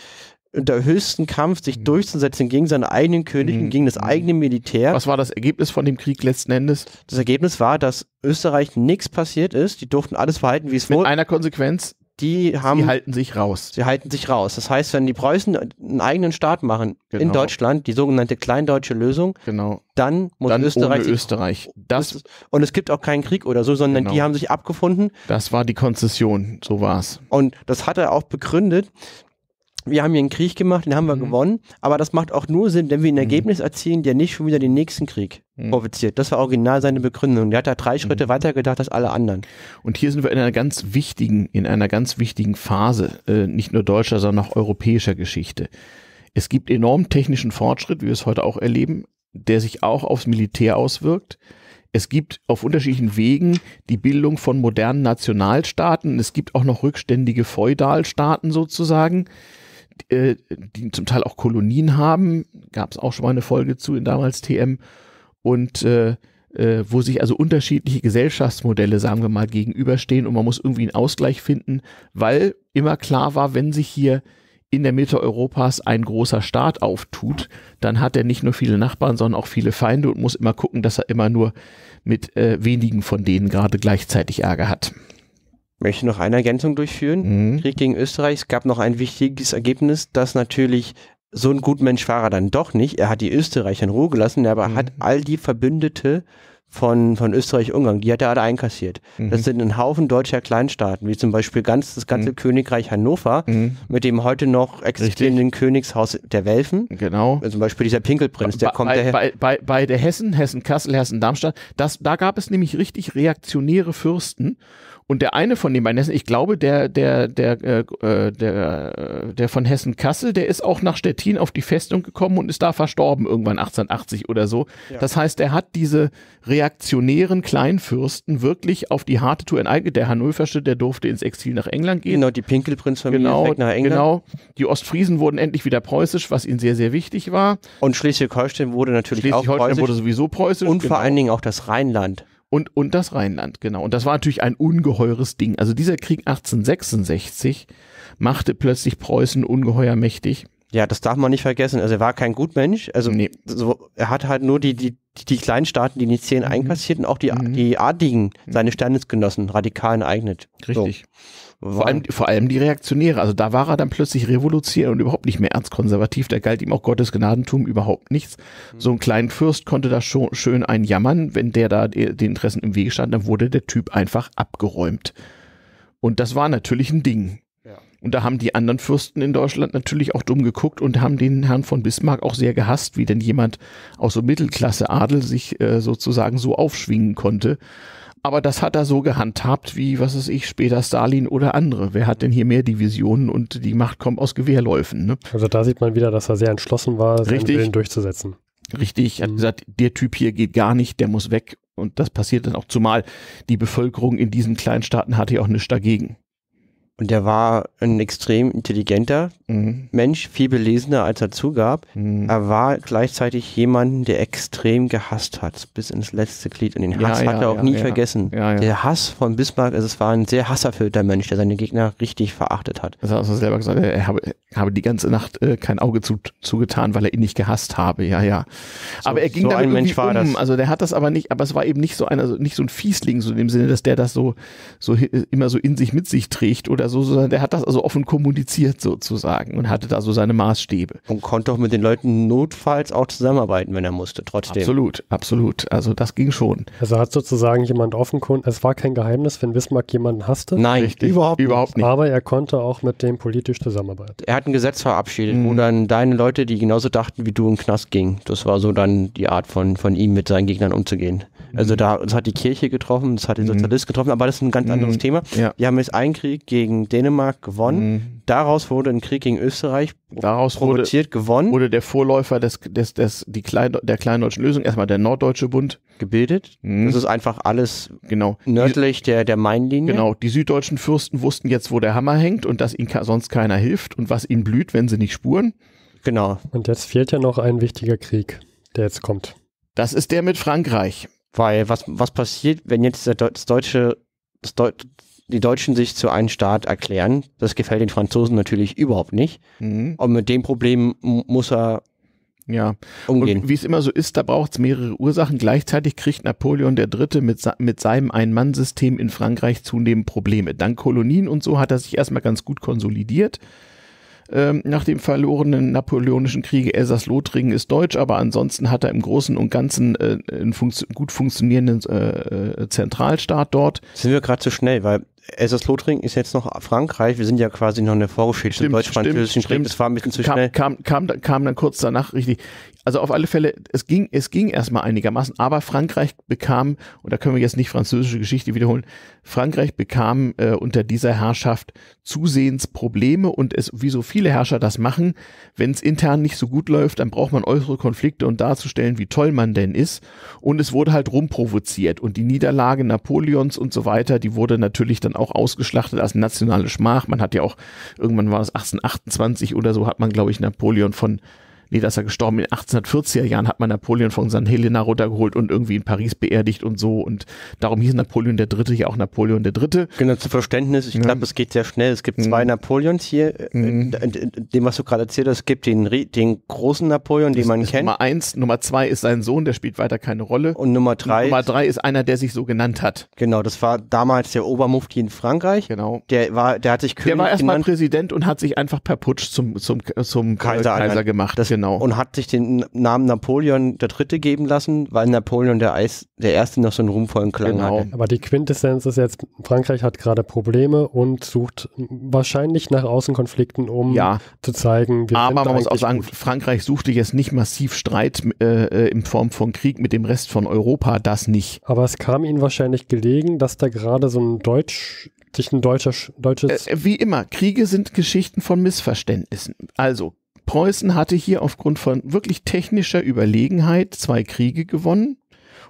unter höchsten Kampf sich mhm. durchzusetzen gegen seine eigenen Königin, und mhm. gegen das eigene mhm. Militär. Was war das Ergebnis von dem Krieg letzten Endes? Das Ergebnis war, dass Österreich nichts passiert ist. Die durften alles verhalten, wie es wurde. Mit einer Konsequenz. Die haben, sie halten sich raus. Sie halten sich raus. Das heißt, wenn die Preußen einen eigenen Staat machen genau. in Deutschland, die sogenannte kleindeutsche Lösung, genau. dann muss dann Österreich. Ohne Österreich. Das, und es gibt auch keinen Krieg oder so, sondern genau. die haben sich abgefunden. Das war die Konzession, so war es. Und das hat er auch begründet wir haben hier einen Krieg gemacht, den haben wir mhm. gewonnen, aber das macht auch nur Sinn, wenn wir ein mhm. Ergebnis erzielen, der nicht schon wieder den nächsten Krieg mhm. provoziert. Das war original seine Begründung. Der hat da drei mhm. Schritte mhm. weiter gedacht als alle anderen. Und hier sind wir in einer ganz wichtigen, in einer ganz wichtigen Phase, äh, nicht nur deutscher, sondern auch europäischer Geschichte. Es gibt enormen technischen Fortschritt, wie wir es heute auch erleben, der sich auch aufs Militär auswirkt. Es gibt auf unterschiedlichen Wegen die Bildung von modernen Nationalstaaten. Es gibt auch noch rückständige Feudalstaaten sozusagen äh, die zum Teil auch Kolonien haben. Gab es auch schon mal eine Folge zu in damals TM. Und äh, äh, wo sich also unterschiedliche Gesellschaftsmodelle, sagen wir mal, gegenüberstehen und man muss irgendwie einen Ausgleich finden, weil immer klar war, wenn sich hier in der Mitte Europas ein großer Staat auftut, dann hat er nicht nur viele Nachbarn, sondern auch viele Feinde und muss immer gucken, dass er immer nur mit äh, wenigen von denen gerade gleichzeitig Ärger hat möchte noch eine Ergänzung durchführen. Mhm. Krieg gegen Österreich. Es gab noch ein wichtiges Ergebnis, dass natürlich so ein gut Mensch war er dann doch nicht. Er hat die Österreicher in Ruhe gelassen, aber mhm. hat all die Verbündete von, von Österreich-Ungarn, die hat er alle einkassiert. Mhm. Das sind ein Haufen deutscher Kleinstaaten, wie zum Beispiel ganz, das ganze mhm. Königreich Hannover, mhm. mit dem heute noch existierenden Richtig. Königshaus der Welfen. Genau. Also zum Beispiel dieser Pinkelprinz, der bei, kommt bei, bei, bei, bei der Hessen, Hessen-Kassel, Hessen-Darmstadt, das, da gab es nämlich richtig reaktionäre Fürsten und der eine von den beiden Hessen, ich glaube, der, der, der, äh, äh, der, der von Hessen-Kassel, der ist auch nach Stettin auf die Festung gekommen und ist da verstorben, irgendwann 1880 oder so. Ja. Das heißt, er hat diese reaktionären Kleinfürsten wirklich auf die harte Tour enteignet. Der Hannoverste, der durfte ins Exil nach England gehen. Genau, die Pinkelprinzfamilie genau, nach England. Genau, die Ostfriesen wurden endlich wieder preußisch, was ihnen sehr, sehr wichtig war. Und Schleswig-Holstein wurde natürlich Schleswig auch preußisch. Schleswig-Holstein wurde sowieso preußisch. Und genau. vor allen Dingen auch das Rheinland und, und das Rheinland, genau. Und das war natürlich ein ungeheures Ding. Also dieser Krieg 1866 machte plötzlich Preußen ungeheuer mächtig. Ja, das darf man nicht vergessen. Also er war kein Gutmensch. Also nee. so, er hat halt nur die, die, die kleinen Staaten, die Nizien mhm. einkassierten, auch die, mhm. die Adigen, mhm. seine Standesgenossen, radikal enteignet. Richtig. So. Vor allem, vor allem die Reaktionäre. Also da war er dann plötzlich revolutionär und überhaupt nicht mehr erzkonservativ. Da galt ihm auch Gottes Gnadentum überhaupt nichts. Hm. So ein kleiner Fürst konnte da schon schön einjammern. Wenn der da den Interessen im Wege stand, dann wurde der Typ einfach abgeräumt. Und das war natürlich ein Ding. Und da haben die anderen Fürsten in Deutschland natürlich auch dumm geguckt und haben den Herrn von Bismarck auch sehr gehasst, wie denn jemand aus so Mittelklasse Adel sich äh, sozusagen so aufschwingen konnte aber das hat er so gehandhabt wie, was weiß ich, später Stalin oder andere. Wer hat denn hier mehr Divisionen und die Macht kommt aus Gewehrläufen? Ne? Also da sieht man wieder, dass er sehr entschlossen war, seinen Richtig. Willen durchzusetzen. Richtig, er hat mhm. gesagt, der Typ hier geht gar nicht, der muss weg. Und das passiert dann auch, zumal die Bevölkerung in diesen kleinen Staaten hatte ja auch nichts dagegen. Und der war ein extrem intelligenter mhm. Mensch, viel belesener, als er zugab. Mhm. Er war gleichzeitig jemand, der extrem gehasst hat, bis ins letzte Glied. Und den Hass ja, hat ja, er auch ja, nie vergessen. Der Hass von Bismarck, also es war ein sehr hasserfüllter Mensch, der seine Gegner richtig verachtet hat. Das hat er selber gesagt, er habe, habe die ganze Nacht äh, kein Auge zu, zugetan, weil er ihn nicht gehasst habe. Ja, ja. So, aber er ging so damit ein Mensch war um. Das. Also der hat das aber nicht, aber es war eben nicht so einer, nicht so ein Fiesling, so in dem Sinne, dass der das so, so immer so in sich mit sich trägt oder oder so, sondern der hat das also offen kommuniziert sozusagen und hatte da so seine Maßstäbe. Und konnte auch mit den Leuten notfalls auch zusammenarbeiten, wenn er musste, trotzdem. Absolut, absolut. Also das ging schon. Also hat sozusagen jemand offenkundig, es war kein Geheimnis, wenn Bismarck jemanden hasste? Nein, Richtig, überhaupt, überhaupt nicht. Aber er konnte auch mit dem politisch zusammenarbeiten. Er hat ein Gesetz verabschiedet, mhm. wo dann deine Leute, die genauso dachten wie du, im Knast gingen. Das war so dann die Art von, von ihm, mit seinen Gegnern umzugehen. Also mhm. da, das hat die Kirche getroffen, das hat den mhm. Sozialist getroffen, aber das ist ein ganz mhm. anderes mhm. Thema. Ja. Wir haben jetzt einen Krieg gegen Dänemark gewonnen. Mhm. Daraus wurde ein Krieg gegen Österreich Daraus provoziert, wurde, gewonnen. Wurde der Vorläufer des, des, des, die Klein, der kleindeutschen Lösung, erstmal der Norddeutsche Bund. Gebildet. Mhm. Das ist einfach alles genau. nördlich die, der, der Mainlinie. Genau. Die süddeutschen Fürsten wussten jetzt, wo der Hammer hängt und dass ihnen sonst keiner hilft und was ihnen blüht, wenn sie nicht spuren. Genau. Und jetzt fehlt ja noch ein wichtiger Krieg, der jetzt kommt. Das ist der mit Frankreich. Weil was, was passiert, wenn jetzt das deutsche, das, Deut die Deutschen sich zu einem Staat erklären. Das gefällt den Franzosen natürlich überhaupt nicht. Mhm. Und mit dem Problem muss er ja. Umgehen. Und wie es immer so ist, da braucht es mehrere Ursachen. Gleichzeitig kriegt Napoleon III. mit, mit seinem Ein-Mann-System in Frankreich zunehmend Probleme. Dank Kolonien und so hat er sich erstmal ganz gut konsolidiert. Ähm, nach dem verlorenen Napoleonischen Kriege Elsass-Lothringen ist deutsch, aber ansonsten hat er im Großen und Ganzen äh, einen funktio gut funktionierenden äh, äh Zentralstaat dort. Sind wir gerade zu schnell, weil SS lothringen ist jetzt noch Frankreich. Wir sind ja quasi noch in der Vorgeschichte. Deutsch-Französischen Krieg. Das war ein bisschen zu schnell. Kam, kam, kam, kam dann kurz danach, richtig also auf alle Fälle, es ging, es ging erstmal einigermaßen, aber Frankreich bekam, und da können wir jetzt nicht französische Geschichte wiederholen, Frankreich bekam äh, unter dieser Herrschaft zusehends Probleme und es, wie so viele Herrscher das machen, wenn es intern nicht so gut läuft, dann braucht man äußere Konflikte und um darzustellen, wie toll man denn ist. Und es wurde halt rumprovoziert und die Niederlage Napoleons und so weiter, die wurde natürlich dann auch ausgeschlachtet als nationale Schmach. Man hat ja auch, irgendwann war es 1828 oder so, hat man, glaube ich, Napoleon von nee, dass er gestorben in 1840er Jahren hat man Napoleon von San Helena runtergeholt und irgendwie in Paris beerdigt und so und darum hieß Napoleon der Dritte ja auch Napoleon der Dritte. Genau, zu Verständnis, ich ja. glaube, es geht sehr schnell. Es gibt zwei mhm. Napoleons hier, äh, mhm. dem, was du gerade erzählt hast, es gibt den, den großen Napoleon, den das man kennt. Nummer eins, Nummer zwei ist sein Sohn, der spielt weiter keine Rolle. Und Nummer drei. Und Nummer drei ist einer, der sich so genannt hat. Genau, das war damals der Obermufti in Frankreich. Genau. Der war, der hat sich König Der war erstmal Präsident und hat sich einfach per Putsch zum, zum, zum Kaiser, Kaiser gemacht. Das, Genau. Und hat sich den Namen Napoleon III. geben lassen, weil Napoleon der, Eis, der Erste noch so einen ruhmvollen Klang genau. hatte. Aber die Quintessenz ist jetzt, Frankreich hat gerade Probleme und sucht wahrscheinlich nach Außenkonflikten, um ja. zu zeigen, wir Aber man muss auch sagen, gut. Frankreich suchte jetzt nicht massiv Streit äh, äh, in Form von Krieg mit dem Rest von Europa, das nicht. Aber es kam ihnen wahrscheinlich gelegen, dass da gerade so ein Deutsch sich ein deutscher, deutsches. Äh, äh, wie immer, Kriege sind Geschichten von Missverständnissen. Also, Preußen hatte hier aufgrund von wirklich technischer Überlegenheit zwei Kriege gewonnen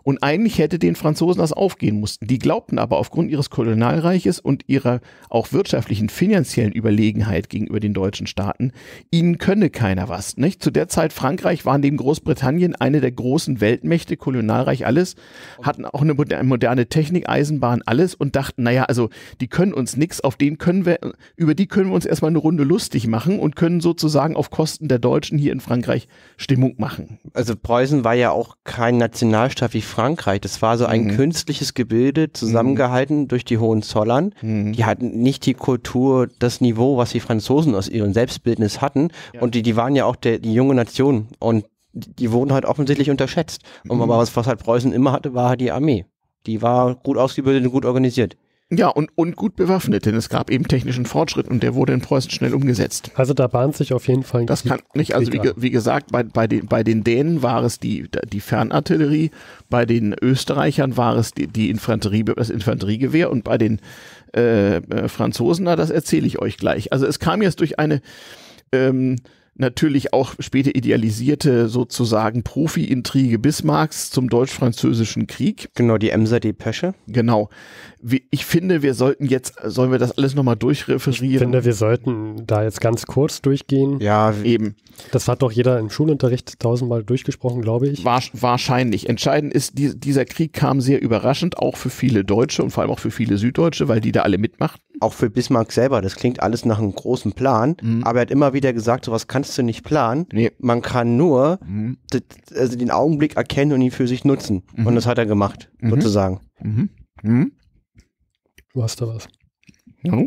und eigentlich hätte den Franzosen das aufgehen mussten. Die glaubten aber aufgrund ihres Kolonialreiches und ihrer auch wirtschaftlichen, finanziellen Überlegenheit gegenüber den deutschen Staaten, ihnen könne keiner was. Nicht? Zu der Zeit Frankreich war neben Großbritannien eine der großen Weltmächte, Kolonialreich alles, hatten auch eine moderne Technik, Eisenbahn, alles und dachten, naja, also die können uns nichts, auf denen können wir, über die können wir uns erstmal eine Runde lustig machen und können sozusagen auf Kosten der Deutschen hier in Frankreich Stimmung machen. Also Preußen war ja auch kein Nationalstaat wie Frankreich. Das war so ein mhm. künstliches Gebilde, zusammengehalten mhm. durch die Hohenzollern. Mhm. Die hatten nicht die Kultur, das Niveau, was die Franzosen aus ihrem Selbstbildnis hatten. Ja. Und die, die waren ja auch der, die junge Nation. Und die, wurden halt offensichtlich unterschätzt. Und aber mhm. was, was halt Preußen immer hatte, war halt die Armee. Die war gut ausgebildet und gut organisiert. Ja, und, und gut bewaffnet, denn es gab eben technischen Fortschritt und der wurde in Preußen schnell umgesetzt. Also da bahnt sich auf jeden Fall ein Das kann nicht, also wie, wie gesagt, bei, bei, den, bei den Dänen war es die, die Fernartillerie, bei den Österreichern war es die, die Infanterie, das Infanteriegewehr und bei den äh, äh, Franzosen, na, das erzähle ich euch gleich. Also es kam jetzt durch eine ähm, natürlich auch später idealisierte sozusagen Profi-Intrige Bismarcks zum deutsch-französischen Krieg. Genau, die Emser Depesche. Genau. Ich finde, wir sollten jetzt, sollen wir das alles nochmal durchreferieren? Ich finde, wir sollten da jetzt ganz kurz durchgehen. Ja, eben. Das hat doch jeder im Schulunterricht tausendmal durchgesprochen, glaube ich. War, wahrscheinlich. Entscheidend ist, die, dieser Krieg kam sehr überraschend, auch für viele Deutsche und vor allem auch für viele Süddeutsche, weil die da alle mitmachten auch für Bismarck selber, das klingt alles nach einem großen Plan, mhm. aber er hat immer wieder gesagt, sowas kannst du nicht planen. Nee. Man kann nur mhm. also den Augenblick erkennen und ihn für sich nutzen. Mhm. Und das hat er gemacht, mhm. sozusagen. Mhm. Mhm. Du hast da was. Ja.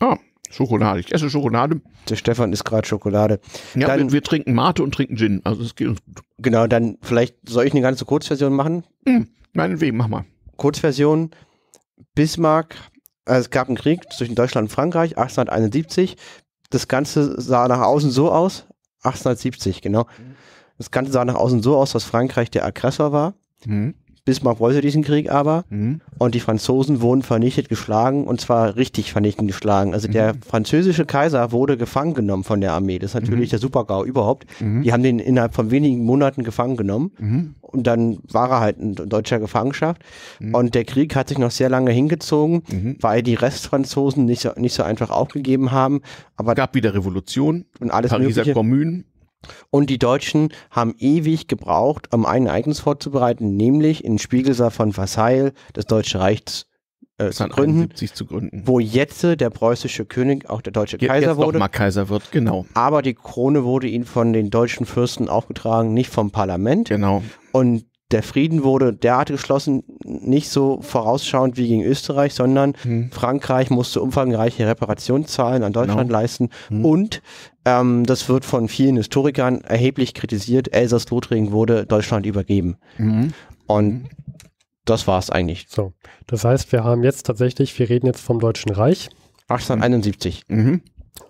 Ah, Schokolade. Ich esse Schokolade. Der Stefan ist gerade Schokolade. Ja, dann, wir, wir, trinken Mate und trinken Gin. Also es geht uns gut. Genau, dann vielleicht soll ich eine ganze Kurzversion machen? Mhm. Meinetwegen, mach mal. Kurzversion. Bismarck also es gab einen Krieg zwischen Deutschland und Frankreich, 1871. Das Ganze sah nach außen so aus, 1870, genau. Mhm. Das Ganze sah nach außen so aus, dass Frankreich der Aggressor war. Mhm. Bismarck wollte diesen Krieg aber mhm. und die Franzosen wurden vernichtet geschlagen und zwar richtig vernichtend geschlagen. Also mhm. der französische Kaiser wurde gefangen genommen von der Armee. Das ist natürlich mhm. der Supergau überhaupt. Mhm. Die haben den innerhalb von wenigen Monaten gefangen genommen mhm. und dann war er halt in deutscher Gefangenschaft. Mhm. Und der Krieg hat sich noch sehr lange hingezogen, weil die Restfranzosen nicht so, nicht so einfach aufgegeben haben. Aber es gab wieder Revolution und alles Pariser Mögliche. Kommunen. Und die Deutschen haben ewig gebraucht, um ein Ereignis vorzubereiten, nämlich in Spiegelsaal von Versailles das Deutsche Reich äh, zu, gründen, zu, gründen, wo jetzt der preußische König auch der deutsche Je Kaiser wurde. Mal Kaiser wird, genau. Aber die Krone wurde ihm von den deutschen Fürsten aufgetragen, nicht vom Parlament. Genau. Und der Frieden wurde derart geschlossen, nicht so vorausschauend wie gegen Österreich, sondern hm. Frankreich musste umfangreiche Reparationszahlen an Deutschland genau. leisten hm. und ähm, das wird von vielen Historikern erheblich kritisiert. Elsass-Lothringen wurde Deutschland übergeben. Mhm. Und das war es eigentlich. So, das heißt, wir haben jetzt tatsächlich, wir reden jetzt vom Deutschen Reich. 1871. Mhm. mhm.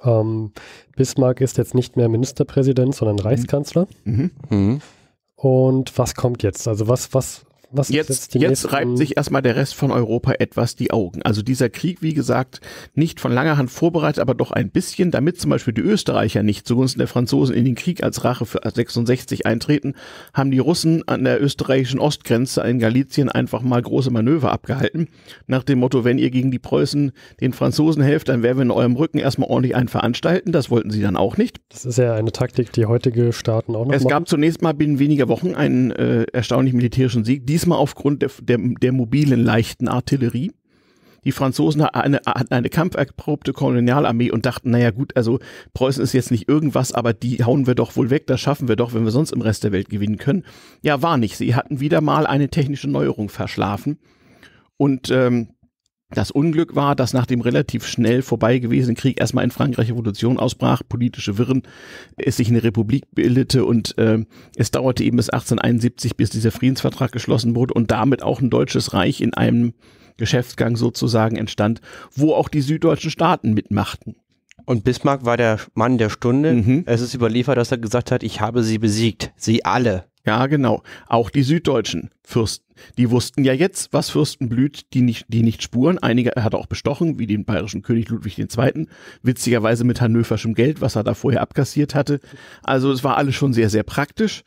Ähm, Bismarck ist jetzt nicht mehr Ministerpräsident, sondern mhm. Reichskanzler. Mhm. mhm. Und was kommt jetzt? Also was, was was jetzt, jetzt, jetzt reibt sich erstmal der Rest von Europa etwas die Augen. Also dieser Krieg, wie gesagt, nicht von langer Hand vorbereitet, aber doch ein bisschen, damit zum Beispiel die Österreicher nicht zugunsten der Franzosen in den Krieg als Rache für 66 eintreten, haben die Russen an der österreichischen Ostgrenze in Galizien einfach mal große Manöver abgehalten. Nach dem Motto, wenn ihr gegen die Preußen den Franzosen helft, dann werden wir in eurem Rücken erstmal ordentlich einen veranstalten. Das wollten sie dann auch nicht. Das ist ja eine Taktik, die heutige Staaten auch noch Es machen. gab zunächst mal binnen weniger Wochen einen äh, erstaunlich militärischen Sieg. Dies diesmal aufgrund der, der, der mobilen leichten Artillerie. Die Franzosen hatten eine, eine kampferprobte Kolonialarmee und dachten, naja gut, also Preußen ist jetzt nicht irgendwas, aber die hauen wir doch wohl weg, das schaffen wir doch, wenn wir sonst im Rest der Welt gewinnen können. Ja, war nicht. Sie hatten wieder mal eine technische Neuerung verschlafen. Und ähm, das Unglück war, dass nach dem relativ schnell vorbei gewesenen Krieg erstmal in Frankreich Revolution ausbrach, politische Wirren, es sich eine Republik bildete und äh, es dauerte eben bis 1871, bis dieser Friedensvertrag geschlossen wurde und damit auch ein deutsches Reich in einem Geschäftsgang sozusagen entstand, wo auch die süddeutschen Staaten mitmachten. Und Bismarck war der Mann der Stunde. Mhm. Es ist überliefert, dass er gesagt hat, ich habe sie besiegt, sie alle. Ja, genau. Auch die süddeutschen Fürsten. Die wussten ja jetzt, was Fürsten blüht, die nicht, die nicht spuren. Einige hat er auch bestochen, wie den bayerischen König Ludwig II. Witzigerweise mit hannöverschem Geld, was er da vorher abkassiert hatte. Also es war alles schon sehr, sehr praktisch.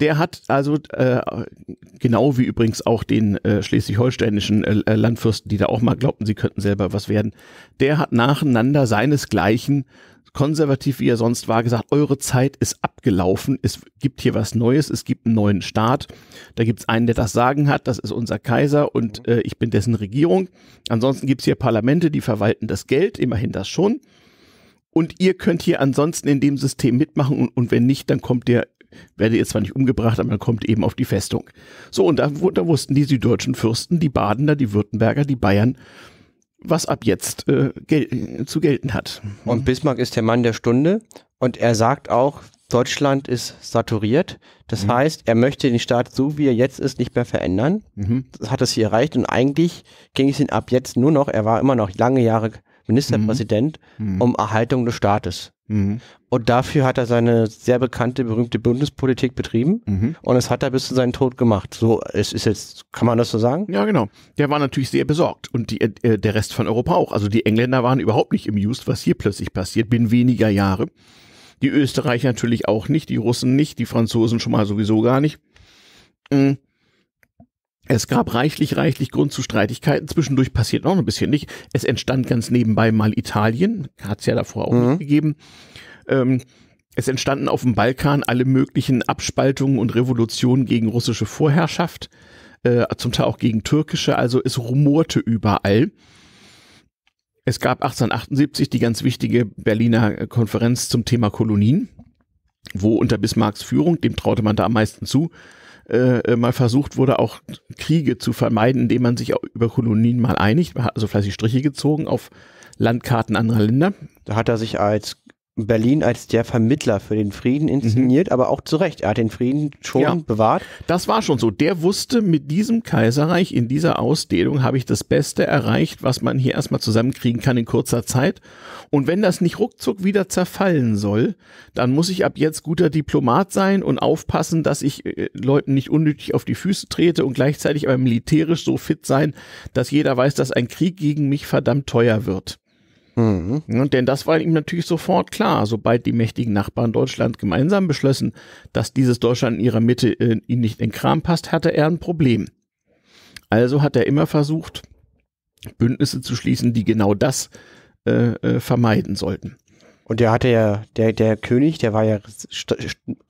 Der hat also, äh, genau wie übrigens auch den äh, schleswig-holsteinischen äh, äh Landfürsten, die da auch mal glaubten, sie könnten selber was werden, der hat nacheinander seinesgleichen konservativ wie er sonst war, gesagt, eure Zeit ist abgelaufen, es gibt hier was Neues, es gibt einen neuen Staat, da gibt es einen, der das Sagen hat, das ist unser Kaiser und mhm. äh, ich bin dessen Regierung. Ansonsten gibt es hier Parlamente, die verwalten das Geld, immerhin das schon. Und ihr könnt hier ansonsten in dem System mitmachen und, und wenn nicht, dann kommt der, werdet ihr zwar nicht umgebracht, aber dann kommt eben auf die Festung. So, und da, da wussten die süddeutschen Fürsten, die Badener, die Württemberger, die Bayern, was ab jetzt äh, gel zu gelten hat. Und mhm. Bismarck ist der Mann der Stunde und er sagt auch, Deutschland ist saturiert. Das mhm. heißt, er möchte den Staat so, wie er jetzt ist, nicht mehr verändern. Mhm. Das hat es hier erreicht und eigentlich ging es ihn ab jetzt nur noch, er war immer noch lange Jahre Ministerpräsident, mhm. mhm. um Erhaltung des Staates. Mhm. Und dafür hat er seine sehr bekannte, berühmte Bundespolitik betrieben. Mhm. Und es hat er bis zu seinem Tod gemacht. So, es ist jetzt, kann man das so sagen? Ja, genau. Der war natürlich sehr besorgt. Und die, äh, der Rest von Europa auch. Also die Engländer waren überhaupt nicht amused, was hier plötzlich passiert, binnen weniger Jahre. Die Österreicher natürlich auch nicht, die Russen nicht, die Franzosen schon mal sowieso gar nicht. Mhm. Es gab reichlich, reichlich Grund zu Streitigkeiten. Zwischendurch passiert noch ein bisschen nicht. Es entstand ganz nebenbei mal Italien. Hat es ja davor auch mhm. nicht gegeben. Ähm, es entstanden auf dem Balkan alle möglichen Abspaltungen und Revolutionen gegen russische Vorherrschaft, äh, zum Teil auch gegen türkische, also es rumorte überall. Es gab 1878 die ganz wichtige Berliner Konferenz zum Thema Kolonien, wo unter Bismarcks Führung, dem traute man da am meisten zu, äh, äh, mal versucht wurde, auch Kriege zu vermeiden, indem man sich über Kolonien mal einigt. Man hat also fleißig Striche gezogen auf Landkarten anderer Länder. Da hat er sich als Berlin als der Vermittler für den Frieden mhm. inszeniert, mhm. aber auch zu Recht. Er hat den Frieden schon ja, bewahrt. Das war schon so. Der wusste, mit diesem Kaiserreich in dieser Ausdehnung habe ich das Beste erreicht, was man hier erstmal zusammenkriegen kann in kurzer Zeit. Und wenn das nicht ruckzuck wieder zerfallen soll, dann muss ich ab jetzt guter Diplomat sein und aufpassen, dass ich äh, Leuten nicht unnötig auf die Füße trete und gleichzeitig aber militärisch so fit sein, dass jeder weiß, dass ein Krieg gegen mich verdammt teuer wird. Mhm. Ne, denn das war ihm natürlich sofort klar, sobald die mächtigen Nachbarn Deutschland gemeinsam beschlossen, dass dieses Deutschland in ihrer Mitte äh, ihn nicht in Kram passt, hatte er ein Problem. Also hat er immer versucht, Bündnisse zu schließen, die genau das äh, äh, vermeiden sollten. Und der hatte ja, der, der König, der war ja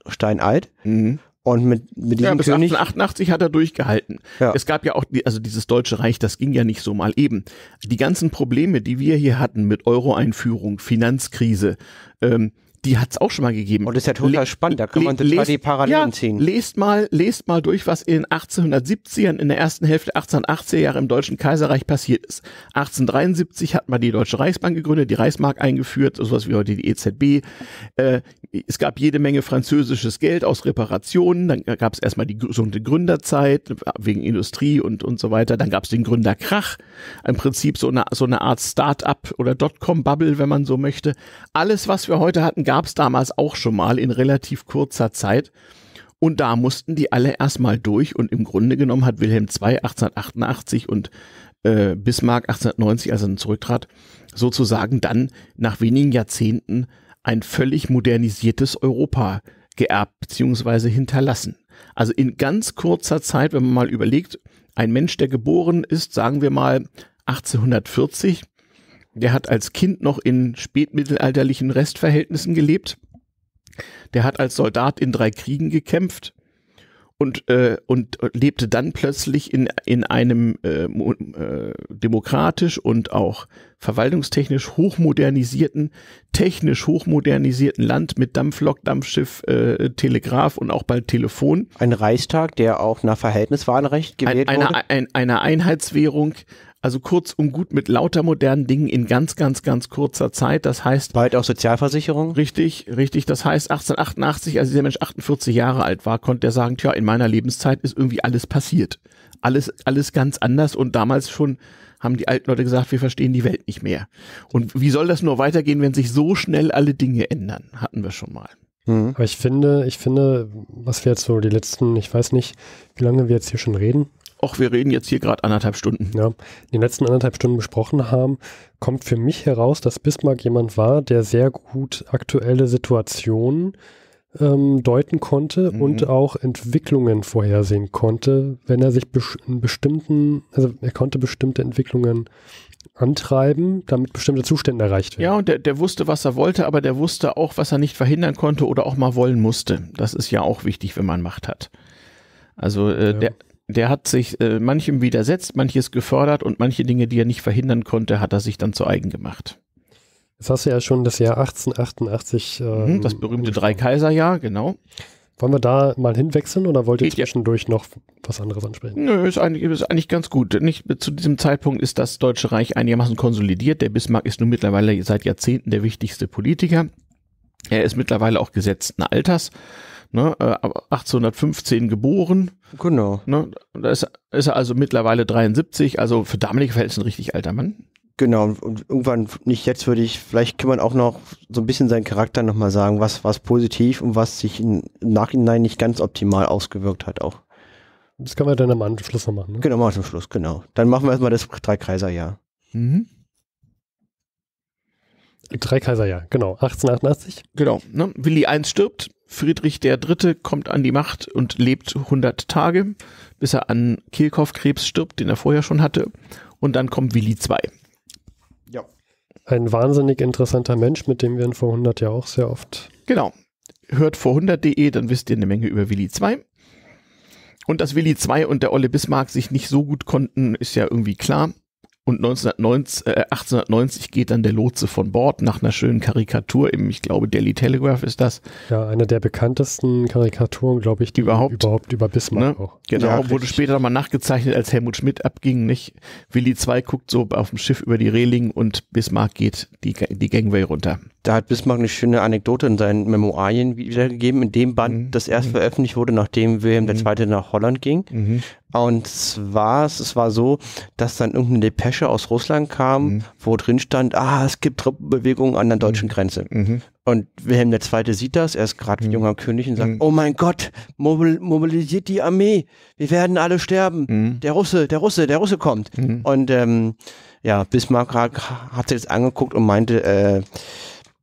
steinalt mhm. Und mit, mit diesem ja, bis König 88 hat er durchgehalten. Ja. Es gab ja auch, die, also dieses Deutsche Reich, das ging ja nicht so mal eben. Die ganzen Probleme, die wir hier hatten mit Euro-Einführung, Finanzkrise, ähm, die hat es auch schon mal gegeben. Und das ist ja total le spannend, da kann man das mal die Parallelen ja, ziehen. Lest mal, lest mal durch, was in 1870ern in der ersten Hälfte 1880er Jahre im Deutschen Kaiserreich passiert ist. 1873 hat man die Deutsche Reichsbank gegründet, die Reichsmark eingeführt, sowas wie heute die EZB. Äh, es gab jede Menge französisches Geld aus Reparationen, dann gab es erstmal die gesunde Gründerzeit wegen Industrie und, und so weiter. Dann gab es den Gründerkrach, im Prinzip so eine, so eine Art Start-up oder Dotcom-Bubble, wenn man so möchte. Alles, was wir heute hatten, gab gab es damals auch schon mal in relativ kurzer Zeit. Und da mussten die alle erstmal durch. Und im Grunde genommen hat Wilhelm II 1888 und äh, Bismarck 1890, als er dann zurücktrat, sozusagen dann nach wenigen Jahrzehnten ein völlig modernisiertes Europa geerbt bzw. hinterlassen. Also in ganz kurzer Zeit, wenn man mal überlegt, ein Mensch, der geboren ist, sagen wir mal 1840, der hat als Kind noch in spätmittelalterlichen Restverhältnissen gelebt. Der hat als Soldat in drei Kriegen gekämpft und, äh, und äh, lebte dann plötzlich in, in einem äh, äh, demokratisch und auch verwaltungstechnisch hochmodernisierten, technisch hochmodernisierten Land mit Dampflok, Dampfschiff, äh, Telegraph und auch bald Telefon. Ein Reichstag, der auch nach Verhältniswahlrecht gewählt ein, eine, wurde. Ein, eine Einheitswährung, also kurz und gut mit lauter modernen Dingen in ganz, ganz, ganz kurzer Zeit. Das heißt. Bald auch Sozialversicherung? Richtig, richtig. Das heißt, 1888, als dieser Mensch 48 Jahre alt war, konnte er sagen, tja, in meiner Lebenszeit ist irgendwie alles passiert. Alles, alles ganz anders und damals schon haben die alten Leute gesagt, wir verstehen die Welt nicht mehr. Und wie soll das nur weitergehen, wenn sich so schnell alle Dinge ändern? Hatten wir schon mal. Hm. Aber ich finde, ich finde, was wir jetzt so die letzten, ich weiß nicht, wie lange wir jetzt hier schon reden, auch wir reden jetzt hier gerade anderthalb Stunden. Ja, den letzten anderthalb Stunden besprochen haben, kommt für mich heraus, dass Bismarck jemand war, der sehr gut aktuelle Situationen ähm, deuten konnte mhm. und auch Entwicklungen vorhersehen konnte, wenn er sich in bestimmten, also er konnte bestimmte Entwicklungen antreiben, damit bestimmte Zustände erreicht werden. Ja, und der, der wusste, was er wollte, aber der wusste auch, was er nicht verhindern konnte oder auch mal wollen musste. Das ist ja auch wichtig, wenn man Macht hat. Also äh, ja. der, der hat sich äh, manchem widersetzt, manches gefördert und manche Dinge, die er nicht verhindern konnte, hat er sich dann zu eigen gemacht. Das hast du ja schon das Jahr 1888. Ähm, mhm, das berühmte Dreikaiserjahr, genau. Wollen wir da mal hinwechseln oder wollt ihr Geht zwischendurch ja. noch was anderes ansprechen? Nö, ist eigentlich, ist eigentlich ganz gut. Nicht, zu diesem Zeitpunkt ist das Deutsche Reich einigermaßen konsolidiert. Der Bismarck ist nun mittlerweile seit Jahrzehnten der wichtigste Politiker. Er ist mittlerweile auch gesetzten Alters, ne, 1815 äh, geboren Genau. Ne? Da ist, ist er also mittlerweile 73, also für damalige Verhältnisse ein richtig alter Mann. Genau, und irgendwann, nicht jetzt würde ich, vielleicht kann man auch noch so ein bisschen seinen Charakter nochmal sagen, was, was positiv und was sich im Nachhinein nicht ganz optimal ausgewirkt hat auch. Das können wir dann am Anschluss noch machen. Ne? Genau, am Anschluss, genau. Dann machen wir erstmal das Dreikreiser, ja. Mhm. Drei Kaiser, ja, genau. 1888. Genau. Ne? Willi I stirbt, Friedrich III. kommt an die Macht und lebt 100 Tage, bis er an Kehlkopfkrebs stirbt, den er vorher schon hatte. Und dann kommt Willi II. Ja. Ein wahnsinnig interessanter Mensch, mit dem wir in vor 100 ja auch sehr oft. Genau. Hört vor 100.de, dann wisst ihr eine Menge über Willi II. Und dass Willi II und der Olle Bismarck sich nicht so gut konnten, ist ja irgendwie klar. Und 1990, äh, 1890 geht dann der Lotse von Bord nach einer schönen Karikatur im, ich glaube, Daily Telegraph ist das. Ja, eine der bekanntesten Karikaturen, glaube ich, überhaupt, überhaupt über Bismarck ne? auch. Genau, ja, wurde später mal nachgezeichnet, als Helmut Schmidt abging, nicht? Willi II guckt so auf dem Schiff über die Reling und Bismarck geht die, die Gangway runter. Da hat Bismarck eine schöne Anekdote in seinen Memoiren wiedergegeben, in dem Band, mhm. das erst mhm. veröffentlicht wurde, nachdem Wilhelm mhm. II. nach Holland ging. Mhm. Und zwar, es war so, dass dann irgendeine Depesche aus Russland kam, mhm. wo drin stand, ah, es gibt Truppenbewegungen an der mhm. deutschen Grenze. Mhm. Und Wilhelm II. sieht das, er ist gerade mhm. junger König und sagt, mhm. oh mein Gott, mobilisiert die Armee, wir werden alle sterben. Mhm. Der Russe, der Russe, der Russe kommt. Mhm. Und ähm, ja, Bismarck hat, hat sich das angeguckt und meinte, äh,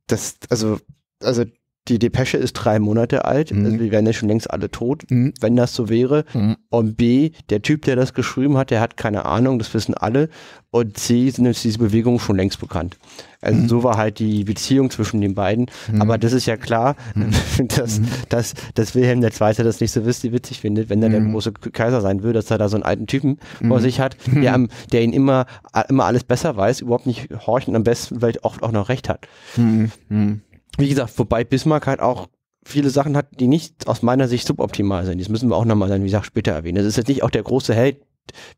das, also, also die Depesche ist drei Monate alt, mhm. also wir wären ja schon längst alle tot, mhm. wenn das so wäre. Mhm. Und B, der Typ, der das geschrieben hat, der hat keine Ahnung, das wissen alle. Und C, sind uns diese Bewegungen schon längst bekannt. Also mhm. so war halt die Beziehung zwischen den beiden. Mhm. Aber das ist ja klar, mhm. dass, dass, dass Wilhelm II. das nicht so witzig findet, wenn er der große Kaiser sein will, dass er da so einen alten Typen vor sich hat, der, der ihn immer, immer alles besser weiß, überhaupt nicht horchen, am besten vielleicht oft auch noch recht hat. Mhm wie gesagt, wobei Bismarck halt auch viele Sachen hat, die nicht aus meiner Sicht suboptimal sind. Das müssen wir auch nochmal sein, wie gesagt, später erwähnen. Das ist jetzt nicht auch der große Held,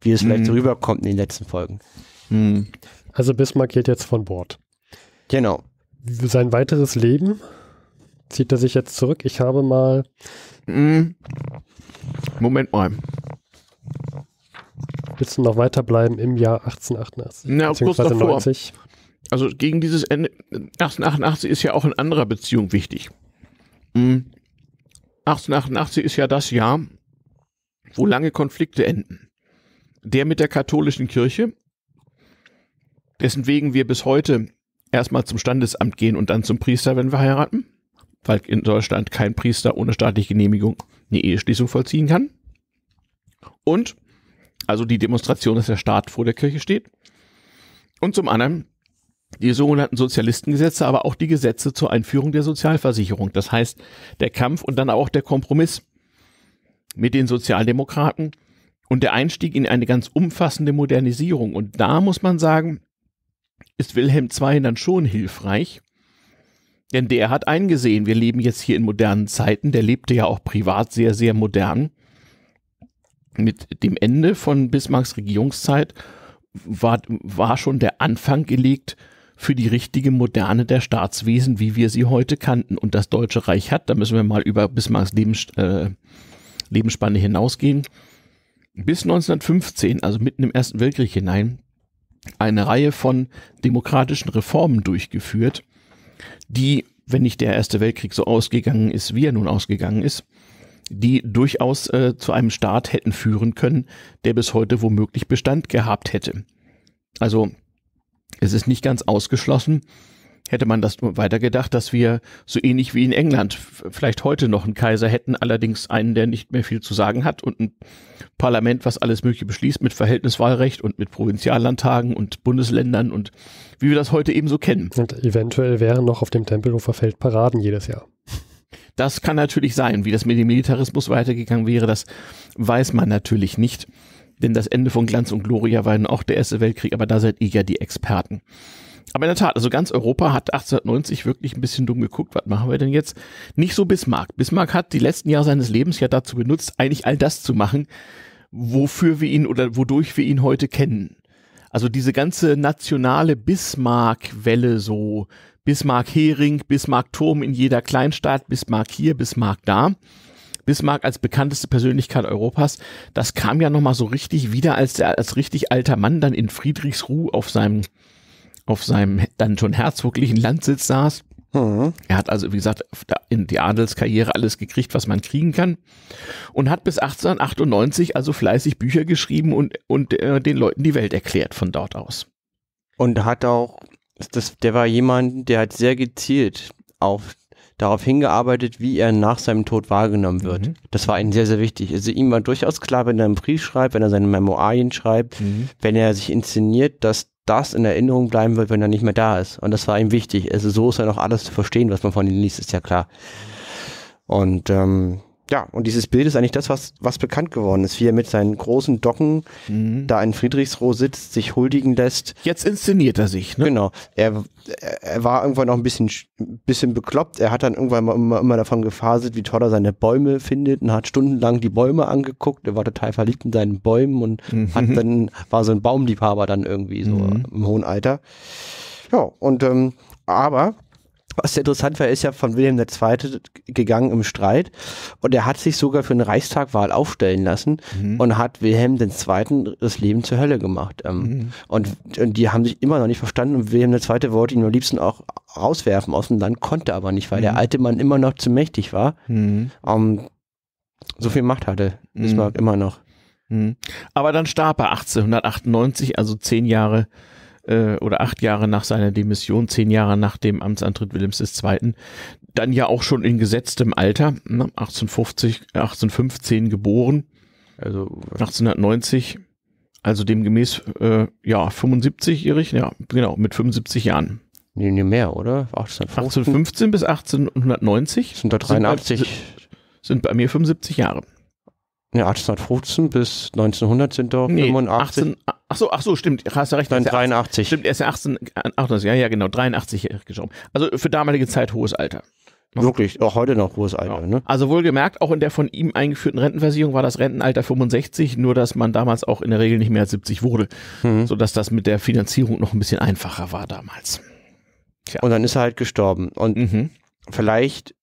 wie es vielleicht mhm. so rüberkommt in den letzten Folgen. Mm. Also Bismarck geht jetzt von Bord. Genau. Sein weiteres Leben zieht er sich jetzt zurück. Ich habe mal. Mm. Moment mal. Willst du noch weiterbleiben im Jahr 1888? Ja, kurz davor. 90? also gegen dieses Ende 1888 ist ja auch in anderer Beziehung wichtig. 1888 hm. ist ja das Jahr, wo lange Konflikte enden. Der mit der katholischen Kirche, dessen wegen wir bis heute erstmal zum Standesamt gehen und dann zum Priester, wenn wir heiraten, weil in Deutschland kein Priester ohne staatliche Genehmigung eine Eheschließung vollziehen kann. Und also die Demonstration, dass der Staat vor der Kirche steht. Und zum anderen die sogenannten Sozialistengesetze, aber auch die Gesetze zur Einführung der Sozialversicherung. Das heißt, der Kampf und dann auch der Kompromiss mit den Sozialdemokraten und der Einstieg in eine ganz umfassende Modernisierung. Und da muss man sagen, ist Wilhelm II dann schon hilfreich, denn der hat eingesehen, wir leben jetzt hier in modernen Zeiten, der lebte ja auch privat sehr, sehr modern. Mit dem Ende von Bismarcks Regierungszeit war, war schon der Anfang gelegt für die richtige Moderne der Staatswesen, wie wir sie heute kannten. Und das Deutsche Reich hat, da müssen wir mal über Bismarcks Lebens, äh, Lebensspanne hinausgehen, bis 1915, also mitten im Ersten Weltkrieg hinein, eine Reihe von demokratischen Reformen durchgeführt, die, wenn nicht der Erste Weltkrieg so ausgegangen ist, wie er nun ausgegangen ist, die durchaus äh, zu einem Staat hätten führen können, der bis heute womöglich Bestand gehabt hätte. Also es ist nicht ganz ausgeschlossen, hätte man das weitergedacht, dass wir so ähnlich wie in England vielleicht heute noch einen Kaiser hätten, allerdings einen, der nicht mehr viel zu sagen hat und ein Parlament, was alles Mögliche beschließt mit Verhältniswahlrecht und mit Provinziallandtagen und Bundesländern und wie wir das heute eben so kennen. Und eventuell wären noch auf dem Tempelhofer Feld Paraden jedes Jahr. Das kann natürlich sein. Wie das mit dem Militarismus weitergegangen wäre, das weiß man natürlich nicht. Denn das Ende von Glanz und Gloria war nun auch der Erste Weltkrieg, aber da seid ihr ja die Experten. Aber in der Tat, also ganz Europa hat 1890 wirklich ein bisschen dumm geguckt, was machen wir denn jetzt? Nicht so Bismarck. Bismarck hat die letzten Jahre seines Lebens ja dazu benutzt, eigentlich all das zu machen, wofür wir ihn oder wodurch wir ihn heute kennen. Also diese ganze nationale Bismarck-Welle so, Bismarck-Hering, Bismarck-Turm in jeder Kleinstadt, Bismarck hier, Bismarck da Bismarck als bekannteste Persönlichkeit Europas, das kam ja nochmal so richtig wieder, als er als richtig alter Mann dann in Friedrichsruh auf seinem, auf seinem dann schon herzoglichen Landsitz saß. Mhm. Er hat also, wie gesagt, in die Adelskarriere alles gekriegt, was man kriegen kann. Und hat bis 1898 also fleißig Bücher geschrieben und, und äh, den Leuten die Welt erklärt von dort aus. Und hat auch, das, der war jemand, der hat sehr gezielt auf darauf hingearbeitet, wie er nach seinem Tod wahrgenommen wird. Mhm. Das war ihm sehr, sehr wichtig. Also ihm war durchaus klar, wenn er einen Brief schreibt, wenn er seine Memoiren schreibt, mhm. wenn er sich inszeniert, dass das in Erinnerung bleiben wird, wenn er nicht mehr da ist. Und das war ihm wichtig. Also so ist ja noch alles zu verstehen, was man von ihm liest, ist ja klar. Und ähm, ja, und dieses Bild ist eigentlich das, was, was bekannt geworden ist, wie er mit seinen großen Docken mhm. da in Friedrichsruh sitzt, sich huldigen lässt. Jetzt inszeniert er sich, ne? Genau. Er, er war irgendwann auch ein bisschen, bisschen bekloppt. Er hat dann irgendwann mal immer, immer davon gefaselt, wie toll er seine Bäume findet und hat stundenlang die Bäume angeguckt. Er war total verliebt in seinen Bäumen und mhm. hat dann, war so ein Baumliebhaber dann irgendwie so mhm. im hohen Alter. Ja, und ähm, aber was interessant war, ist ja von Wilhelm II. gegangen im Streit und er hat sich sogar für eine Reichstagwahl aufstellen lassen mhm. und hat Wilhelm II. das Leben zur Hölle gemacht. Ähm. Mhm. Und, und, die haben sich immer noch nicht verstanden und Wilhelm II. wollte ihn am liebsten auch rauswerfen aus dem Land, konnte aber nicht, weil mhm. der alte Mann immer noch zu mächtig war, um, mhm. ähm, so viel Macht hatte, Bismarck mhm. immer noch. Mhm. Aber dann starb er 1898, also zehn Jahre äh, oder acht Jahre nach seiner Demission, zehn Jahre nach dem Amtsantritt Wilhelms II., dann ja auch schon in gesetztem Alter, ne, 1850, 1815 geboren, also 1890, also demgemäß äh, ja 75-jährig, ja genau, mit 75 Jahren. Nee, nee mehr, oder? 1815, bis 1890. Sind da 83. Sind bei, sind bei mir 75 Jahre. Ne, 1815 bis 1900 sind doch nee, 85. 18, ach so, ach so, stimmt. Hast du recht. Nein, 83. 18, stimmt, er ist ja 18, äh, ja, ja, genau, 83 geschoben. Also für damalige Zeit hohes Alter. Wirklich, auch heute noch hohes Alter. Ja. Ne? Also wohlgemerkt, auch in der von ihm eingeführten Rentenversicherung war das Rentenalter 65, nur dass man damals auch in der Regel nicht mehr als 70 wurde, mhm. sodass das mit der Finanzierung noch ein bisschen einfacher war damals. Tja. Und dann ist er halt gestorben. Und mhm. vielleicht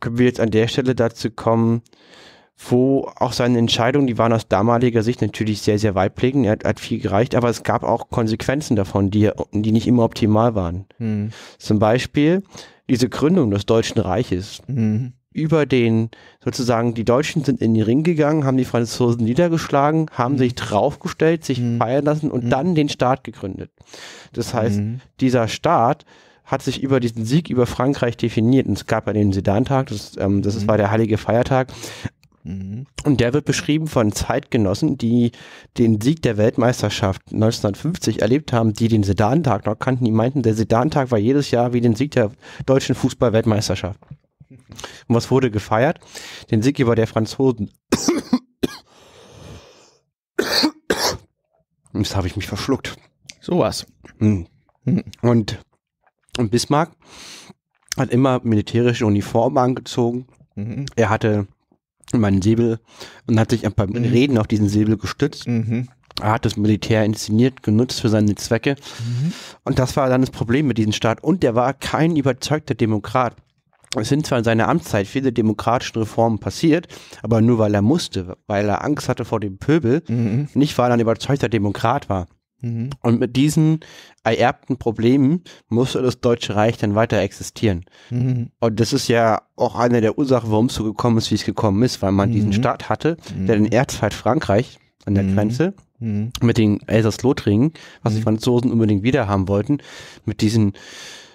können wir jetzt an der Stelle dazu kommen, wo auch seine Entscheidungen, die waren aus damaliger Sicht natürlich sehr, sehr weit prägend. Er hat, hat, viel gereicht, aber es gab auch Konsequenzen davon, die, die nicht immer optimal waren. Mhm. Zum Beispiel diese Gründung des Deutschen Reiches. Mhm. Über den, sozusagen, die Deutschen sind in den Ring gegangen, haben die Franzosen niedergeschlagen, haben mhm. sich draufgestellt, sich hm. feiern lassen und hm. dann den Staat gegründet. Das heißt, hm. dieser Staat hat sich über diesen Sieg über Frankreich definiert. Und es gab ja den Sedantag, das, ähm, das mhm. war der heilige Feiertag, Mhm. Und der wird beschrieben von Zeitgenossen, die den Sieg der Weltmeisterschaft 1950 erlebt haben, die den Sedantag noch kannten. Die meinten, der Sedantag war jedes Jahr wie den Sieg der deutschen Fußball-Weltmeisterschaft. Und was wurde gefeiert? Den Sieg über der Franzosen. Jetzt habe ich mich verschluckt. Sowas. Mhm. Und, und Bismarck hat immer militärische Uniformen angezogen. Mhm. Er hatte meinen Säbel und hat sich beim mhm. Reden auf diesen Säbel gestützt. Mhm. Er hat das Militär inszeniert, genutzt für seine Zwecke. Mhm. Und das war dann das Problem mit diesem Staat. Und er war kein überzeugter Demokrat. Es sind zwar in seiner Amtszeit viele demokratische Reformen passiert, aber nur weil er musste, weil er Angst hatte vor dem Pöbel, mhm. nicht weil er ein überzeugter Demokrat war. Mhm. Und mit diesen ererbten Problemen musste das Deutsche Reich dann weiter existieren. Mhm. Und das ist ja auch eine der Ursachen, warum es so gekommen ist, wie es gekommen ist, weil man mhm. diesen Staat hatte, der mhm. den Erzfeind Frankreich an der mhm. Grenze mhm. mit den Elsass-Lothringen, was die Franzosen unbedingt wieder haben wollten, mit diesen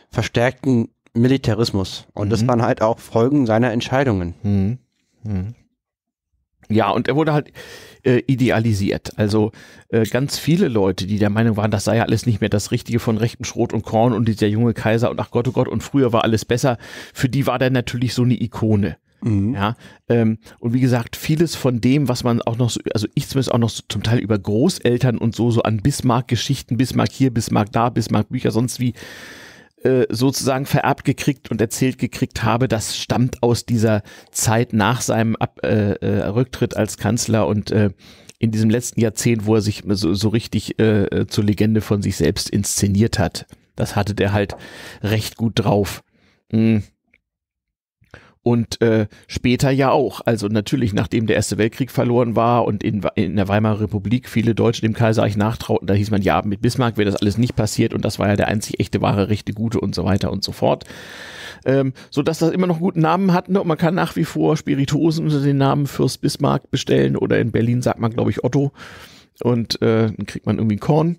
verstärkten Militarismus. Und das waren halt auch Folgen seiner Entscheidungen. Mhm. Ja, und er wurde halt äh, idealisiert. Also äh, ganz viele Leute, die der Meinung waren, das sei ja alles nicht mehr das Richtige von rechtem Schrot und Korn und dieser junge Kaiser und ach Gott, oh Gott, und früher war alles besser, für die war der natürlich so eine Ikone. Mhm. Ja, ähm, und wie gesagt, vieles von dem, was man auch noch, so, also ich zumindest auch noch so, zum Teil über Großeltern und so, so an Bismarck-Geschichten, Bismarck hier, Bismarck da, Bismarck Bücher, sonst wie, äh, sozusagen vererbt gekriegt und erzählt gekriegt habe, das stammt aus dieser Zeit nach seinem Ab äh, äh, Rücktritt als Kanzler und äh, in diesem letzten Jahrzehnt, wo er sich so, so richtig äh, äh zur Legende von sich selbst inszeniert hat. Das hatte der halt recht gut drauf. Mhm und äh, später ja auch. Also natürlich, nachdem der Erste Weltkrieg verloren war und in, in der Weimarer Republik viele Deutsche dem Kaiserreich nachtrauten, da hieß man ja, mit Bismarck wäre das alles nicht passiert und das war ja der einzig echte, wahre, rechte, gute und so weiter und so fort. Ähm, so dass das immer noch guten Namen hat. Ne? Und man kann nach wie vor Spiritosen unter den Namen Fürst Bismarck bestellen oder in Berlin sagt man, glaube ich, Otto. Und äh, dann kriegt man irgendwie Korn.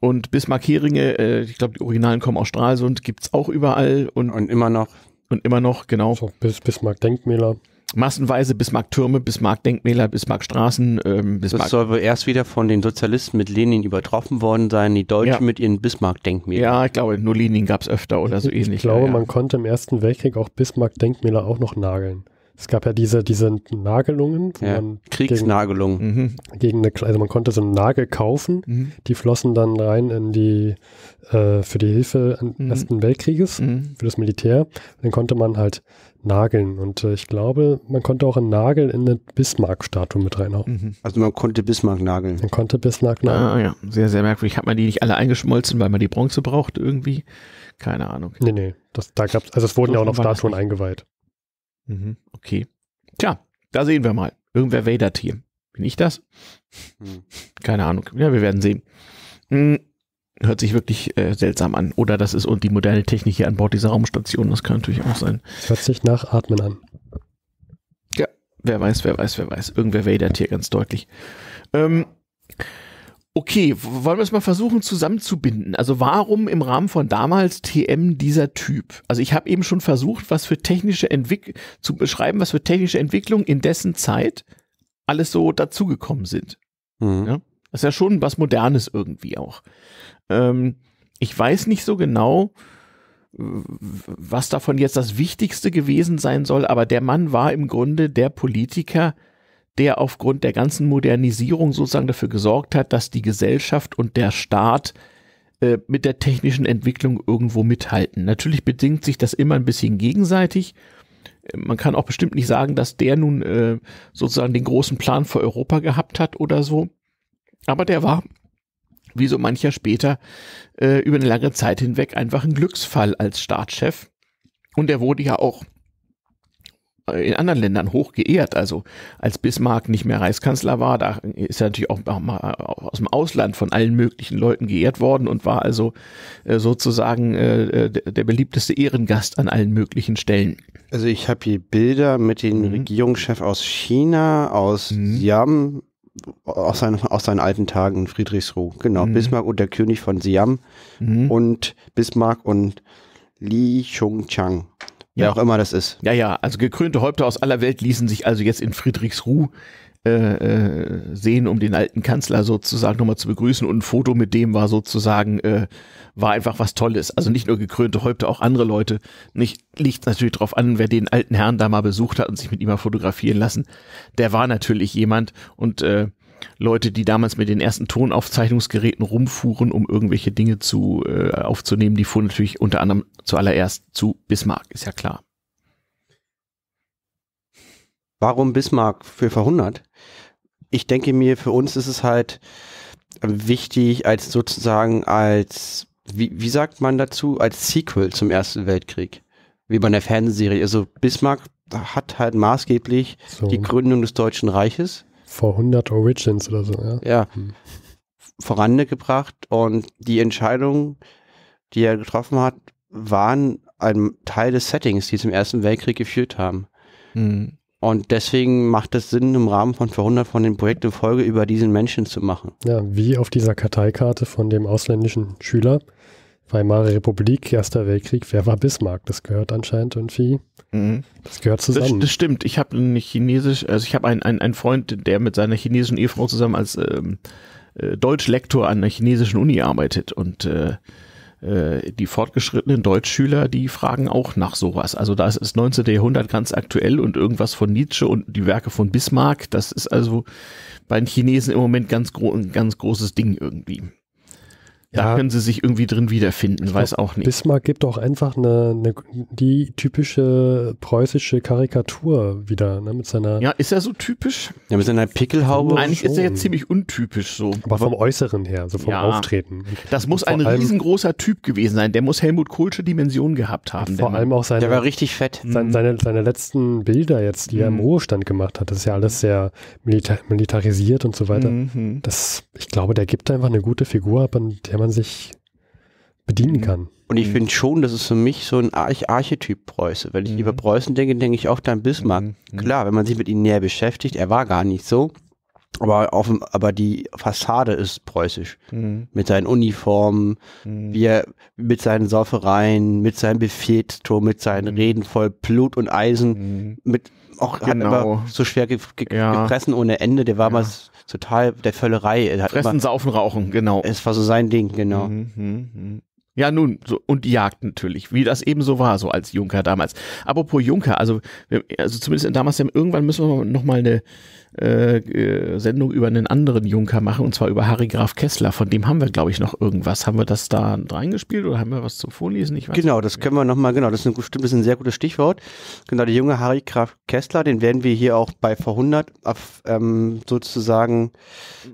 Und Bismarck-Heringe, äh, ich glaube, die Originalen kommen aus Stralsund, gibt's auch überall. Und, und immer noch. Und immer noch, genau. So, bis, Bismarck-Denkmäler. Massenweise Bismarck-Türme, Bismarck-Denkmäler, Bismarck-Straßen. Ähm, Bismarck das soll wohl erst wieder von den Sozialisten mit Lenin übertroffen worden sein, die Deutschen ja. mit ihren Bismarck-Denkmälern. Ja, ich glaube, nur Lenin gab es öfter oder so ähnlich. Ich glaube, ja, ja. man konnte im Ersten Weltkrieg auch Bismarck-Denkmäler auch noch nageln es gab ja diese, diese Nagelungen, wo ja, man Kriegsnagelung. Gegen, mhm. gegen eine, also man konnte so einen Nagel kaufen, mhm. die flossen dann rein in die, äh, für die Hilfe mhm. des Ersten Weltkrieges, mhm. für das Militär. dann konnte man halt nageln und äh, ich glaube, man konnte auch einen Nagel in eine Bismarck-Statue mit reinhauen. Mhm. Also man konnte Bismarck nageln. Man konnte Bismarck nageln. Ah ja, sehr, sehr merkwürdig. Hat man die nicht alle eingeschmolzen, weil man die Bronze braucht irgendwie? Keine Ahnung. Nee, nee. Das, da gab's, also es wurden so ja auch noch Statuen eingeweiht. Mhm, okay. Tja, da sehen wir mal. Irgendwer Vader-Tier. Bin ich das? Hm. Keine Ahnung. Ja, wir werden sehen. Hm, hört sich wirklich äh, seltsam an. Oder das ist und die moderne Technik hier an Bord dieser Raumstation. Das kann natürlich auch sein. hört sich nach Atmen an. Ja, wer weiß, wer weiß, wer weiß. Irgendwer Vader-Tier ganz deutlich. Ähm, Okay, wollen wir es mal versuchen zusammenzubinden. Also warum im Rahmen von damals TM dieser Typ? Also ich habe eben schon versucht, was für technische Entwick zu beschreiben, was für technische Entwicklung in dessen Zeit alles so dazugekommen sind. Mhm. Ja? Das ist ja schon was Modernes irgendwie auch. Ähm, ich weiß nicht so genau, was davon jetzt das Wichtigste gewesen sein soll, aber der Mann war im Grunde der Politiker, der aufgrund der ganzen Modernisierung sozusagen dafür gesorgt hat, dass die Gesellschaft und der Staat äh, mit der technischen Entwicklung irgendwo mithalten. Natürlich bedingt sich das immer ein bisschen gegenseitig. Man kann auch bestimmt nicht sagen, dass der nun äh, sozusagen den großen Plan für Europa gehabt hat oder so. Aber der war, wie so mancher später, äh, über eine lange Zeit hinweg einfach ein Glücksfall als Staatschef. Und er wurde ja auch in anderen Ländern hoch geehrt. Also als Bismarck nicht mehr Reichskanzler war, da ist er natürlich auch, mal äh, aus dem Ausland von allen möglichen Leuten geehrt worden und war also äh, sozusagen äh, der beliebteste Ehrengast an allen möglichen Stellen. Also ich habe hier Bilder mit dem mhm. Regierungschef aus China, aus mhm. Siam, aus seinen, aus seinen alten Tagen in Friedrichsruh. Genau, mhm. Bismarck und der König von Siam mhm. und Bismarck und Li Chung Chang ja. auch immer das ist. Ja, ja, also gekrönte Häupter aus aller Welt ließen sich also jetzt in Friedrichsruh äh, äh, sehen, um den alten Kanzler sozusagen nochmal zu begrüßen. Und ein Foto mit dem war sozusagen, äh, war einfach was Tolles. Also nicht nur gekrönte Häupter, auch andere Leute. Nicht, liegt natürlich darauf an, wer den alten Herrn da mal besucht hat und sich mit ihm mal fotografieren lassen. Der war natürlich jemand und äh, Leute, die damals mit den ersten Tonaufzeichnungsgeräten rumfuhren, um irgendwelche Dinge zu äh, aufzunehmen, die fuhren natürlich unter anderem zuallererst zu Bismarck, ist ja klar. Warum Bismarck für verhundert? Ich denke mir, für uns ist es halt wichtig, als sozusagen als, wie, wie sagt man dazu, als Sequel zum Ersten Weltkrieg, wie bei einer Fernsehserie. Also Bismarck hat halt maßgeblich so. die Gründung des Deutschen Reiches vor 100 Origins oder so, ja. Ja. Hm. Vorangebracht und die Entscheidungen, die er getroffen hat, waren ein Teil des Settings, die zum Ersten Weltkrieg geführt haben. Mhm. Und deswegen macht es Sinn, im Rahmen von 400 von den Projekten Folge über diesen Menschen zu machen. Ja, wie auf dieser Karteikarte von dem ausländischen Schüler. Weimarer Republik, Erster Weltkrieg, wer war Bismarck? Das gehört anscheinend irgendwie. Mhm. Das gehört zusammen. Das, das stimmt. Ich habe einen chinesisch, also ich habe einen, einen, einen Freund, der mit seiner chinesischen Ehefrau zusammen als ähm, äh, Deutschlektor an der chinesischen Uni arbeitet und äh, äh, die fortgeschrittenen Deutschschüler, die fragen auch nach sowas. Also da ist das 19. Jahrhundert ganz aktuell und irgendwas von Nietzsche und die Werke von Bismarck, das ist also bei den Chinesen im Moment ganz gro ein ganz großes Ding irgendwie ja, da können sie sich irgendwie drin wiederfinden, glaub, weiß auch nicht. Bismarck gibt auch einfach eine, eine die typische preußische Karikatur wieder, ne, mit seiner. Ja, ist er so typisch? Ja, mit seiner Pickelhaube. Eigentlich schon. ist er ja ziemlich untypisch so. Aber vom Äußeren her, so vom ja. Auftreten. Das muss ein riesengroßer Typ gewesen sein. Der muss Helmut Kohlsche Dimension gehabt haben. Vor allem auch seine. Der war richtig fett. Mhm. Seine, seine, seine letzten Bilder jetzt, die mhm. er im mhm. Ruhestand gemacht hat, das ist ja alles sehr milita militarisiert und so weiter. Mhm. Das, ich glaube, der gibt einfach eine gute Figur ab und der der man sich bedienen mhm. kann. Und ich mhm. finde schon, das ist für mich so ein Arch Archetyp Preuße. Wenn ich mhm. über Preußen denke, denke ich auch dann Bismarck. Mhm. mhm. Klar, wenn man sich mit ihm näher beschäftigt, er war gar nicht so. Aber, auf, aber die Fassade ist preußisch. Mhm. Mit seinen Uniformen, wie er, mit seinen Saufereien, mit seinem Befehlsturm, mit seinen Reden voll Blut und Eisen, mit auch genau. hat so schwer ge ge ja. gepressen ohne Ende. Der war ja. mal total der Völlerei. Fressen, immer, saufen, rauchen, genau. Es war so sein Ding, genau. Mhm, mh, mh. Ja, nun, so, und die Jagd natürlich, wie das eben so war, so als Junker damals. Apropos Junker, also, also zumindest in damals, irgendwann müssen wir nochmal eine, äh, äh, Sendung über einen anderen Junker machen, und zwar über Harry Graf Kessler. Von dem haben wir, glaube ich, noch irgendwas. Haben wir das da reingespielt oder haben wir was zum Vorlesen? Ich weiß genau, das können wir nochmal, genau, das ist, ein, das ist ein sehr gutes Stichwort. Genau, der junge Harry Graf Kessler, den werden wir hier auch bei V100 ähm, sozusagen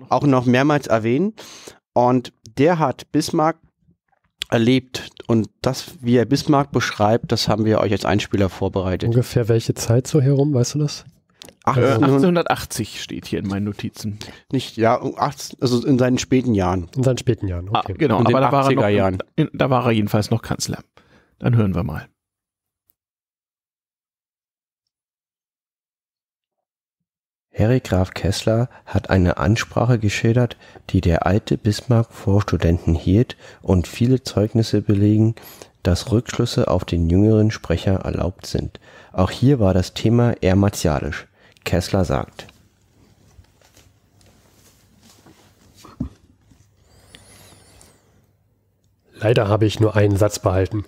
auch noch mehrmals erwähnen. Und der hat Bismarck erlebt und das, wie er Bismarck beschreibt, das haben wir euch als Einspieler vorbereitet. Ungefähr welche Zeit so herum, weißt du das? 1880 äh, steht hier in meinen Notizen. Nicht, ja, also in seinen späten Jahren. In seinen späten Jahren, ah, okay. Ah, genau, in aber da war, er noch, Jahren. In, da war er jedenfalls noch Kanzler. Dann hören wir mal. Harry Graf Kessler hat eine Ansprache geschildert, die der alte Bismarck vor Studenten hielt und viele Zeugnisse belegen, dass Rückschlüsse auf den jüngeren Sprecher erlaubt sind. Auch hier war das Thema eher martialisch. Kessler sagt. Leider habe ich nur einen Satz behalten.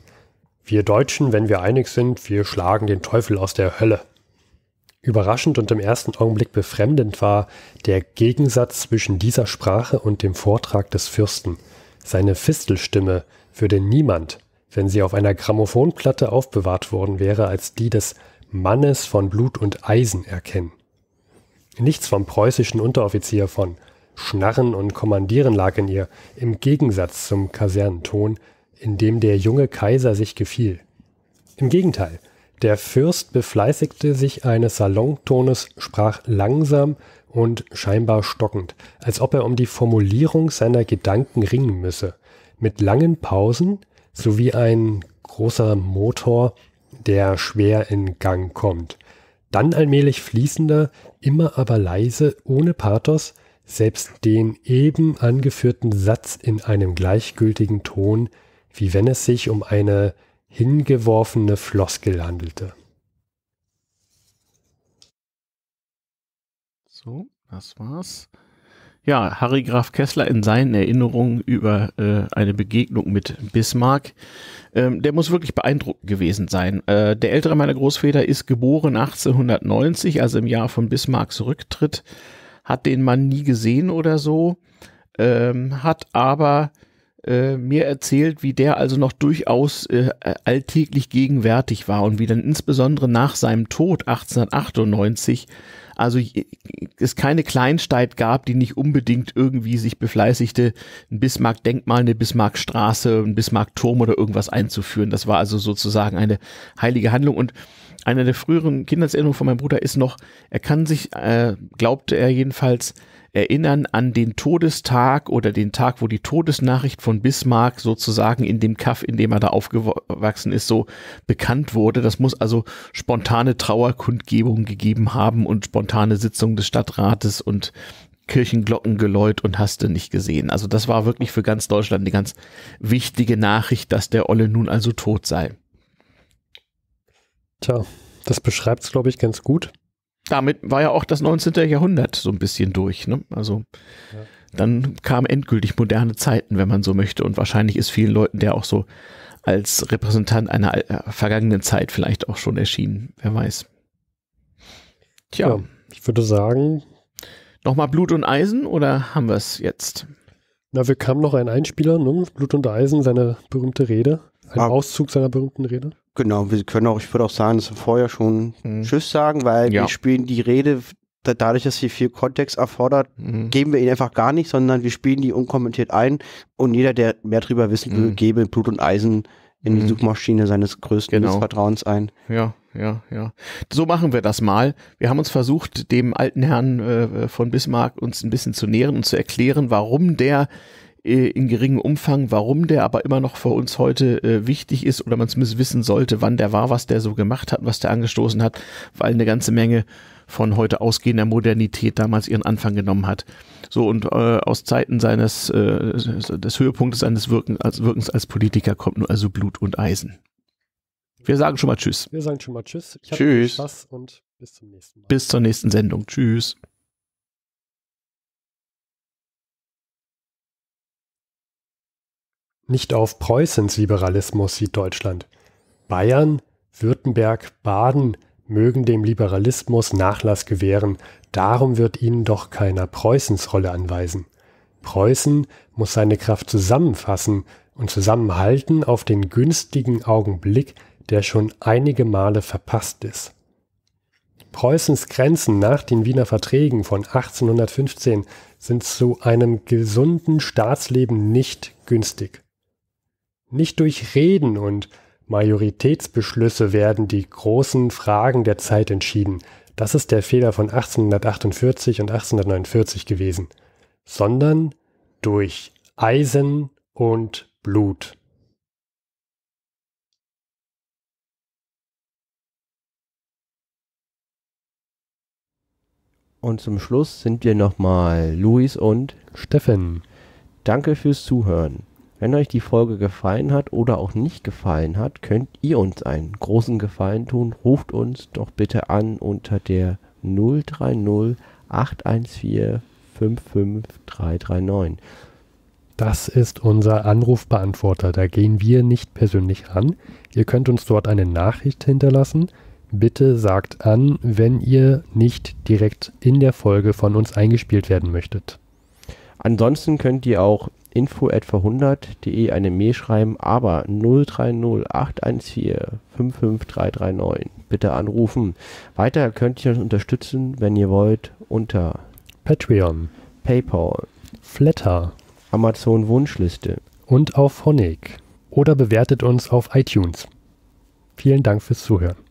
Wir Deutschen, wenn wir einig sind, wir schlagen den Teufel aus der Hölle. Überraschend und im ersten Augenblick befremdend war der Gegensatz zwischen dieser Sprache und dem Vortrag des Fürsten. Seine Fistelstimme würde niemand, wenn sie auf einer Grammophonplatte aufbewahrt worden wäre, als die des Mannes von Blut und Eisen erkennen. Nichts vom preußischen Unteroffizier von Schnarren und Kommandieren lag in ihr, im Gegensatz zum Kasernenton, in dem der junge Kaiser sich gefiel. Im Gegenteil, der Fürst befleißigte sich eines Salontones, sprach langsam und scheinbar stockend, als ob er um die Formulierung seiner Gedanken ringen müsse, mit langen Pausen sowie ein großer Motor der schwer in Gang kommt. Dann allmählich fließender, immer aber leise, ohne Pathos, selbst den eben angeführten Satz in einem gleichgültigen Ton, wie wenn es sich um eine hingeworfene Floskel handelte. So, das war's. Ja, Harry Graf Kessler in seinen Erinnerungen über äh, eine Begegnung mit Bismarck. Ähm, der muss wirklich beeindruckend gewesen sein. Äh, der ältere meiner Großväter ist geboren 1890, also im Jahr von Bismarcks Rücktritt, hat den Mann nie gesehen oder so, ähm, hat aber äh, mir erzählt, wie der also noch durchaus äh, alltäglich gegenwärtig war und wie dann insbesondere nach seinem Tod 1898 also es keine Kleinstadt gab, die nicht unbedingt irgendwie sich befleißigte, ein Bismarck-Denkmal, eine Bismarck-Straße, ein Bismarck-Turm oder irgendwas einzuführen. Das war also sozusagen eine heilige Handlung und einer der früheren Kindheitserinnerungen von meinem Bruder ist noch, er kann sich, äh, glaubte er jedenfalls, erinnern an den Todestag oder den Tag, wo die Todesnachricht von Bismarck sozusagen in dem Kaff, in dem er da aufgewachsen ist, so bekannt wurde. Das muss also spontane Trauerkundgebungen gegeben haben und spontan spontane Sitzung des Stadtrates und Kirchenglockengeläut und hast du nicht gesehen. Also das war wirklich für ganz Deutschland die ganz wichtige Nachricht, dass der Olle nun also tot sei. Tja, das beschreibt es, glaube ich, ganz gut. Damit war ja auch das 19. Jahrhundert so ein bisschen durch. Ne? Also ja. dann kamen endgültig moderne Zeiten, wenn man so möchte. Und wahrscheinlich ist vielen Leuten der auch so als Repräsentant einer äh, vergangenen Zeit vielleicht auch schon erschienen. Wer weiß. Tja. Ja würde sagen. Nochmal Blut und Eisen oder haben wir es jetzt? Na, wir kamen noch ein Einspieler, ne? Blut und Eisen, seine berühmte Rede. Ein ah. Auszug seiner berühmten Rede. Genau, wir können auch, ich würde auch sagen, dass wir vorher schon mhm. Tschüss sagen, weil ja. wir spielen die Rede, dadurch, dass sie viel Kontext erfordert, mhm. geben wir ihn einfach gar nicht, sondern wir spielen die unkommentiert ein und jeder, der mehr drüber wissen will, mhm. gebe Blut und Eisen in die mhm. Suchmaschine seines größten genau. Vertrauens ein. Ja ja, ja. So machen wir das mal. Wir haben uns versucht, dem alten Herrn äh, von Bismarck uns ein bisschen zu nähern und zu erklären, warum der äh, in geringem Umfang, warum der aber immer noch für uns heute äh, wichtig ist oder man zumindest wissen sollte, wann der war, was der so gemacht hat, was der angestoßen hat, weil eine ganze Menge von heute ausgehender Modernität damals ihren Anfang genommen hat. So und äh, aus Zeiten seines äh, des Höhepunktes seines Wirken, als Wirkens als Politiker kommt nur also Blut und Eisen. Wir sagen schon mal Tschüss. Wir sagen schon mal Tschüss. Ich tschüss. Spaß und bis zum nächsten Mal. Bis zur nächsten Sendung. Tschüss. Nicht auf Preußens Liberalismus sieht Deutschland. Bayern, Württemberg, Baden mögen dem Liberalismus Nachlass gewähren, darum wird ihnen doch keiner Preußens Rolle anweisen. Preußen muss seine Kraft zusammenfassen und zusammenhalten auf den günstigen Augenblick, der schon einige Male verpasst ist. Preußens Grenzen nach den Wiener Verträgen von 1815 sind zu einem gesunden Staatsleben nicht günstig. Nicht durch Reden und Majoritätsbeschlüsse werden die großen Fragen der Zeit entschieden. Das ist der Fehler von 1848 und 1849 gewesen. Sondern durch Eisen und Blut. Und zum Schluss sind wir nochmal Luis und Steffen. Danke fürs Zuhören. Wenn euch die Folge gefallen hat oder auch nicht gefallen hat, könnt ihr uns einen großen Gefallen tun. Ruft uns doch bitte an unter der 030 814 55339. Das ist unser Anrufbeantworter. Da gehen wir nicht persönlich ran. Ihr könnt uns dort eine Nachricht hinterlassen. Bitte sagt an, wenn ihr nicht direkt in der Folge von uns eingespielt werden möchtet. Ansonsten könnt ihr auch info@verhundert.de eine Mail schreiben, aber 030 814 55339. Bitte anrufen. Weiter könnt ihr uns unterstützen, wenn ihr wollt, unter Patreon, PayPal, Flatter, Amazon Wunschliste und auf Honig oder bewertet uns auf iTunes. Vielen Dank fürs Zuhören.